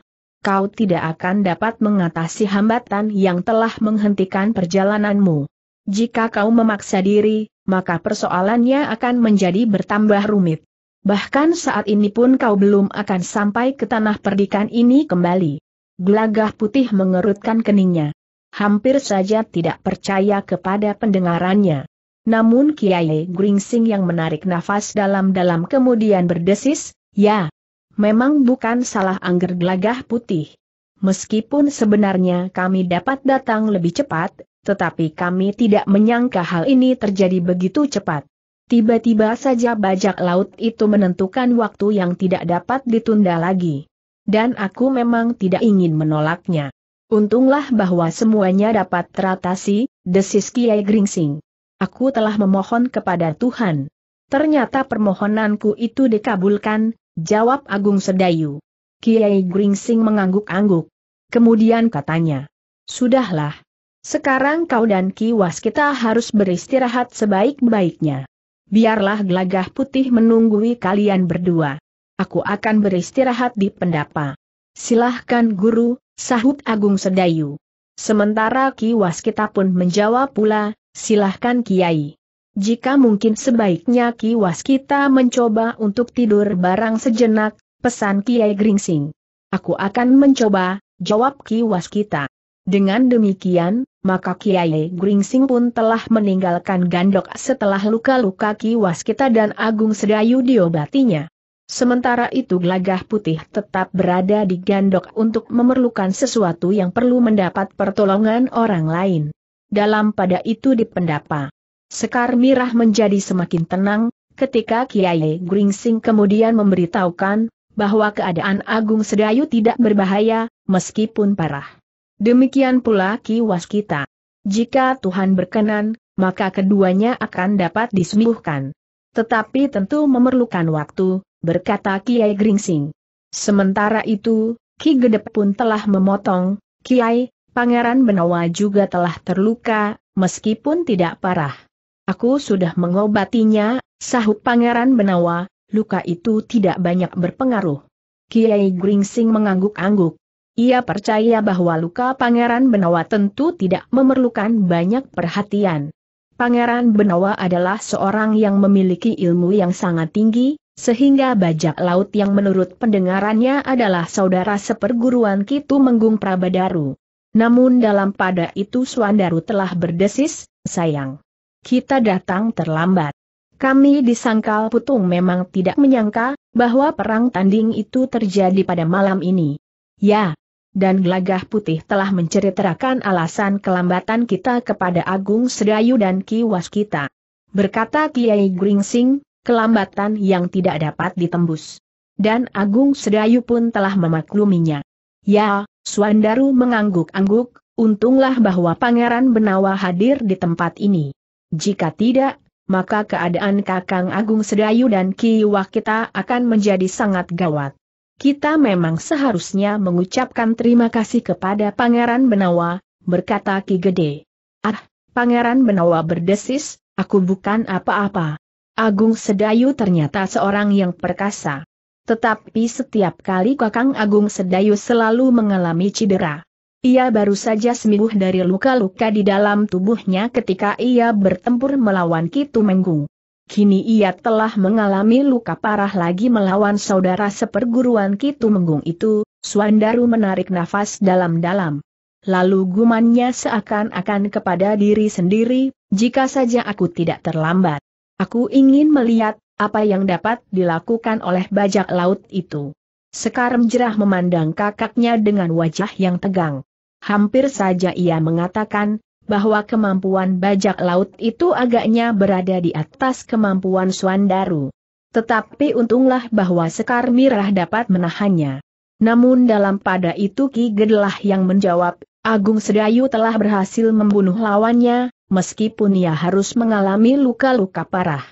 kau tidak akan dapat mengatasi hambatan yang telah menghentikan perjalananmu. Jika kau memaksa diri, maka persoalannya akan menjadi bertambah rumit. Bahkan saat ini pun kau belum akan sampai ke tanah perdikan ini kembali. Gelagah putih mengerutkan keningnya. Hampir saja tidak percaya kepada pendengarannya. Namun Kiai Gringsing yang menarik nafas dalam-dalam kemudian berdesis, ya, memang bukan salah angger gelagah putih. Meskipun sebenarnya kami dapat datang lebih cepat, tetapi kami tidak menyangka hal ini terjadi begitu cepat. Tiba-tiba saja bajak laut itu menentukan waktu yang tidak dapat ditunda lagi. Dan aku memang tidak ingin menolaknya. Untunglah bahwa semuanya dapat teratasi, desis Kiai Gringsing. Aku telah memohon kepada Tuhan. Ternyata permohonanku itu dikabulkan, Jawab Agung Sedayu. Kiai Gringsing mengangguk-angguk. Kemudian katanya, Sudahlah. Sekarang kau dan Kiwas kita harus beristirahat sebaik-baiknya. Biarlah gelagah putih menunggui kalian berdua. Aku akan beristirahat di pendapa. Silahkan guru, sahut Agung Sedayu. Sementara Kiwas kita pun menjawab pula, silahkan Kiai. Jika mungkin sebaiknya kiwas kita mencoba untuk tidur barang sejenak, pesan Kiai Gringsing. Aku akan mencoba, jawab kiwas kita. Dengan demikian, maka Kiai Gringsing pun telah meninggalkan gandok setelah luka-luka kiwas kita dan Agung Sedayu diobatinya. Sementara itu gelagah putih tetap berada di gandok untuk memerlukan sesuatu yang perlu mendapat pertolongan orang lain. Dalam pada itu dipendapa. Sekar Mirah menjadi semakin tenang, ketika Kiai Gringsing kemudian memberitahukan, bahwa keadaan Agung Sedayu tidak berbahaya, meskipun parah. Demikian pula Ki Waskita. Jika Tuhan berkenan, maka keduanya akan dapat disembuhkan. Tetapi tentu memerlukan waktu, berkata Kiai Gringsing. Sementara itu, Ki Gedep pun telah memotong, Kiai, Pangeran Benawa juga telah terluka, meskipun tidak parah. Aku sudah mengobatinya, sahut Pangeran Benawa, luka itu tidak banyak berpengaruh. Kiai Gringsing mengangguk-angguk. Ia percaya bahwa luka Pangeran Benawa tentu tidak memerlukan banyak perhatian. Pangeran Benawa adalah seorang yang memiliki ilmu yang sangat tinggi, sehingga bajak laut yang menurut pendengarannya adalah saudara seperguruan Kitu Menggung Prabadaru. Namun dalam pada itu Suandaru telah berdesis, sayang kita datang terlambat. Kami disangkal putung memang tidak menyangka, bahwa perang tanding itu terjadi pada malam ini. Ya, dan Gelagah Putih telah menceritakan alasan kelambatan kita kepada Agung Sedayu dan Ki Waskita. Berkata Kiai Gringsing, kelambatan yang tidak dapat ditembus. Dan Agung Sedayu pun telah memakluminya. Ya, Suandaru mengangguk-angguk, untunglah bahwa Pangeran Benawa hadir di tempat ini. Jika tidak, maka keadaan Kakang Agung Sedayu dan Kiwa kita akan menjadi sangat gawat. Kita memang seharusnya mengucapkan terima kasih kepada Pangeran Benawa, berkata Ki Gede. Ah, Pangeran Benawa berdesis, aku bukan apa-apa. Agung Sedayu ternyata seorang yang perkasa. Tetapi setiap kali Kakang Agung Sedayu selalu mengalami cedera. Ia baru saja sembuh dari luka-luka di dalam tubuhnya ketika ia bertempur melawan Kitu Menggung. Kini ia telah mengalami luka parah lagi melawan saudara seperguruan Kitu Menggung itu, Suandaru menarik nafas dalam-dalam. Lalu gumannya seakan-akan kepada diri sendiri, jika saja aku tidak terlambat. Aku ingin melihat, apa yang dapat dilakukan oleh bajak laut itu. Sekarang jerah memandang kakaknya dengan wajah yang tegang hampir saja ia mengatakan, bahwa kemampuan bajak laut itu agaknya berada di atas kemampuan Swandaru. Tetapi untunglah bahwa Sekar Mirah dapat menahannya. Namun dalam pada itu Ki Gedelah yang menjawab, Agung Sedayu telah berhasil membunuh lawannya, meskipun ia harus mengalami luka-luka parah.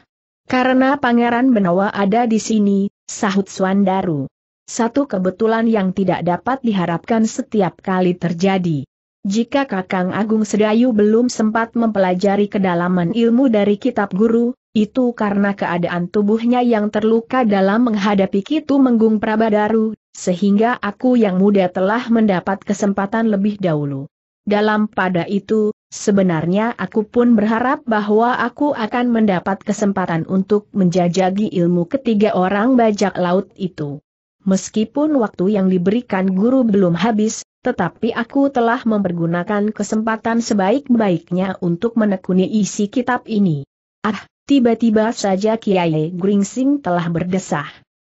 Karena Pangeran Benawa ada di sini, sahut Swandaru. Satu kebetulan yang tidak dapat diharapkan setiap kali terjadi. Jika Kakang Agung Sedayu belum sempat mempelajari kedalaman ilmu dari kitab guru, itu karena keadaan tubuhnya yang terluka dalam menghadapi Kitu Menggung Prabadaru, sehingga aku yang muda telah mendapat kesempatan lebih dahulu. Dalam pada itu, sebenarnya aku pun berharap bahwa aku akan mendapat kesempatan untuk menjajagi ilmu ketiga orang bajak laut itu. Meskipun waktu yang diberikan guru belum habis, tetapi aku telah mempergunakan kesempatan sebaik-baiknya untuk menekuni isi kitab ini. Ah, tiba-tiba saja Kiai Gringsing telah berdesah.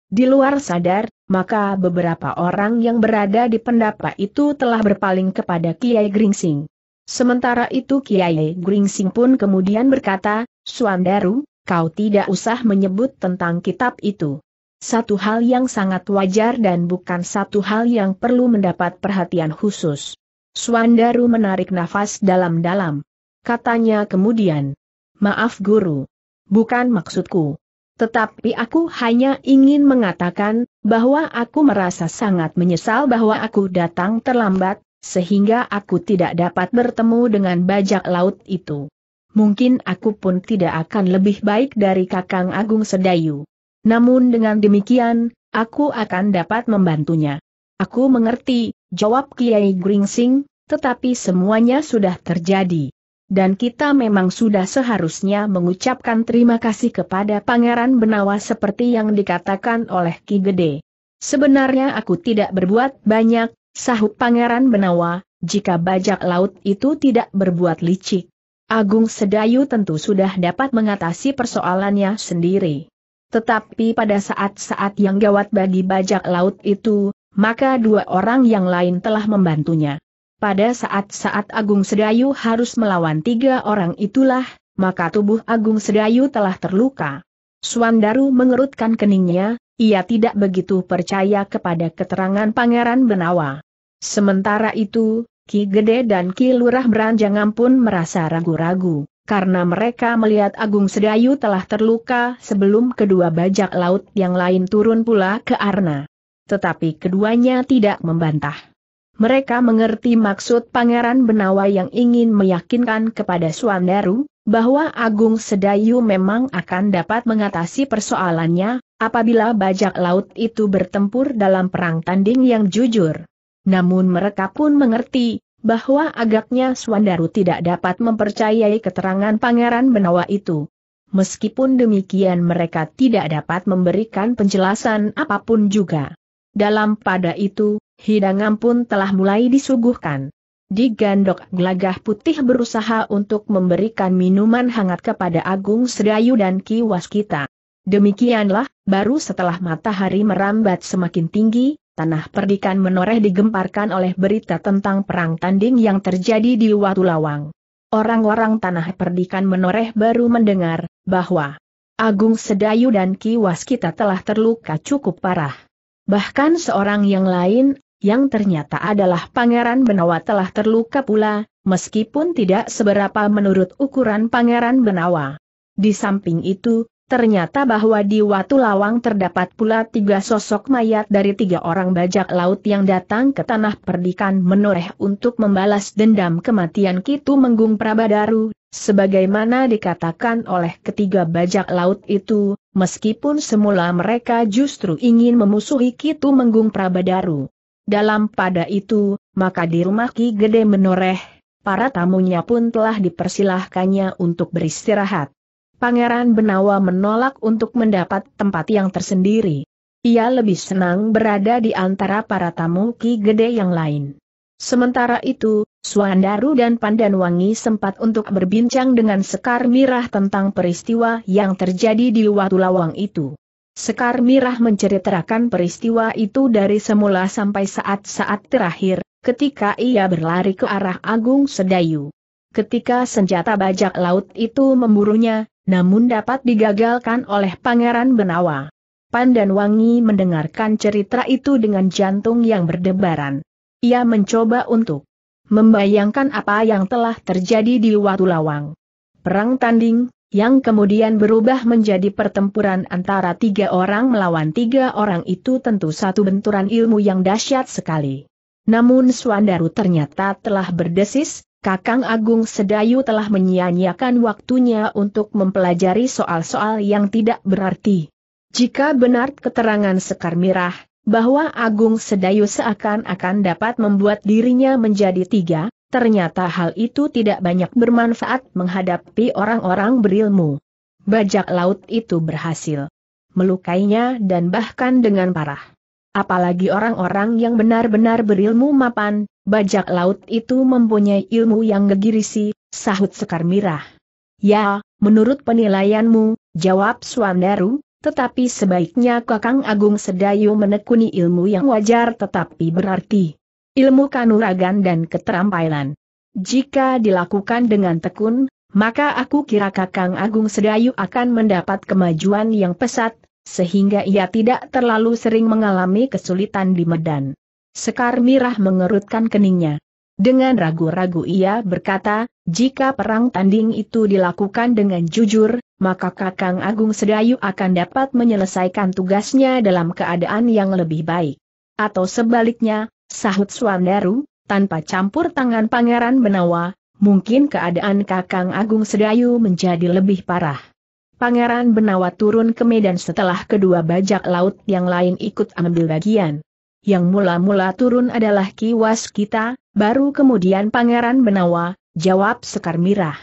Di luar sadar, maka beberapa orang yang berada di pendapa itu telah berpaling kepada Kiai Gringsing. Sementara itu Kiai Gringsing pun kemudian berkata, Suandaru, kau tidak usah menyebut tentang kitab itu satu hal yang sangat wajar dan bukan satu hal yang perlu mendapat perhatian khusus. Swandaru menarik nafas dalam-dalam. Katanya kemudian, Maaf guru. Bukan maksudku. Tetapi aku hanya ingin mengatakan, bahwa aku merasa sangat menyesal bahwa aku datang terlambat, sehingga aku tidak dapat bertemu dengan bajak laut itu. Mungkin aku pun tidak akan lebih baik dari Kakang Agung Sedayu. Namun dengan demikian, aku akan dapat membantunya. Aku mengerti, jawab Kiai Gringsing, tetapi semuanya sudah terjadi. Dan kita memang sudah seharusnya mengucapkan terima kasih kepada Pangeran Benawa seperti yang dikatakan oleh Ki Gede. Sebenarnya aku tidak berbuat banyak, sahut Pangeran Benawa, jika bajak laut itu tidak berbuat licik. Agung Sedayu tentu sudah dapat mengatasi persoalannya sendiri. Tetapi pada saat-saat yang gawat bagi bajak laut itu, maka dua orang yang lain telah membantunya. Pada saat-saat Agung Sedayu harus melawan tiga orang itulah, maka tubuh Agung Sedayu telah terluka. Suandaru mengerutkan keningnya, ia tidak begitu percaya kepada keterangan Pangeran Benawa. Sementara itu, Ki Gede dan Ki Lurah Beranjangam pun merasa ragu-ragu karena mereka melihat Agung Sedayu telah terluka sebelum kedua bajak laut yang lain turun pula ke Arna. Tetapi keduanya tidak membantah. Mereka mengerti maksud Pangeran Benawa yang ingin meyakinkan kepada Suandaru, bahwa Agung Sedayu memang akan dapat mengatasi persoalannya, apabila bajak laut itu bertempur dalam perang tanding yang jujur. Namun mereka pun mengerti, bahwa agaknya Swandaru tidak dapat mempercayai keterangan Pangeran Benawa itu. Meskipun demikian mereka tidak dapat memberikan penjelasan apapun juga. Dalam pada itu, hidangan pun telah mulai disuguhkan. Di Gandok, gelagah putih berusaha untuk memberikan minuman hangat kepada Agung Sedayu dan Ki Waskita. Demikianlah, baru setelah matahari merambat semakin tinggi, Tanah perdikan menoreh digemparkan oleh berita tentang perang tanding yang terjadi di Watu Lawang. Orang-orang tanah perdikan menoreh baru mendengar bahwa Agung Sedayu dan Ki Waskita telah terluka cukup parah. Bahkan seorang yang lain, yang ternyata adalah Pangeran Benawa telah terluka pula, meskipun tidak seberapa menurut ukuran Pangeran Benawa. Di samping itu, Ternyata bahwa di Watu Lawang terdapat pula tiga sosok mayat dari tiga orang bajak laut yang datang ke tanah perdikan menoreh untuk membalas dendam kematian Kitu Menggung Prabadaru, sebagaimana dikatakan oleh ketiga bajak laut itu, meskipun semula mereka justru ingin memusuhi Kitu Menggung Prabadaru. Dalam pada itu, maka di rumah Ki Gede menoreh, para tamunya pun telah dipersilahkannya untuk beristirahat. Pangeran Benawa menolak untuk mendapat tempat yang tersendiri. Ia lebih senang berada di antara para tamu Ki Gede yang lain. Sementara itu, Suandaru dan Pandanwangi sempat untuk berbincang dengan Sekar Mirah tentang peristiwa yang terjadi di Watu Lawang itu. Sekar Mirah menceritakan peristiwa itu dari semula sampai saat-saat terakhir, ketika ia berlari ke arah Agung Sedayu. Ketika senjata bajak laut itu memburunya, namun dapat digagalkan oleh Pangeran Benawa. Pandan Wangi mendengarkan cerita itu dengan jantung yang berdebaran. Ia mencoba untuk membayangkan apa yang telah terjadi di Watu Lawang. Perang tanding, yang kemudian berubah menjadi pertempuran antara tiga orang melawan tiga orang itu tentu satu benturan ilmu yang dahsyat sekali. Namun Swandaru ternyata telah berdesis, Kakang Agung Sedayu telah menyia-nyiakan waktunya untuk mempelajari soal-soal yang tidak berarti. Jika benar keterangan Sekar Mirah, bahwa Agung Sedayu seakan-akan dapat membuat dirinya menjadi tiga, ternyata hal itu tidak banyak bermanfaat menghadapi orang-orang berilmu. Bajak laut itu berhasil melukainya dan bahkan dengan parah. Apalagi orang-orang yang benar-benar berilmu mapan, bajak laut itu mempunyai ilmu yang gegirisi, sahut Sekar Mirah. Ya, menurut penilaianmu, jawab Swandaru, tetapi sebaiknya Kakang Agung Sedayu menekuni ilmu yang wajar tetapi berarti. Ilmu kanuragan dan keterampilan. Jika dilakukan dengan tekun, maka aku kira Kakang Agung Sedayu akan mendapat kemajuan yang pesat, sehingga ia tidak terlalu sering mengalami kesulitan di Medan. Sekar Mirah mengerutkan keningnya. Dengan ragu-ragu ia berkata, jika perang tanding itu dilakukan dengan jujur, maka Kakang Agung Sedayu akan dapat menyelesaikan tugasnya dalam keadaan yang lebih baik. Atau sebaliknya, sahut Swandaru, tanpa campur tangan Pangeran Benawa, mungkin keadaan Kakang Agung Sedayu menjadi lebih parah. Pangeran Benawa turun ke medan setelah kedua bajak laut yang lain ikut ambil bagian. Yang mula-mula turun adalah Kiwas kita, baru kemudian Pangeran Benawa, jawab Sekar Mirah.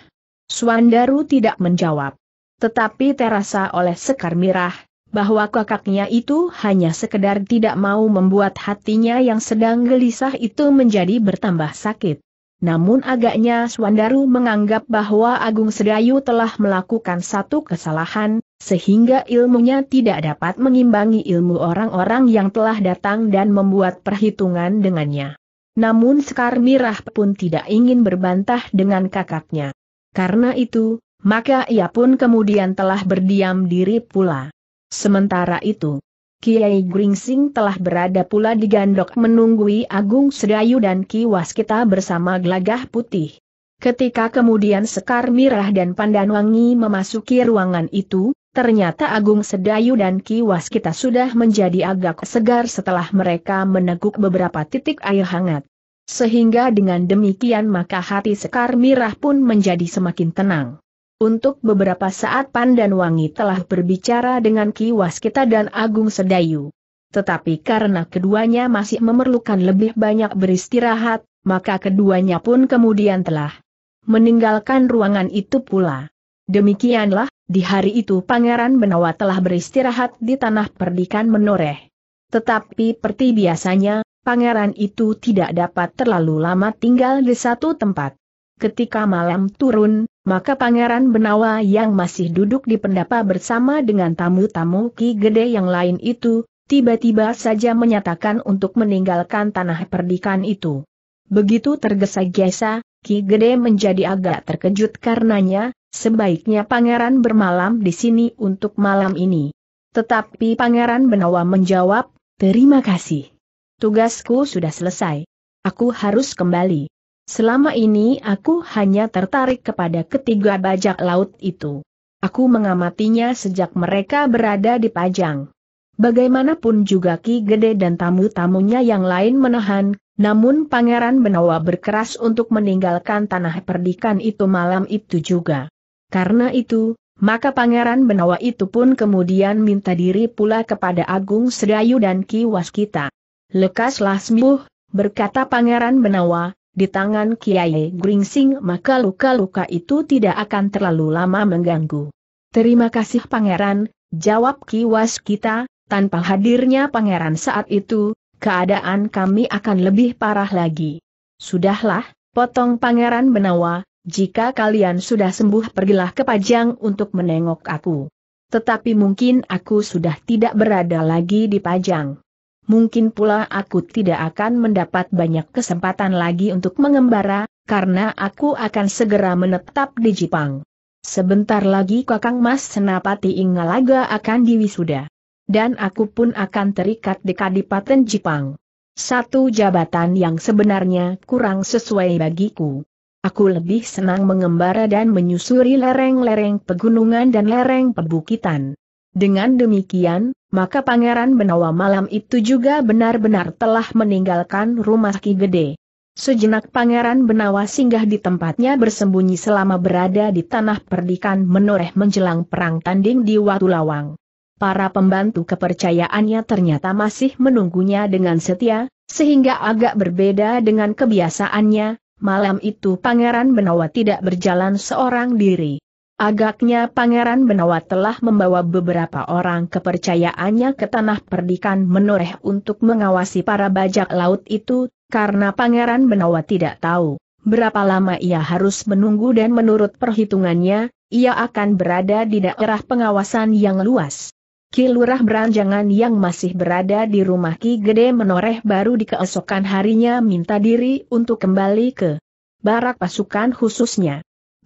Suandaru tidak menjawab. Tetapi terasa oleh Sekar Mirah, bahwa kakaknya itu hanya sekedar tidak mau membuat hatinya yang sedang gelisah itu menjadi bertambah sakit. Namun agaknya Swandaru menganggap bahwa Agung Sedayu telah melakukan satu kesalahan, sehingga ilmunya tidak dapat mengimbangi ilmu orang-orang yang telah datang dan membuat perhitungan dengannya. Namun Sekar Mirah pun tidak ingin berbantah dengan kakaknya. Karena itu, maka ia pun kemudian telah berdiam diri pula. Sementara itu, Kiai Gringsing telah berada pula di Gandok menunggui Agung Sedayu dan Ki Waskita bersama gelagah putih. Ketika kemudian Sekar Mirah dan Pandanwangi memasuki ruangan itu, ternyata Agung Sedayu dan Ki Waskita sudah menjadi agak segar setelah mereka meneguk beberapa titik air hangat. Sehingga dengan demikian maka hati Sekar Mirah pun menjadi semakin tenang. Untuk beberapa saat Pandan Wangi telah berbicara dengan Ki Waskita dan Agung Sedayu. Tetapi karena keduanya masih memerlukan lebih banyak beristirahat, maka keduanya pun kemudian telah meninggalkan ruangan itu pula. Demikianlah, di hari itu Pangeran Benawa telah beristirahat di tanah perdikan menoreh. Tetapi seperti biasanya, pangeran itu tidak dapat terlalu lama tinggal di satu tempat. Ketika malam turun, maka Pangeran Benawa yang masih duduk di pendapa bersama dengan tamu-tamu Ki Gede yang lain itu, tiba-tiba saja menyatakan untuk meninggalkan tanah perdikan itu. Begitu tergesa-gesa, Ki Gede menjadi agak terkejut karenanya, sebaiknya pangeran bermalam di sini untuk malam ini. Tetapi pangeran Benawa menjawab, terima kasih. Tugasku sudah selesai. Aku harus kembali. Selama ini aku hanya tertarik kepada ketiga bajak laut itu. Aku mengamatinya sejak mereka berada di Pajang. Bagaimanapun juga Ki Gede dan tamu-tamunya yang lain menahan, namun Pangeran Benawa berkeras untuk meninggalkan tanah perdikan itu malam itu juga. Karena itu, maka Pangeran Benawa itu pun kemudian minta diri pula kepada Agung Sedayu dan Ki Waskita. Lekaslah sembuh, berkata Pangeran Benawa, di tangan Kiai Gringsing maka luka-luka itu tidak akan terlalu lama mengganggu. Terima kasih Pangeran, jawab Kiwas kita, tanpa hadirnya Pangeran saat itu, keadaan kami akan lebih parah lagi. Sudahlah, potong Pangeran Benawa, jika kalian sudah sembuh pergilah ke Pajang untuk menengok aku. Tetapi mungkin aku sudah tidak berada lagi di Pajang mungkin pula aku tidak akan mendapat banyak kesempatan lagi untuk mengembara, karena aku akan segera menetap di Jepang. Sebentar lagi Kakang Mas Senapati Ingalaga akan diwisuda. Dan aku pun akan terikat di Kadipaten Jepang. Satu jabatan yang sebenarnya kurang sesuai bagiku. Aku lebih senang mengembara dan menyusuri lereng-lereng pegunungan dan lereng pebukitan. Dengan demikian, maka Pangeran Benawa malam itu juga benar-benar telah meninggalkan rumah Ki Gede. Sejenak Pangeran Benawa singgah di tempatnya bersembunyi selama berada di tanah perdikan menoreh menjelang perang tanding di Watu Lawang. Para pembantu kepercayaannya ternyata masih menunggunya dengan setia, sehingga agak berbeda dengan kebiasaannya, malam itu Pangeran Benawa tidak berjalan seorang diri. Agaknya Pangeran Benawa telah membawa beberapa orang kepercayaannya ke tanah perdikan menoreh untuk mengawasi para bajak laut itu, karena Pangeran Benawa tidak tahu berapa lama ia harus menunggu dan menurut perhitungannya, ia akan berada di daerah pengawasan yang luas. Kilurah Beranjangan yang masih berada di rumah Ki Gede menoreh baru di keesokan harinya minta diri untuk kembali ke barak pasukan khususnya.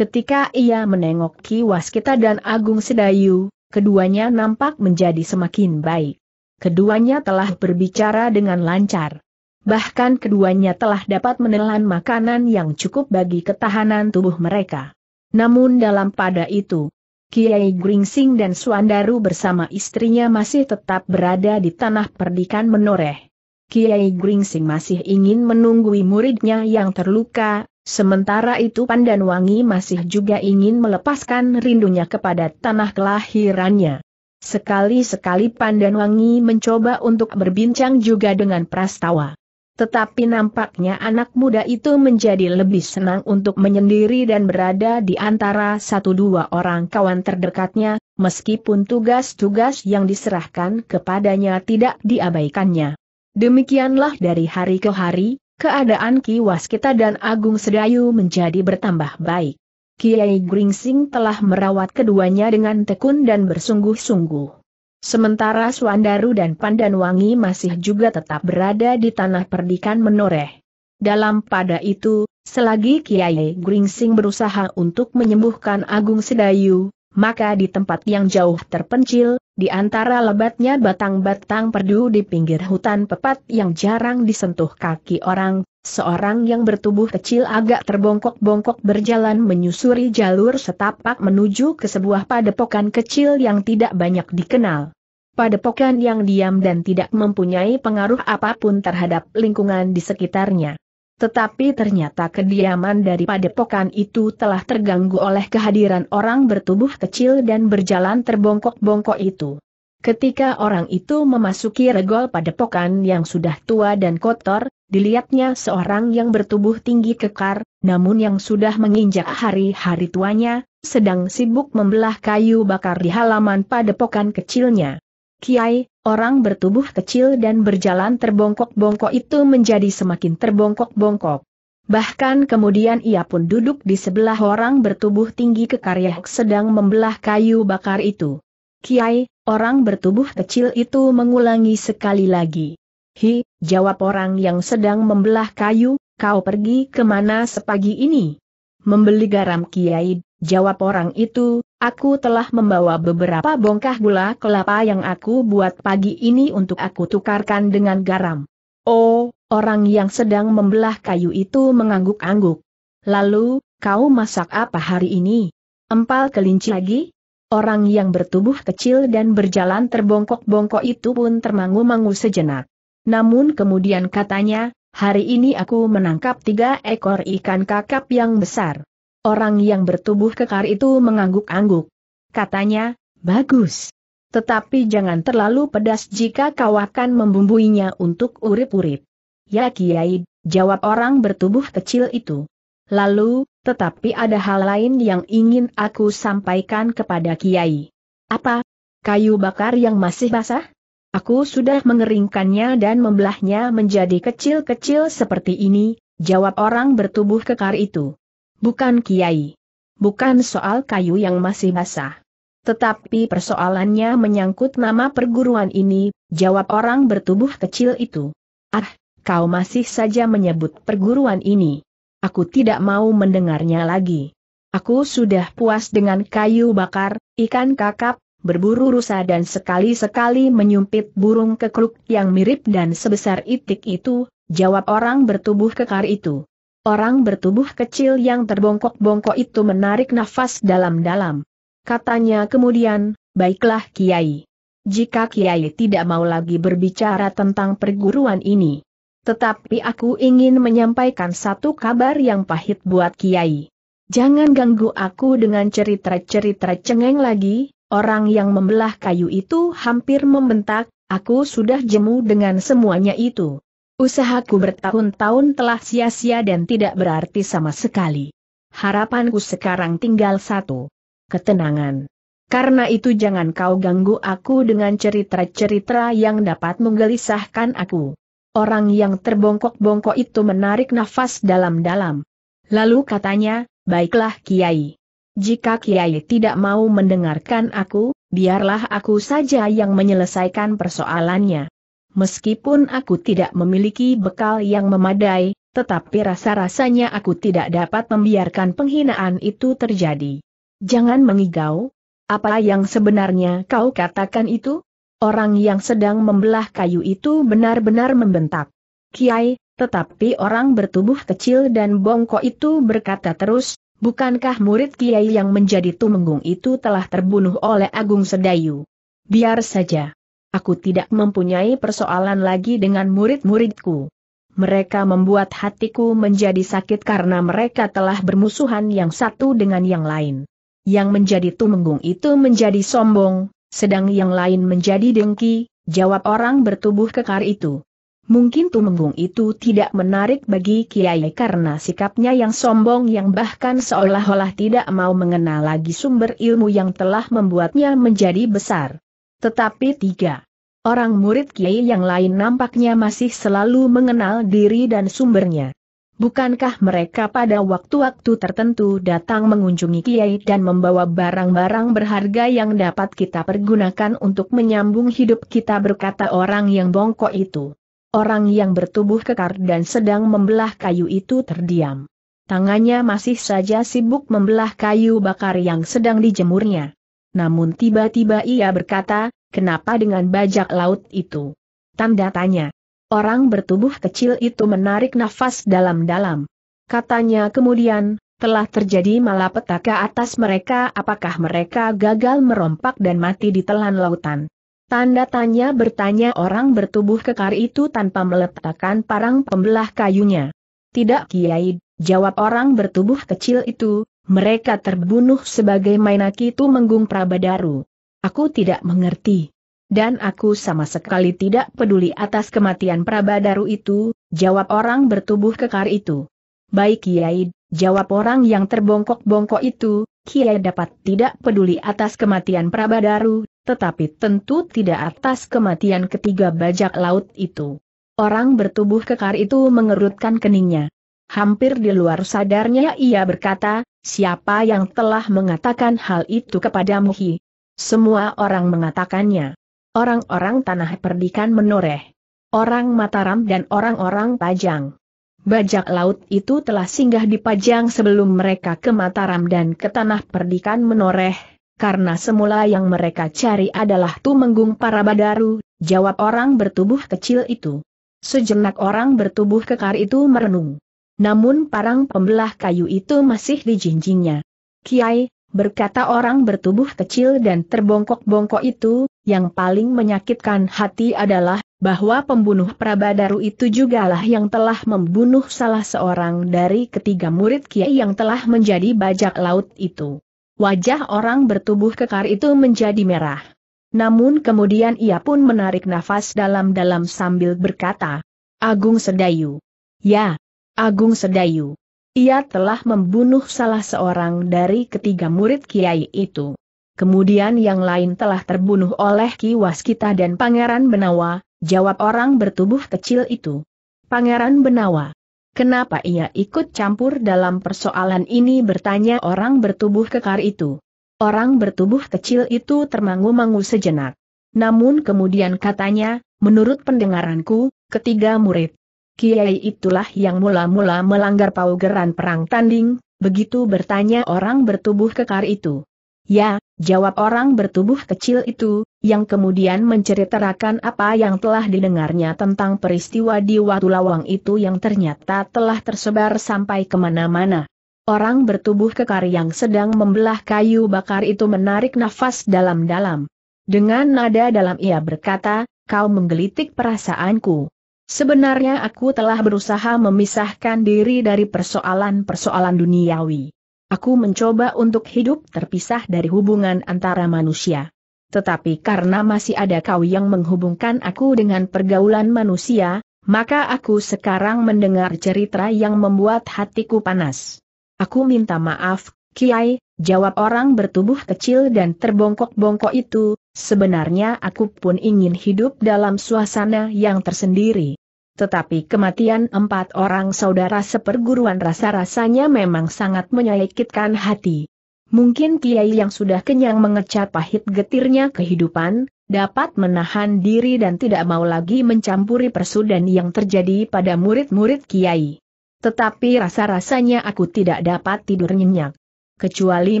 Ketika ia menengok Ki Waskita dan Agung Sedayu, keduanya nampak menjadi semakin baik. Keduanya telah berbicara dengan lancar. Bahkan keduanya telah dapat menelan makanan yang cukup bagi ketahanan tubuh mereka. Namun dalam pada itu, Kiai Gringsing dan Suandaru bersama istrinya masih tetap berada di tanah perdikan menoreh. Kiai Gringsing masih ingin menunggui muridnya yang terluka, Sementara itu Pandan Wangi masih juga ingin melepaskan rindunya kepada tanah kelahirannya. Sekali-sekali Pandan Wangi mencoba untuk berbincang juga dengan Prastawa. Tetapi nampaknya anak muda itu menjadi lebih senang untuk menyendiri dan berada di antara satu dua orang kawan terdekatnya, meskipun tugas-tugas yang diserahkan kepadanya tidak diabaikannya. Demikianlah dari hari ke hari, Keadaan Ki Waskita dan Agung Sedayu menjadi bertambah baik. Kiai Gringsing telah merawat keduanya dengan tekun dan bersungguh-sungguh. Sementara Suandaru dan Pandanwangi masih juga tetap berada di tanah perdikan menoreh. Dalam pada itu, selagi Kiai Gringsing berusaha untuk menyembuhkan Agung Sedayu, maka di tempat yang jauh terpencil, di antara lebatnya batang-batang perdu di pinggir hutan pepat yang jarang disentuh kaki orang, seorang yang bertubuh kecil agak terbongkok-bongkok berjalan menyusuri jalur setapak menuju ke sebuah padepokan kecil yang tidak banyak dikenal. Padepokan yang diam dan tidak mempunyai pengaruh apapun terhadap lingkungan di sekitarnya. Tetapi ternyata kediaman dari padepokan itu telah terganggu oleh kehadiran orang bertubuh kecil dan berjalan terbongkok-bongkok itu. Ketika orang itu memasuki regol padepokan yang sudah tua dan kotor, dilihatnya seorang yang bertubuh tinggi kekar, namun yang sudah menginjak hari-hari tuanya, sedang sibuk membelah kayu bakar di halaman padepokan kecilnya. Kiai, orang bertubuh kecil dan berjalan terbongkok-bongkok itu menjadi semakin terbongkok-bongkok. Bahkan kemudian ia pun duduk di sebelah orang bertubuh tinggi kekaryah sedang membelah kayu bakar itu. Kiai, orang bertubuh kecil itu mengulangi sekali lagi. Hi, jawab orang yang sedang membelah kayu, kau pergi kemana sepagi ini? Membeli garam Kiai Jawab orang itu, aku telah membawa beberapa bongkah gula kelapa yang aku buat pagi ini untuk aku tukarkan dengan garam. Oh, orang yang sedang membelah kayu itu mengangguk-angguk. Lalu, kau masak apa hari ini? Empal kelinci lagi? Orang yang bertubuh kecil dan berjalan terbongkok-bongkok itu pun termangu-mangu sejenak. Namun kemudian katanya, hari ini aku menangkap tiga ekor ikan kakap yang besar. Orang yang bertubuh kekar itu mengangguk-angguk. Katanya, bagus. Tetapi jangan terlalu pedas jika kau akan membumbuinya untuk urip-urip. Ya Kiai, jawab orang bertubuh kecil itu. Lalu, tetapi ada hal lain yang ingin aku sampaikan kepada Kiai. Apa? Kayu bakar yang masih basah? Aku sudah mengeringkannya dan membelahnya menjadi kecil-kecil seperti ini, jawab orang bertubuh kekar itu. Bukan kiai. Bukan soal kayu yang masih basah. Tetapi persoalannya menyangkut nama perguruan ini, jawab orang bertubuh kecil itu. Ah, kau masih saja menyebut perguruan ini. Aku tidak mau mendengarnya lagi. Aku sudah puas dengan kayu bakar, ikan kakap, berburu rusa dan sekali-sekali menyumpit burung kekruk yang mirip dan sebesar itik itu, jawab orang bertubuh kekar itu. Orang bertubuh kecil yang terbongkok-bongkok itu menarik nafas dalam-dalam. Katanya kemudian, baiklah Kiai. Jika Kiai tidak mau lagi berbicara tentang perguruan ini. Tetapi aku ingin menyampaikan satu kabar yang pahit buat Kiai. Jangan ganggu aku dengan cerita-cerita cengeng lagi, orang yang membelah kayu itu hampir membentak, aku sudah jemu dengan semuanya itu. Usahaku bertahun-tahun telah sia-sia dan tidak berarti sama sekali. Harapanku sekarang tinggal satu. Ketenangan. Karena itu jangan kau ganggu aku dengan cerita-cerita yang dapat menggelisahkan aku. Orang yang terbongkok-bongkok itu menarik nafas dalam-dalam. Lalu katanya, baiklah Kiai. Jika Kiai tidak mau mendengarkan aku, biarlah aku saja yang menyelesaikan persoalannya meskipun aku tidak memiliki bekal yang memadai, tetapi rasa-rasanya aku tidak dapat membiarkan penghinaan itu terjadi. Jangan mengigau. Apa yang sebenarnya kau katakan itu? Orang yang sedang membelah kayu itu benar-benar membentak. Kiai, tetapi orang bertubuh kecil dan bongkok itu berkata terus, bukankah murid Kiai yang menjadi tumenggung itu telah terbunuh oleh Agung Sedayu? Biar saja. Aku tidak mempunyai persoalan lagi dengan murid-muridku. Mereka membuat hatiku menjadi sakit karena mereka telah bermusuhan yang satu dengan yang lain. Yang menjadi tumenggung itu menjadi sombong, sedang yang lain menjadi dengki, jawab orang bertubuh kekar itu. Mungkin tumenggung itu tidak menarik bagi Kiai karena sikapnya yang sombong yang bahkan seolah-olah tidak mau mengenal lagi sumber ilmu yang telah membuatnya menjadi besar. Tetapi tiga orang murid kiai yang lain nampaknya masih selalu mengenal diri dan sumbernya. Bukankah mereka pada waktu-waktu tertentu datang mengunjungi kiai dan membawa barang-barang berharga yang dapat kita pergunakan untuk menyambung hidup kita berkata orang yang bongkok itu. Orang yang bertubuh kekar dan sedang membelah kayu itu terdiam. Tangannya masih saja sibuk membelah kayu bakar yang sedang dijemurnya namun tiba-tiba ia berkata, kenapa dengan bajak laut itu? Tanda tanya. Orang bertubuh kecil itu menarik nafas dalam-dalam. Katanya kemudian, telah terjadi malapetaka atas mereka apakah mereka gagal merompak dan mati di telan lautan. Tanda tanya bertanya orang bertubuh kekar itu tanpa meletakkan parang pembelah kayunya. Tidak Kiai, jawab orang bertubuh kecil itu, mereka terbunuh sebagai Mainakitu Menggung Prabadaru. Aku tidak mengerti. Dan aku sama sekali tidak peduli atas kematian Prabadaru itu, jawab orang bertubuh kekar itu. Baik Kiai, jawab orang yang terbongkok-bongkok itu, Kiai dapat tidak peduli atas kematian Prabadaru, tetapi tentu tidak atas kematian ketiga bajak laut itu. Orang bertubuh kekar itu mengerutkan keningnya. Hampir di luar sadarnya ia berkata, Siapa yang telah mengatakan hal itu kepadamu Muhi? Semua orang mengatakannya. Orang-orang tanah perdikan menoreh. Orang Mataram dan orang-orang Pajang. Bajak laut itu telah singgah di Pajang sebelum mereka ke Mataram dan ke tanah perdikan menoreh, karena semula yang mereka cari adalah Tumenggung Parabadaru, jawab orang bertubuh kecil itu. Sejenak orang bertubuh kekar itu merenung. Namun parang pembelah kayu itu masih di jinjingnya. Kiai, berkata orang bertubuh kecil dan terbongkok-bongkok itu, yang paling menyakitkan hati adalah, bahwa pembunuh Prabadaru itu jugalah yang telah membunuh salah seorang dari ketiga murid Kiai yang telah menjadi bajak laut itu. Wajah orang bertubuh kekar itu menjadi merah. Namun kemudian ia pun menarik nafas dalam-dalam sambil berkata, Agung Sedayu. Ya, Agung Sedayu. Ia telah membunuh salah seorang dari ketiga murid kiai itu. Kemudian yang lain telah terbunuh oleh Ki Waskita dan Pangeran Benawa, jawab orang bertubuh kecil itu. Pangeran Benawa. Kenapa ia ikut campur dalam persoalan ini bertanya orang bertubuh kekar itu. Orang bertubuh kecil itu termangu-mangu sejenak. Namun kemudian katanya, menurut pendengaranku, ketiga murid Kiai itulah yang mula-mula melanggar paugeran perang tanding, begitu bertanya orang bertubuh kekar itu. Ya, jawab orang bertubuh kecil itu, yang kemudian menceritakan apa yang telah didengarnya tentang peristiwa di Watu Lawang itu yang ternyata telah tersebar sampai kemana-mana. Orang bertubuh kekar yang sedang membelah kayu bakar itu menarik nafas dalam-dalam. Dengan nada dalam ia berkata, kau menggelitik perasaanku. Sebenarnya aku telah berusaha memisahkan diri dari persoalan-persoalan duniawi. Aku mencoba untuk hidup terpisah dari hubungan antara manusia. Tetapi karena masih ada kau yang menghubungkan aku dengan pergaulan manusia, maka aku sekarang mendengar cerita yang membuat hatiku panas. Aku minta maaf, Kiai, jawab orang bertubuh kecil dan terbongkok-bongkok itu, sebenarnya aku pun ingin hidup dalam suasana yang tersendiri. Tetapi kematian empat orang saudara seperguruan rasa-rasanya memang sangat menyakitkan hati. Mungkin Kiai yang sudah kenyang mengecat pahit getirnya kehidupan, dapat menahan diri dan tidak mau lagi mencampuri persudan yang terjadi pada murid-murid Kiai. Tetapi rasa-rasanya aku tidak dapat tidur nyenyak. Kecuali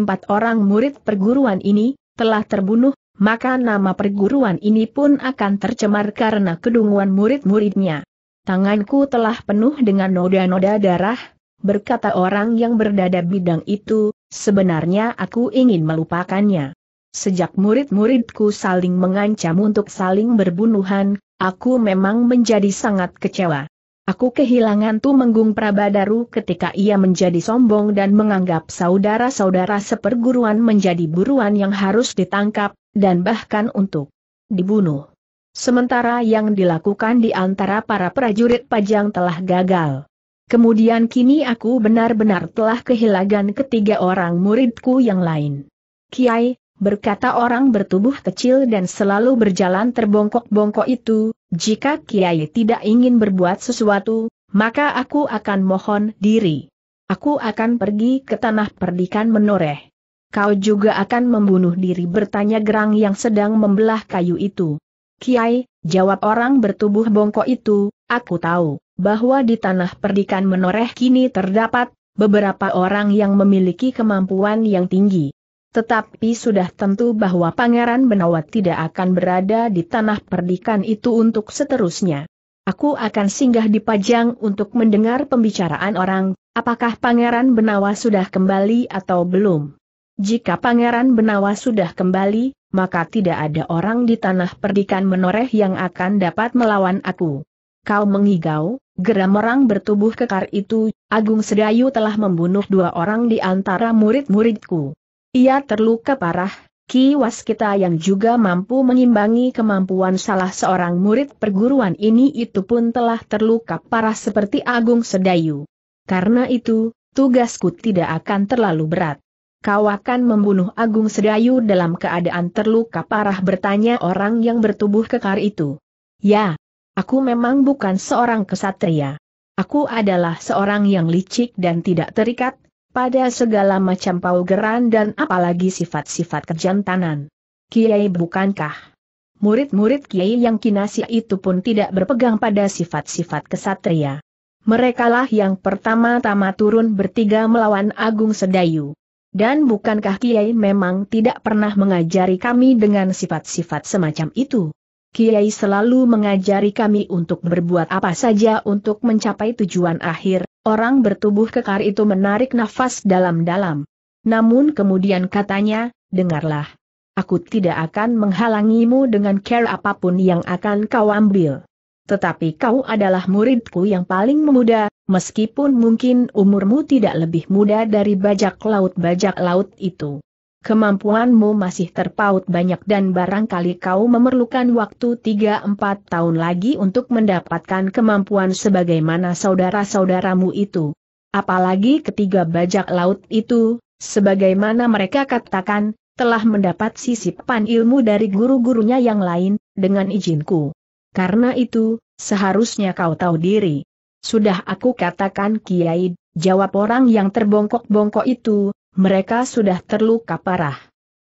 empat orang murid perguruan ini, telah terbunuh, maka nama perguruan ini pun akan tercemar karena kedunguan murid-muridnya tanganku telah penuh dengan noda-noda darah, berkata orang yang berdada bidang itu, sebenarnya aku ingin melupakannya. Sejak murid-muridku saling mengancam untuk saling berbunuhan, aku memang menjadi sangat kecewa. Aku kehilangan tuh menggung Prabadaru ketika ia menjadi sombong dan menganggap saudara-saudara seperguruan menjadi buruan yang harus ditangkap, dan bahkan untuk dibunuh. Sementara yang dilakukan di antara para prajurit pajang telah gagal. Kemudian kini aku benar-benar telah kehilangan ketiga orang muridku yang lain. Kiai, berkata orang bertubuh kecil dan selalu berjalan terbongkok-bongkok itu, jika Kiai tidak ingin berbuat sesuatu, maka aku akan mohon diri. Aku akan pergi ke tanah perdikan menoreh. Kau juga akan membunuh diri bertanya gerang yang sedang membelah kayu itu. Kiai, jawab orang bertubuh bongkok itu, aku tahu, bahwa di tanah perdikan menoreh kini terdapat, beberapa orang yang memiliki kemampuan yang tinggi. Tetapi sudah tentu bahwa Pangeran Benawa tidak akan berada di tanah perdikan itu untuk seterusnya. Aku akan singgah di Pajang untuk mendengar pembicaraan orang, apakah Pangeran Benawa sudah kembali atau belum. Jika Pangeran Benawa sudah kembali, maka tidak ada orang di tanah perdikan menoreh yang akan dapat melawan aku. Kau mengigau, geram orang bertubuh kekar itu, Agung Sedayu telah membunuh dua orang di antara murid-muridku. Ia terluka parah, Ki Waskita yang juga mampu mengimbangi kemampuan salah seorang murid perguruan ini itu pun telah terluka parah seperti Agung Sedayu. Karena itu, tugasku tidak akan terlalu berat kau akan membunuh Agung Sedayu dalam keadaan terluka parah bertanya orang yang bertubuh kekar itu. Ya, aku memang bukan seorang kesatria. Aku adalah seorang yang licik dan tidak terikat, pada segala macam paugeran dan apalagi sifat-sifat kejantanan. Kiai bukankah? Murid-murid Kiai yang kinasi itu pun tidak berpegang pada sifat-sifat kesatria. Merekalah yang pertama-tama turun bertiga melawan Agung Sedayu. Dan bukankah Kiai memang tidak pernah mengajari kami dengan sifat-sifat semacam itu? Kiai selalu mengajari kami untuk berbuat apa saja untuk mencapai tujuan akhir, orang bertubuh kekar itu menarik nafas dalam-dalam. Namun kemudian katanya, dengarlah. Aku tidak akan menghalangimu dengan care apapun yang akan kau ambil tetapi kau adalah muridku yang paling muda, meskipun mungkin umurmu tidak lebih muda dari bajak laut-bajak laut itu. Kemampuanmu masih terpaut banyak dan barangkali kau memerlukan waktu 3-4 tahun lagi untuk mendapatkan kemampuan sebagaimana saudara-saudaramu itu. Apalagi ketiga bajak laut itu, sebagaimana mereka katakan, telah mendapat sisipan ilmu dari guru-gurunya yang lain, dengan izinku. Karena itu, seharusnya kau tahu diri. Sudah aku katakan Kiai, jawab orang yang terbongkok-bongkok itu, mereka sudah terluka parah.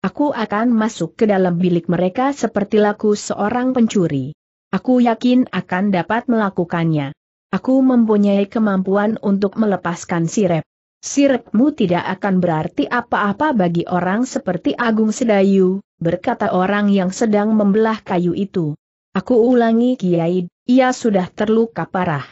Aku akan masuk ke dalam bilik mereka seperti laku seorang pencuri. Aku yakin akan dapat melakukannya. Aku mempunyai kemampuan untuk melepaskan sirep. Sirepmu tidak akan berarti apa-apa bagi orang seperti Agung Sedayu, berkata orang yang sedang membelah kayu itu. Aku ulangi Kiai, ia sudah terluka parah.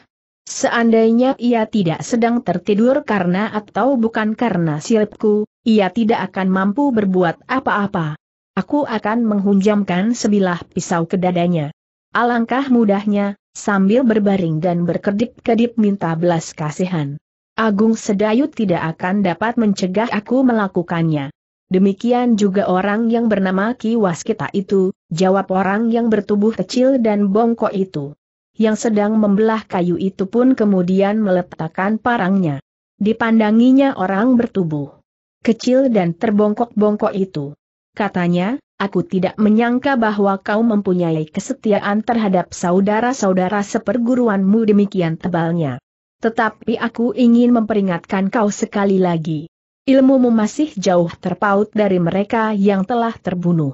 Seandainya ia tidak sedang tertidur karena atau bukan karena silpku, ia tidak akan mampu berbuat apa-apa. Aku akan menghunjamkan sebilah pisau ke dadanya. Alangkah mudahnya, sambil berbaring dan berkedip-kedip minta belas kasihan. Agung Sedayu tidak akan dapat mencegah aku melakukannya. Demikian juga orang yang bernama Ki Waskita itu, jawab orang yang bertubuh kecil dan bongkok itu. Yang sedang membelah kayu itu pun kemudian meletakkan parangnya. Dipandanginya orang bertubuh kecil dan terbongkok-bongkok itu. Katanya, aku tidak menyangka bahwa kau mempunyai kesetiaan terhadap saudara-saudara seperguruanmu demikian tebalnya. Tetapi aku ingin memperingatkan kau sekali lagi Ilmumu masih jauh terpaut dari mereka yang telah terbunuh.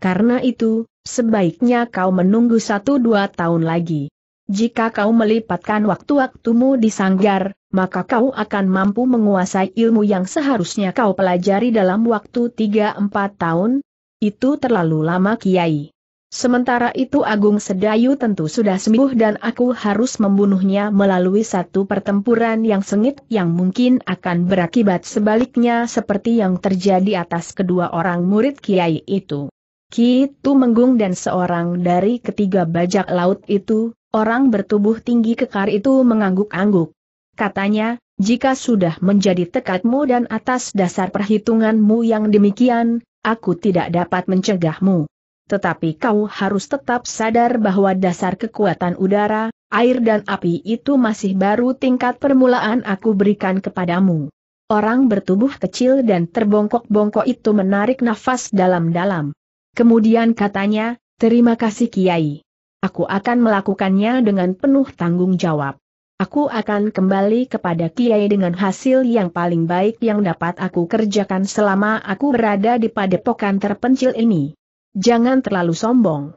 Karena itu, sebaiknya kau menunggu satu dua tahun lagi. Jika kau melipatkan waktu-waktumu di sanggar, maka kau akan mampu menguasai ilmu yang seharusnya kau pelajari dalam waktu tiga empat tahun? Itu terlalu lama Kiai. Sementara itu Agung Sedayu tentu sudah sembuh dan aku harus membunuhnya melalui satu pertempuran yang sengit yang mungkin akan berakibat sebaliknya seperti yang terjadi atas kedua orang murid Kiai itu. Ki Tu Menggung dan seorang dari ketiga bajak laut itu, orang bertubuh tinggi kekar itu mengangguk-angguk. Katanya, jika sudah menjadi tekadmu dan atas dasar perhitunganmu yang demikian, aku tidak dapat mencegahmu tetapi kau harus tetap sadar bahwa dasar kekuatan udara, air dan api itu masih baru tingkat permulaan aku berikan kepadamu. Orang bertubuh kecil dan terbongkok-bongkok itu menarik nafas dalam-dalam. Kemudian katanya, terima kasih Kiai. Aku akan melakukannya dengan penuh tanggung jawab. Aku akan kembali kepada Kiai dengan hasil yang paling baik yang dapat aku kerjakan selama aku berada di padepokan terpencil ini. Jangan terlalu sombong.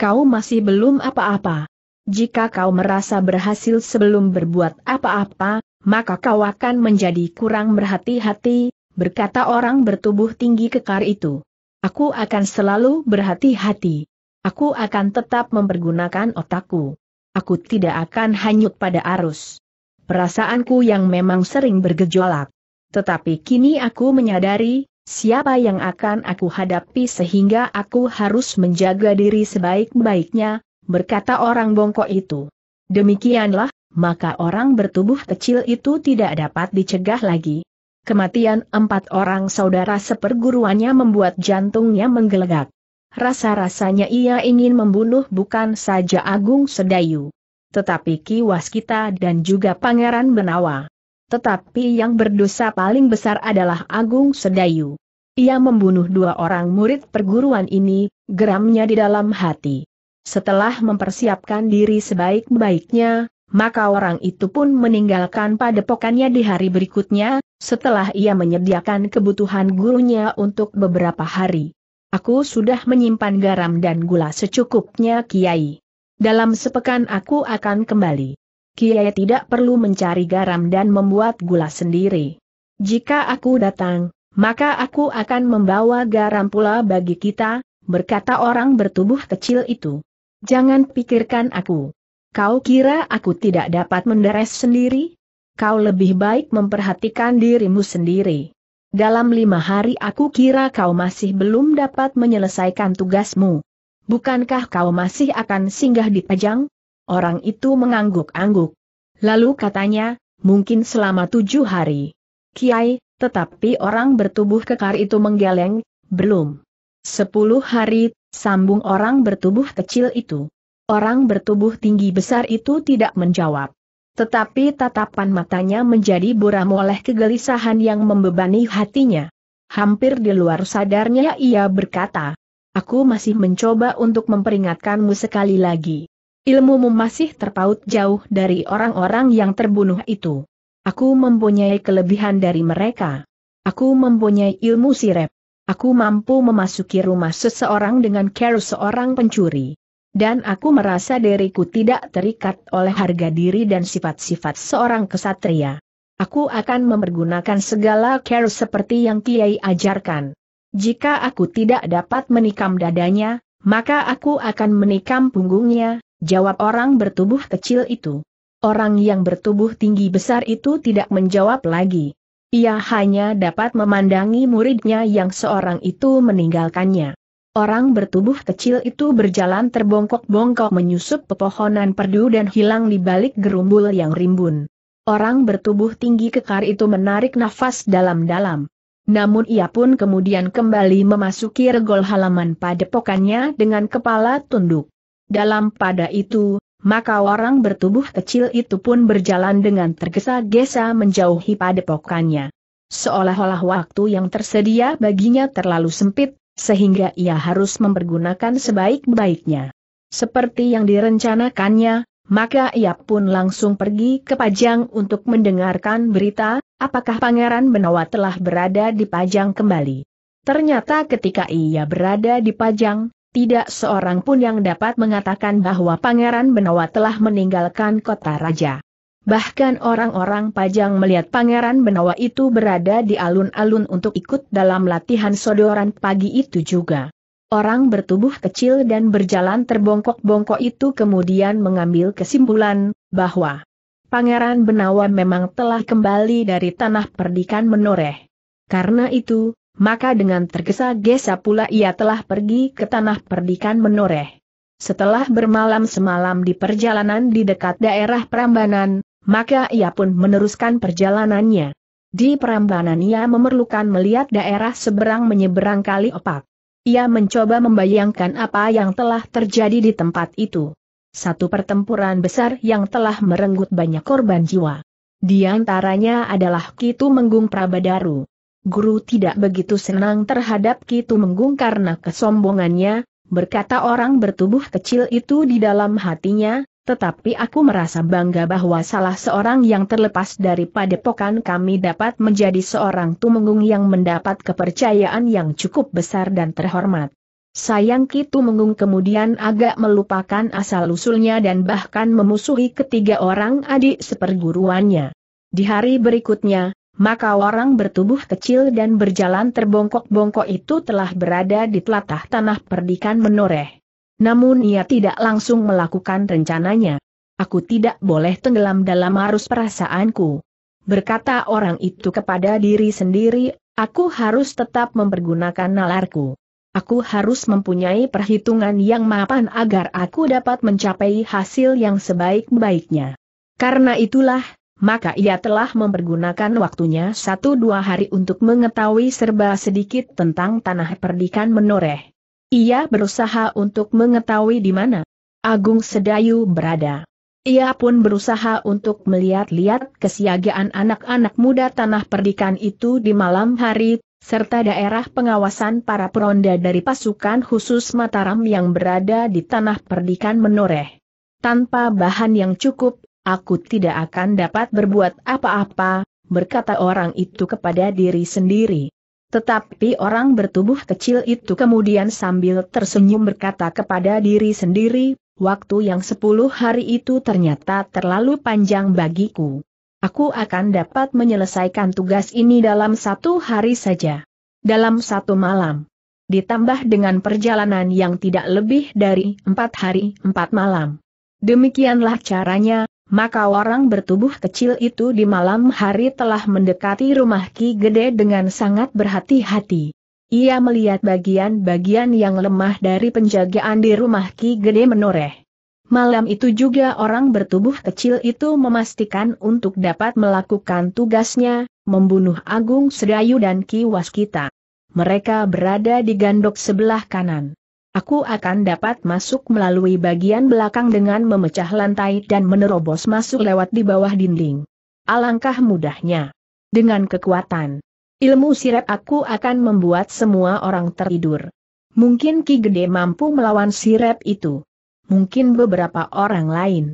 Kau masih belum apa-apa. Jika kau merasa berhasil sebelum berbuat apa-apa, maka kau akan menjadi kurang berhati-hati, berkata orang bertubuh tinggi kekar itu. Aku akan selalu berhati-hati. Aku akan tetap mempergunakan otakku. Aku tidak akan hanyut pada arus. Perasaanku yang memang sering bergejolak. Tetapi kini aku menyadari, siapa yang akan aku hadapi sehingga aku harus menjaga diri sebaik-baiknya, berkata orang bongkok itu. Demikianlah, maka orang bertubuh kecil itu tidak dapat dicegah lagi. Kematian empat orang saudara seperguruannya membuat jantungnya menggelegak. Rasa-rasanya ia ingin membunuh bukan saja Agung Sedayu. Tetapi Ki Waskita dan juga Pangeran Benawa. Tetapi yang berdosa paling besar adalah Agung Sedayu. Ia membunuh dua orang murid perguruan ini, geramnya di dalam hati. Setelah mempersiapkan diri sebaik-baiknya, maka orang itu pun meninggalkan padepokannya di hari berikutnya, setelah ia menyediakan kebutuhan gurunya untuk beberapa hari. Aku sudah menyimpan garam dan gula secukupnya Kiai. Dalam sepekan aku akan kembali. Kiai tidak perlu mencari garam dan membuat gula sendiri. Jika aku datang, maka aku akan membawa garam pula bagi kita, berkata orang bertubuh kecil itu. Jangan pikirkan aku. Kau kira aku tidak dapat menderes sendiri? Kau lebih baik memperhatikan dirimu sendiri. Dalam lima hari aku kira kau masih belum dapat menyelesaikan tugasmu. Bukankah kau masih akan singgah di Pajang? Orang itu mengangguk-angguk. Lalu katanya, mungkin selama tujuh hari. Kiai, tetapi orang bertubuh kekar itu menggeleng, belum. Sepuluh hari, sambung orang bertubuh kecil itu. Orang bertubuh tinggi besar itu tidak menjawab. Tetapi tatapan matanya menjadi buram oleh kegelisahan yang membebani hatinya. Hampir di luar sadarnya ia berkata, Aku masih mencoba untuk memperingatkanmu sekali lagi. Ilmumu masih terpaut jauh dari orang-orang yang terbunuh itu. Aku mempunyai kelebihan dari mereka. Aku mempunyai ilmu sirep. Aku mampu memasuki rumah seseorang dengan care seorang pencuri. Dan aku merasa diriku tidak terikat oleh harga diri dan sifat-sifat seorang kesatria. Aku akan mempergunakan segala care seperti yang Kiai ajarkan. Jika aku tidak dapat menikam dadanya, maka aku akan menikam punggungnya, Jawab orang bertubuh kecil itu. Orang yang bertubuh tinggi besar itu tidak menjawab lagi. Ia hanya dapat memandangi muridnya yang seorang itu meninggalkannya. Orang bertubuh kecil itu berjalan terbongkok-bongkok menyusup pepohonan perdu dan hilang di balik gerumbul yang rimbun. Orang bertubuh tinggi kekar itu menarik nafas dalam-dalam. Namun ia pun kemudian kembali memasuki regol halaman padepokannya dengan kepala tunduk. Dalam pada itu, maka orang bertubuh kecil itu pun berjalan dengan tergesa-gesa menjauhi padepokannya. Seolah-olah waktu yang tersedia baginya terlalu sempit, sehingga ia harus mempergunakan sebaik-baiknya. Seperti yang direncanakannya, maka ia pun langsung pergi ke Pajang untuk mendengarkan berita, apakah Pangeran Benawa telah berada di Pajang kembali. Ternyata ketika ia berada di Pajang, tidak seorang pun yang dapat mengatakan bahwa Pangeran Benawa telah meninggalkan kota raja. Bahkan orang-orang pajang melihat Pangeran Benawa itu berada di alun-alun untuk ikut dalam latihan sodoran pagi itu juga. Orang bertubuh kecil dan berjalan terbongkok-bongkok itu kemudian mengambil kesimpulan bahwa Pangeran Benawa memang telah kembali dari tanah perdikan menoreh. Karena itu, maka dengan tergesa-gesa pula ia telah pergi ke tanah perdikan menoreh. Setelah bermalam semalam di perjalanan di dekat daerah Prambanan, maka ia pun meneruskan perjalanannya. Di Prambanan ia memerlukan melihat daerah seberang menyeberang kali opak. Ia mencoba membayangkan apa yang telah terjadi di tempat itu. Satu pertempuran besar yang telah merenggut banyak korban jiwa. Di antaranya adalah Kitu Menggung Prabadaru guru tidak begitu senang terhadap Kitu Menggung karena kesombongannya, berkata orang bertubuh kecil itu di dalam hatinya, tetapi aku merasa bangga bahwa salah seorang yang terlepas dari padepokan kami dapat menjadi seorang Tumenggung yang mendapat kepercayaan yang cukup besar dan terhormat. Sayang Kitu Menggung kemudian agak melupakan asal-usulnya dan bahkan memusuhi ketiga orang adik seperguruannya. Di hari berikutnya, maka orang bertubuh kecil dan berjalan terbongkok-bongkok itu telah berada di telatah tanah perdikan menoreh. Namun ia tidak langsung melakukan rencananya. Aku tidak boleh tenggelam dalam arus perasaanku. Berkata orang itu kepada diri sendiri, aku harus tetap mempergunakan nalarku. Aku harus mempunyai perhitungan yang mapan agar aku dapat mencapai hasil yang sebaik-baiknya. Karena itulah, maka ia telah mempergunakan waktunya satu dua hari untuk mengetahui serba sedikit tentang tanah perdikan menoreh. Ia berusaha untuk mengetahui di mana Agung Sedayu berada. Ia pun berusaha untuk melihat-lihat kesiagaan anak-anak muda tanah perdikan itu di malam hari, serta daerah pengawasan para peronda dari pasukan khusus Mataram yang berada di tanah perdikan menoreh. Tanpa bahan yang cukup, Aku tidak akan dapat berbuat apa-apa, berkata orang itu kepada diri sendiri. Tetapi orang bertubuh kecil itu kemudian sambil tersenyum berkata kepada diri sendiri, waktu yang sepuluh hari itu ternyata terlalu panjang bagiku. Aku akan dapat menyelesaikan tugas ini dalam satu hari saja. Dalam satu malam. Ditambah dengan perjalanan yang tidak lebih dari empat hari empat malam. Demikianlah caranya, maka orang bertubuh kecil itu di malam hari telah mendekati rumah Ki Gede dengan sangat berhati-hati. Ia melihat bagian-bagian yang lemah dari penjagaan di rumah Ki Gede menoreh. Malam itu juga orang bertubuh kecil itu memastikan untuk dapat melakukan tugasnya, membunuh Agung Sedayu dan Ki Waskita. Mereka berada di gandok sebelah kanan. Aku akan dapat masuk melalui bagian belakang dengan memecah lantai dan menerobos masuk lewat di bawah dinding. Alangkah mudahnya. Dengan kekuatan ilmu sirap aku akan membuat semua orang tertidur. Mungkin Ki Gede mampu melawan sirap itu. Mungkin beberapa orang lain.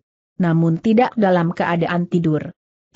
Namun tidak dalam keadaan tidur.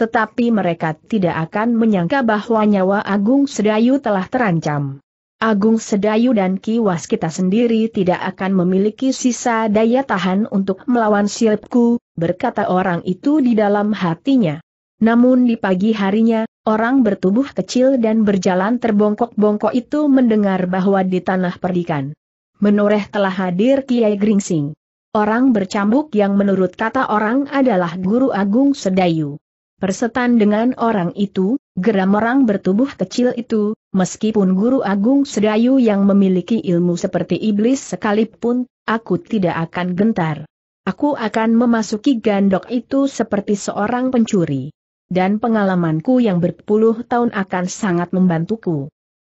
Tetapi mereka tidak akan menyangka bahwa nyawa Agung Sedayu telah terancam. Agung Sedayu dan Kiwas kita sendiri tidak akan memiliki sisa daya tahan untuk melawan silpku, berkata orang itu di dalam hatinya. Namun di pagi harinya, orang bertubuh kecil dan berjalan terbongkok-bongkok itu mendengar bahwa di tanah perdikan. Menoreh telah hadir Kiai Gringsing. Orang bercambuk yang menurut kata orang adalah guru agung Sedayu. Persetan dengan orang itu, Geram orang bertubuh kecil itu, meskipun Guru Agung Sedayu yang memiliki ilmu seperti iblis sekalipun, aku tidak akan gentar. Aku akan memasuki gandok itu seperti seorang pencuri. Dan pengalamanku yang berpuluh tahun akan sangat membantuku.